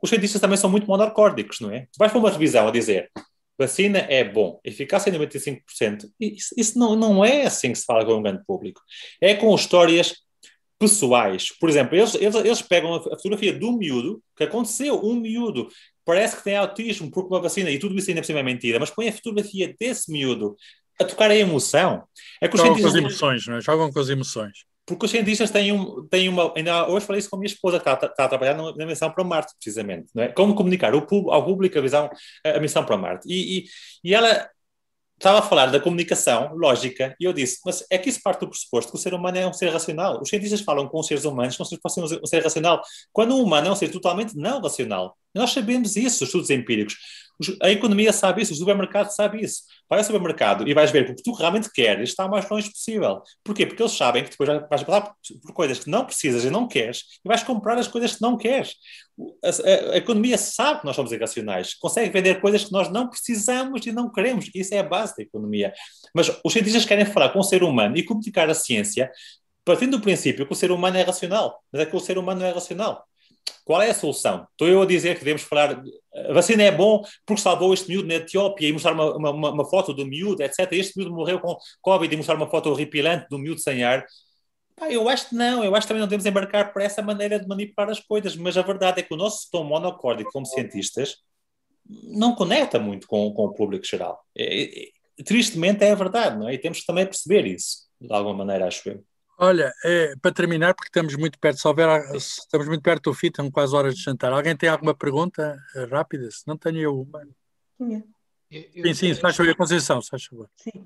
Os cientistas também são muito monocórdicos, não é? Tu vais para uma revisão a dizer vacina é bom, eficácia é em 95%. Isso, isso não, não é assim que se fala com o grande público. É com histórias pessoais. Por exemplo, eles, eles, eles pegam a fotografia do miúdo, que aconteceu, um miúdo, parece que tem autismo porque uma vacina, e tudo isso ainda por cima é mentira, mas põe a fotografia desse miúdo a tocar a emoção. É que Jogam com as emoções, não é? Jogam com as emoções. Porque os cientistas têm, um, têm uma. Ainda hoje falei isso com a minha esposa, que está, está a trabalhar na missão para Marte, precisamente. Não é? Como comunicar ao público a visão, a missão para Marte. E, e, e ela estava a falar da comunicação lógica e eu disse, mas é que isso parte do pressuposto que o ser humano é um ser racional. Os cientistas falam com os seres humanos como se fossem um ser racional, quando o humano é um ser totalmente não racional. Nós sabemos isso, os estudos empíricos. A economia sabe isso, o supermercado sabe isso. Vai ao supermercado e vais ver que o que tu realmente queres está o mais longe possível. Porquê? Porque eles sabem que depois vais passar por coisas que não precisas e não queres e vais comprar as coisas que não queres. A, a, a economia sabe que nós somos irracionais, consegue vender coisas que nós não precisamos e não queremos. Isso é a base da economia. Mas os cientistas querem falar com o ser humano e comunicar a ciência partindo do princípio que o ser humano é racional, mas é que o ser humano não é racional. Qual é a solução? Estou eu a dizer que devemos falar. A vacina é bom porque salvou este miúdo na Etiópia e mostrar uma, uma, uma foto do miúdo, etc. Este miúdo morreu com Covid e mostrar uma foto horripilante do miúdo sem ar. Pá, eu acho que não, eu acho que também não devemos embarcar por essa maneira de manipular as coisas, mas a verdade é que o nosso tom monocórdico como cientistas não conecta muito com, com o público geral. É, é, tristemente é a verdade, não é? E temos que também perceber isso, de alguma maneira, acho eu. Olha, é, para terminar, porque estamos muito perto, se houver, estamos muito perto do fim, estão quase horas de jantar. Alguém tem alguma pergunta eh, rápida? Se não tenho eu uma. Tinha. Eu, sim, sim, se faz favor, Conceição, se faz favor. Sim.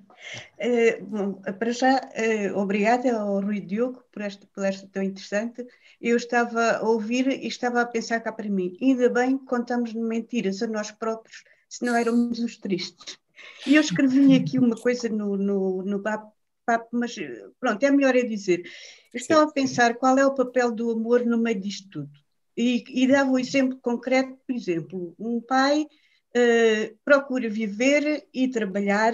Uh, bom, eh, para já, uh, obrigada ao Rui Diogo por esta palestra tão interessante. Eu estava a ouvir e estava a pensar cá para mim, ainda bem que contamos mentiras a nós próprios, se não éramos os tristes. E eu escrevi aqui uma coisa no, no, no BAP papo, mas eh, pronto, é melhor eu dizer. Eu estava a pensar qual é o papel do amor no meio disto tudo. E, e dava um exemplo concreto, por exemplo, um pai uh, procura viver e trabalhar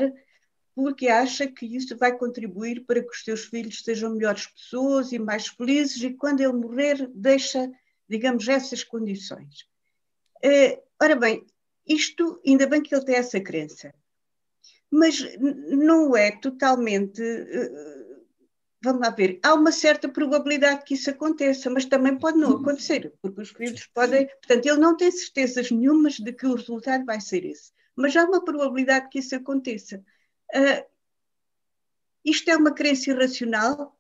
porque acha que isso vai contribuir para que os seus filhos sejam melhores pessoas e mais felizes, e quando ele morrer, deixa, digamos, essas condições. Uh, ora bem, isto, ainda bem que ele tem essa crença mas não é totalmente. Eh, vamos lá ver, há uma certa probabilidade que isso aconteça, mas também pode não acontecer, porque os filhos podem. Portanto, ele não tem certezas nenhumas de que o resultado vai ser esse, mas há uma probabilidade que isso aconteça. Uh, isto é uma crença irracional?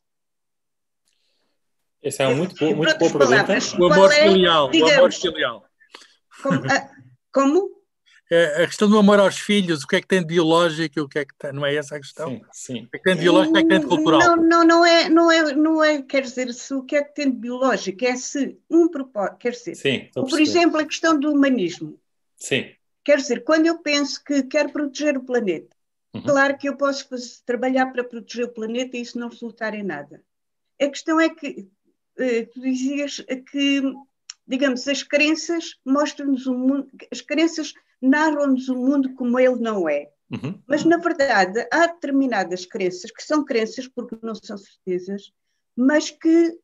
Essa é muito, boa, muito boa pergunta. o amor é, filial. Digamos, o amor filial. Como? Ah, como? É, a questão do amor aos filhos, o que é que tem de biológico, o que é que tem, não é essa a questão? Sim, sim. O que é que tem de biológico, o que é que tem de cultural? Não, não, não é, não é, não é, quer dizer, se o que é que tem de biológico, é se um propósito, quer dizer, sim, por exemplo, a questão do humanismo. Sim. Quer dizer, quando eu penso que quero proteger o planeta, uhum. claro que eu posso trabalhar para proteger o planeta e isso não resultar em nada. A questão é que, eh, tu dizias que digamos, as crenças mostram-nos o mundo, as crenças narram-nos o mundo como ele não é. Uhum. Mas, na verdade, há determinadas crenças, que são crenças porque não são certezas, mas que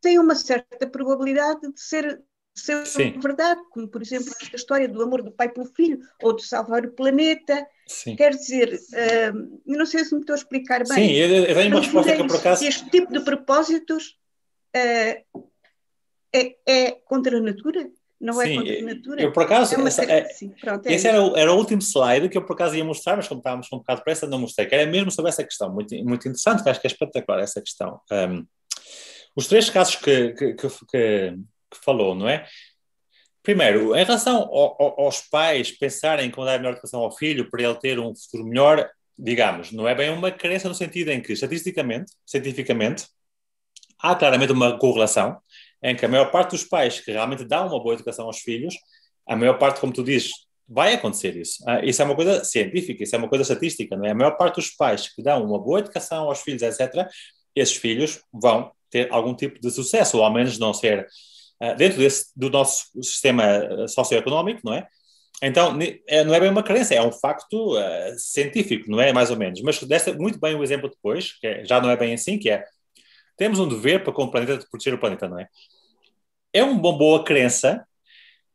têm uma certa probabilidade de ser, de ser verdade, como, por exemplo, esta história do amor do pai pelo filho, ou de salvar o planeta. Sim. Quer dizer, uh, não sei se me estou a explicar bem. Sim, eu, eu uma resposta que, por acaso... Este tipo de propósitos... Uh, é, é contra a natura? Não é contra a natura? Eu, por acaso, é essa, é-, é, esse era o, era o, último slide que eu por acaso ia mostrar, mas como estávamos com um bocado de pressa, não mostrei, que era mesmo sobre essa questão, muito, muito interessante, que acho que é espetacular essa questão. Um, os três casos que, que, que, que, falou, não é? Primeiro, em relação ao, ao, aos pais pensarem como dar a melhor educação ao filho para ele ter um futuro melhor, digamos, não é bem uma crença no sentido em que, estatisticamente, cientificamente, há claramente uma correlação em que a maior parte dos pais que realmente dá uma boa educação aos filhos, a maior parte, como tu dizes, vai acontecer isso. Ah, isso é uma coisa científica, isso é uma coisa estatística, não é? A maior parte dos pais que dão uma boa educação aos filhos, etc., esses filhos vão ter algum tipo de sucesso, ou ao menos não ser ah, dentro desse, do nosso sistema ah, socioeconómico, não é? Então, é, não é bem uma crença, é um facto uh, científico, não é? Mais ou menos. Mas desta muito bem o exemplo depois, que é, já não é bem assim, que é temos um dever para com o planeta de proteger o planeta, não é? É uma boa crença.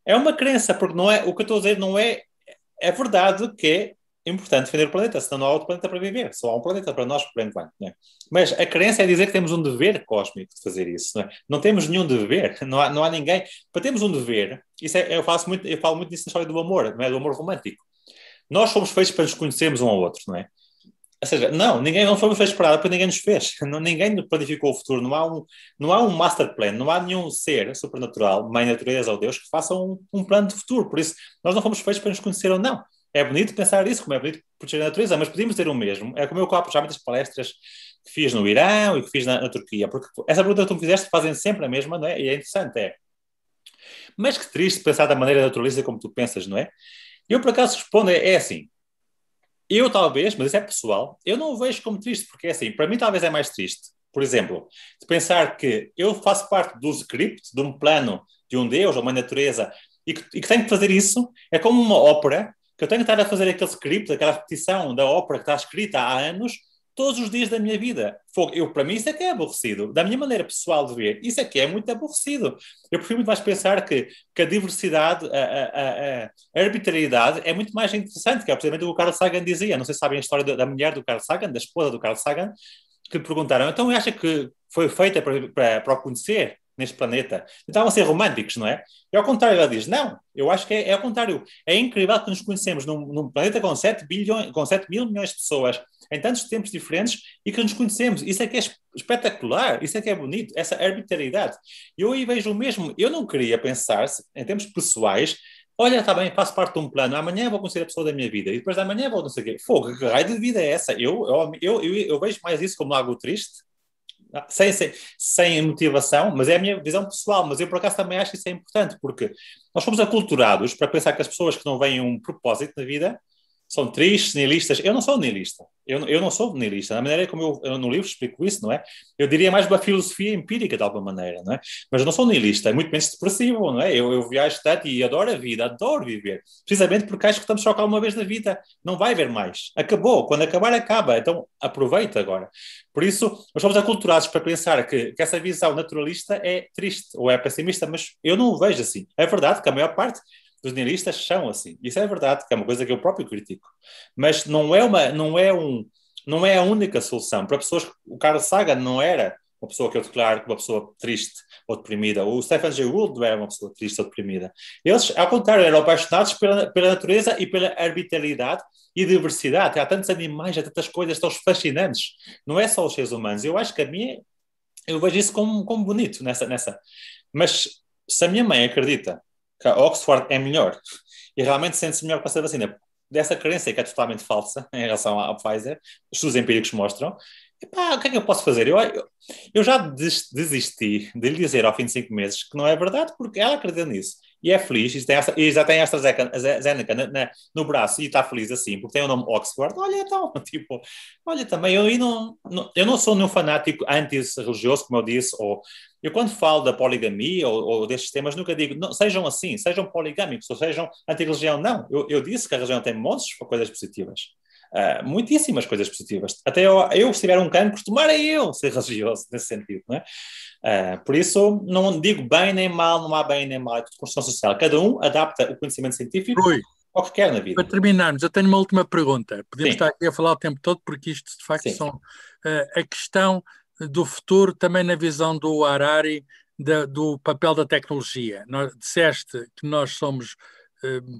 É uma crença, porque não é, o que eu estou a dizer não é. É verdade que é importante defender o planeta, senão não há outro planeta para viver. Só há um planeta para nós, por enquanto. Não é? Mas a crença é dizer que temos um dever cósmico de fazer isso. Não, é? não temos nenhum dever. [laughs] Não há, não há ninguém. Para termos um dever, isso é, eu, faço muito, eu falo muito disso na história do amor, não é? do amor romântico. Nós somos feitos para nos conhecermos um ao outro, não é? Ou seja, não, ninguém não foi fomos esperada, porque ninguém nos fez. [laughs] Não, ninguém planificou o futuro. Não há, um, não há um master plan, não há nenhum ser supernatural, mãe natureza ou Deus, que faça um, um plano de futuro. Por isso, nós não fomos feitos para nos conhecer ou não. É bonito pensar isso, como é bonito proteger a natureza, mas podíamos ter o mesmo. É como eu copo já muitas palestras que fiz no Irão e que fiz na, na Turquia, porque essa pergunta que tu me fizeste fazem sempre a mesma, não é? E é interessante, é. Mas que triste pensar da maneira naturalista como tu pensas, não é? Eu, por acaso, respondo, é, é assim. Eu talvez, mas isso é pessoal, eu não o vejo como triste, porque é assim, para mim talvez é mais triste. Por exemplo, de pensar que eu faço parte do script, de um plano de um Deus ou uma natureza, e que, e que tenho que fazer isso, é como uma ópera, que eu tenho que estar a fazer aquele script, aquela repetição da ópera que está escrita há anos, todos os dias da minha vida. Eu, para mim, isso é que é aborrecido. Da minha maneira pessoal de ver, isso é que é muito aborrecido. Eu prefiro muito mais pensar que, que a diversidade, a, a, a, a arbitrariedade é muito mais interessante, que é precisamente o que o Carl Sagan dizia. Não sei se sabem a história da, mulher do Carl Sagan, da esposa do Carl Sagan, que perguntaram, então acha que foi feita para, para, para o conhecer? neste planeta. a então, ser românticos, não é? E ao contrário, ela diz: não, eu acho que é, é ao contrário. É incrível que nos conhecemos num, num planeta com 7, bilhões, com 7 mil milhões de pessoas, em tantos tempos diferentes, e que nos conhecemos. Isso é que é espetacular, isso é que é bonito, essa arbitrariedade. Eu aí vejo o mesmo. Eu não queria pensar, em termos pessoais, olha, está bem, faço parte de um plano, amanhã vou conhecer a pessoa da minha vida, e depois da manhã vou não sei o quê. Fogo, que raio de vida é essa? eu, eu, eu, eu vejo mais isso como algo triste ah, sem, sem, sem, motivação, mas é a minha visão pessoal, mas eu por acaso também acho que isso é importante, porque nós fomos aculturados para pensar que as pessoas que não veem um propósito na vida são tristes, nihilistas. Eu não sou nihilista. Eu, eu não sou nihilista. Na maneira como eu, no livro explico isso, não é? Eu diria mais uma filosofia empírica, de alguma maneira, não é? Mas eu não sou nihilista. É muito menos depressivo, não é? Eu, eu viajo tanto e adoro a vida, adoro viver. Precisamente porque acho que estamos só cá uma vez na vida. Não vai haver mais. Acabou. Quando acabar, acaba. Então, aproveita agora. Por isso, nós somos aculturados para pensar que, que essa visão naturalista é triste ou é pessimista, mas eu não o vejo assim. É verdade que a maior parte os dinheiristas são assim. Isso é verdade, que é uma coisa que eu próprio critico. Mas não é uma, não é um, não é a única solução. Para pessoas, o Carlos Sagan não era uma pessoa que eu declaro uma pessoa triste ou deprimida. O Stephen Jay Gould não era uma pessoa triste ou deprimida. Eles, ao contrário, eram apaixonados pela, pela natureza e pela arbitrariedade e diversidade. Há tantos animais, há tantas coisas tão fascinantes. Não é só os seres humanos. Eu acho que a minha... Eu vejo isso como, como bonito nessa, nessa... Mas se a minha mãe acredita a Oxford é melhor e realmente sente-se melhor com ser vacina. Dessa crença que é totalmente falsa em relação à Pfizer, estudos empíricos mostram. E o que é que eu posso fazer? Eu, eu, eu já desisti de lhe dizer ao fim de cinco meses que não é verdade, porque ela acredita nisso. E é feliz, e, tem e já tem esta AstraZeneca no braço e está feliz assim, porque tem o nome Oxford. Olha, então, [laughs] tipo, olha também, eu, eu não, não, eu não sou nenhum fanático anti-religioso, como eu disse, ou eu quando falo da poligamia ou, ou destes temas, nunca digo, não, sejam assim, sejam poligâmicos, ou sejam anti-religião, não. Eu, eu disse que a religião tem montes coisas positivas uh, muitíssimas coisas positivas. Até eu, eu se tiver um cano, costumara eu ser [laughs] religioso nesse sentido, não é? Uh, por isso, não digo bem nem mal, não há bem nem mal, é tudo construção social. Cada um adapta o conhecimento científico Rui, ao que quer na vida. Para terminarmos, eu tenho uma última pergunta. Podemos Sim. estar aqui a falar o tempo todo, porque isto, de facto, Sim. são uh, a questão do futuro, também na visão do Harari, da, do papel da tecnologia. Nós, disseste que nós somos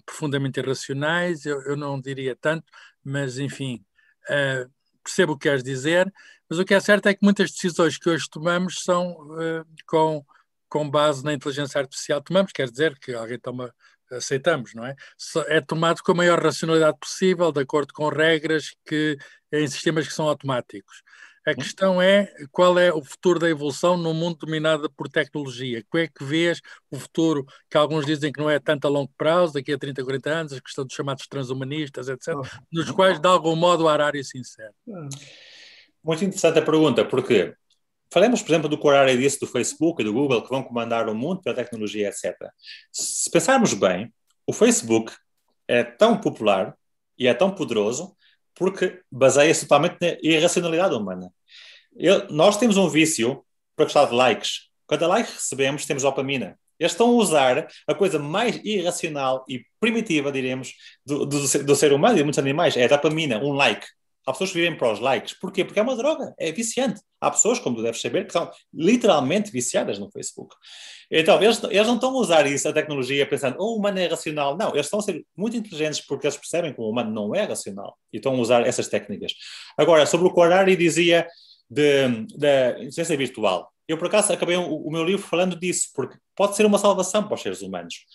profundamente irracionais, eu, eu, não diria tanto, mas enfim, uh, percebo o que queres dizer, mas o que é certo é que muitas decisões que hoje tomamos são uh, com, com base na inteligência artificial. Tomamos, quer dizer que alguém toma, aceitamos, não é? É tomado com a maior racionalidade possível, de acordo com regras que em sistemas que são automáticos. A questão é qual é o futuro da evolução num mundo dominado por tecnologia? Como é que vês o futuro que alguns dizem que não é tanto a longo prazo, daqui a 30, 40 anos, a questão dos chamados transhumanistas, etc., nos quais de algum modo o Arari se insere? Hum. Muito interessante a pergunta, porque falamos, por exemplo, do que o disse do Facebook e do Google, que vão comandar o mundo pela tecnologia, etc. Se pensarmos bem, o Facebook é tão popular e é tão poderoso porque baseia-se totalmente na irracionalidade humana. Eu, nós temos um vício para gostar de likes. Cada like que recebemos, temos dopamina. Eles estão a usar a coisa mais irracional e primitiva, diremos, do, do, do ser humano e de muitos animais. É a dopamina, um like. Há pessoas que vivem para os likes. Porquê? Porque é uma droga, é viciante. Há pessoas, como tu deves saber, que são literalmente viciadas no Facebook. Então, eles, eles não estão a usar isso, a tecnologia, pensando, oh, o humano é racional. Não, eles estão a ser muito inteligentes porque eles percebem que o humano não é racional e estão a usar essas técnicas. Agora, sobre o Corari dizia da inteligência virtual. Eu, por acaso, acabei o, o meu livro falando disso, porque pode ser uma salvação para os seres humanos.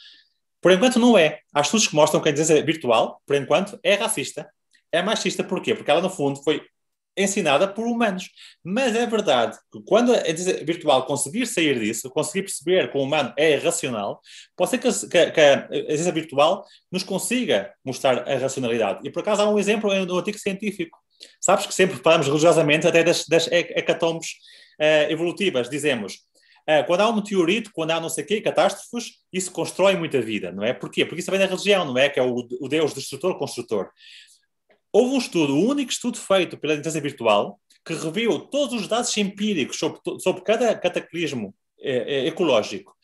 Por enquanto não é. Há estudos que mostram que a inteligência virtual, por enquanto, é racista é machista porquê? Porque ela, no fundo, foi ensinada por humanos. Mas é verdade que quando a virtual conseguir sair disso, conseguir perceber que o humano é irracional, pode ser que, que, que a agência virtual nos consiga mostrar a racionalidade. E por acaso há um exemplo no artigo científico. Sabes que sempre falamos religiosamente até das, das hecatombes uh, evolutivas. Dizemos, uh, quando há um meteorito, quando há não sei o quê, catástrofes, isso constrói muita vida, não é? Porquê? Porque isso vem da religião, não é? Que é o, o Deus destrutor-construtor. Houve um estudo, o único estudo feito pela inteligência virtual, que reviu todos os dados empíricos sobre, sobre cada cataclismo eh, eh, ecológico.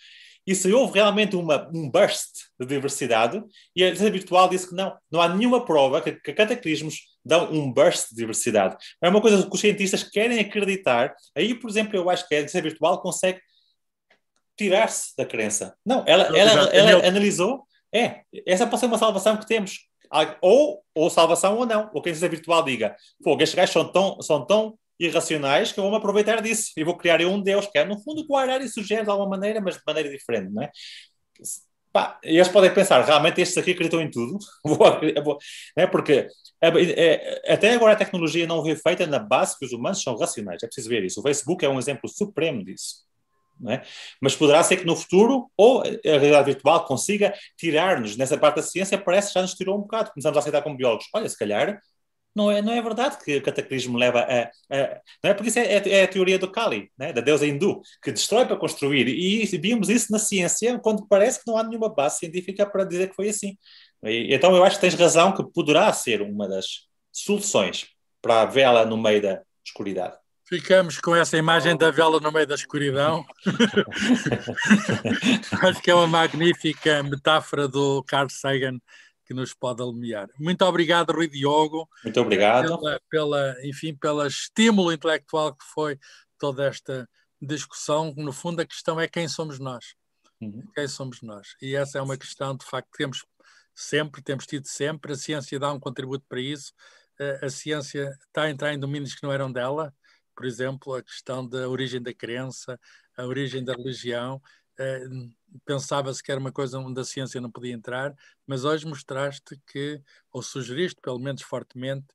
E se houve realmente uma, um burst de diversidade, e a inteligência virtual disse que não, não há nenhuma prova que, que cataclismos dão um burst de diversidade. É uma coisa que os cientistas querem acreditar. Aí, por exemplo, eu acho que a inteligência virtual consegue tirar-se da crença. Não, ela, ela, ela, ela analisou. É, essa pode ser uma salvação que temos. Ou, ou salvação ou não. O que a virtual diga. pô estes gajos são tão, são tão irracionais que eu vou me aproveitar disso e vou criar um Deus que é, no fundo, o que o Harari sugere de alguma maneira, mas de maneira diferente, não é? Pá, eles podem pensar, realmente estes aqui acreditam em tudo, [laughs] é? porque é, é, é, até agora a tecnologia não foi feita na base que os humanos são racionais, é preciso ver isso. O Facebook é um exemplo supremo disso. É? Mas poderá ser que no futuro, ou a realidade virtual consiga tirar-nos, nessa parte da ciência, parece que já nos tirou um bocado, começamos a aceitar como biólogos. Olha, se calhar não é, não é verdade que o cataclismo leva a. a não é? Porque isso é, é, é a teoria do Kali, é? da deusa hindu, que destrói para construir. E vimos isso na ciência, quando parece que não há nenhuma base científica para dizer que foi assim. E, então eu acho que tens razão que poderá ser uma das soluções para a vela no meio da escuridade. Ficamos com essa imagem da vela no meio da escuridão. [laughs] Acho que é uma magnífica metáfora do Carl Sagan que nos pode alumiar. Muito obrigado, Rui Diogo. Muito obrigado. Pela, pela enfim, pelo estímulo intelectual que foi toda esta discussão. No fundo, a questão é quem somos nós. Uhum. Quem somos nós? E essa é uma questão, de facto, que temos sempre, temos tido sempre. A ciência dá um contributo para isso. A ciência está a entrar em domínios que não eram dela por exemplo, a questão da origem da crença, a origem da religião. Eh, pensava-se que era uma coisa onde a ciência não podia entrar, mas hoje mostraste que, ou sugeriste, pelo menos fortemente,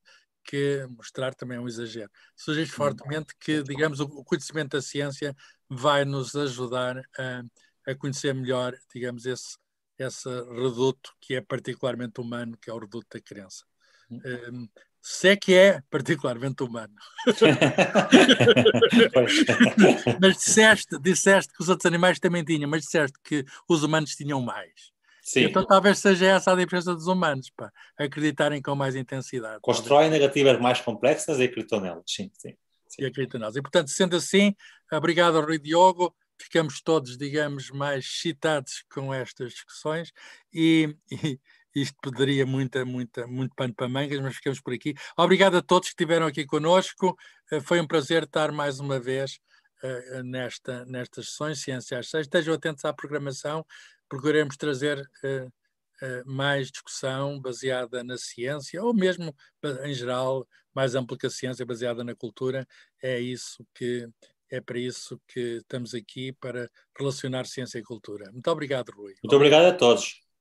que mostrar também é um exagero. Sugeriste fortemente que, digamos, o conhecimento da ciência vai nos ajudar a, a conhecer melhor, digamos, esse, esse reduto que é particularmente humano, que é o reduto da crença. Um, se é que é particularmente humano. [laughs] [laughs] mas disseste, disseste que os outros animais também tinham, mas disseste que os humanos tinham mais. Sim. Então talvez seja essa a diferença dos humanos, pá, acreditarem com mais intensidade. Constrói negativas mais complexas e acreditam nelas, sim, sim, sim. E acreditam nelas. E portanto, sendo assim, obrigado ao Rui Diogo, ficamos todos, digamos, mais excitados com estas discussões e [laughs] isto poderia muita, muita, muito pano para mangas, mas ficamos por aqui. Obrigado a todos que estiveram aqui conosco. Eh, foi um prazer estar mais uma vez eh, eh, nesta, nestas sessões, Ciência às Seis. Estejam atentos à programação, procuremos trazer mais discussão baseada na ciência, ou mesmo, em geral, mais ampla que a ciência, baseada na cultura. É isso que. É para isso que estamos aqui, para relacionar ciência e cultura. Muito obrigado, Rui. Muito obrigado a todos.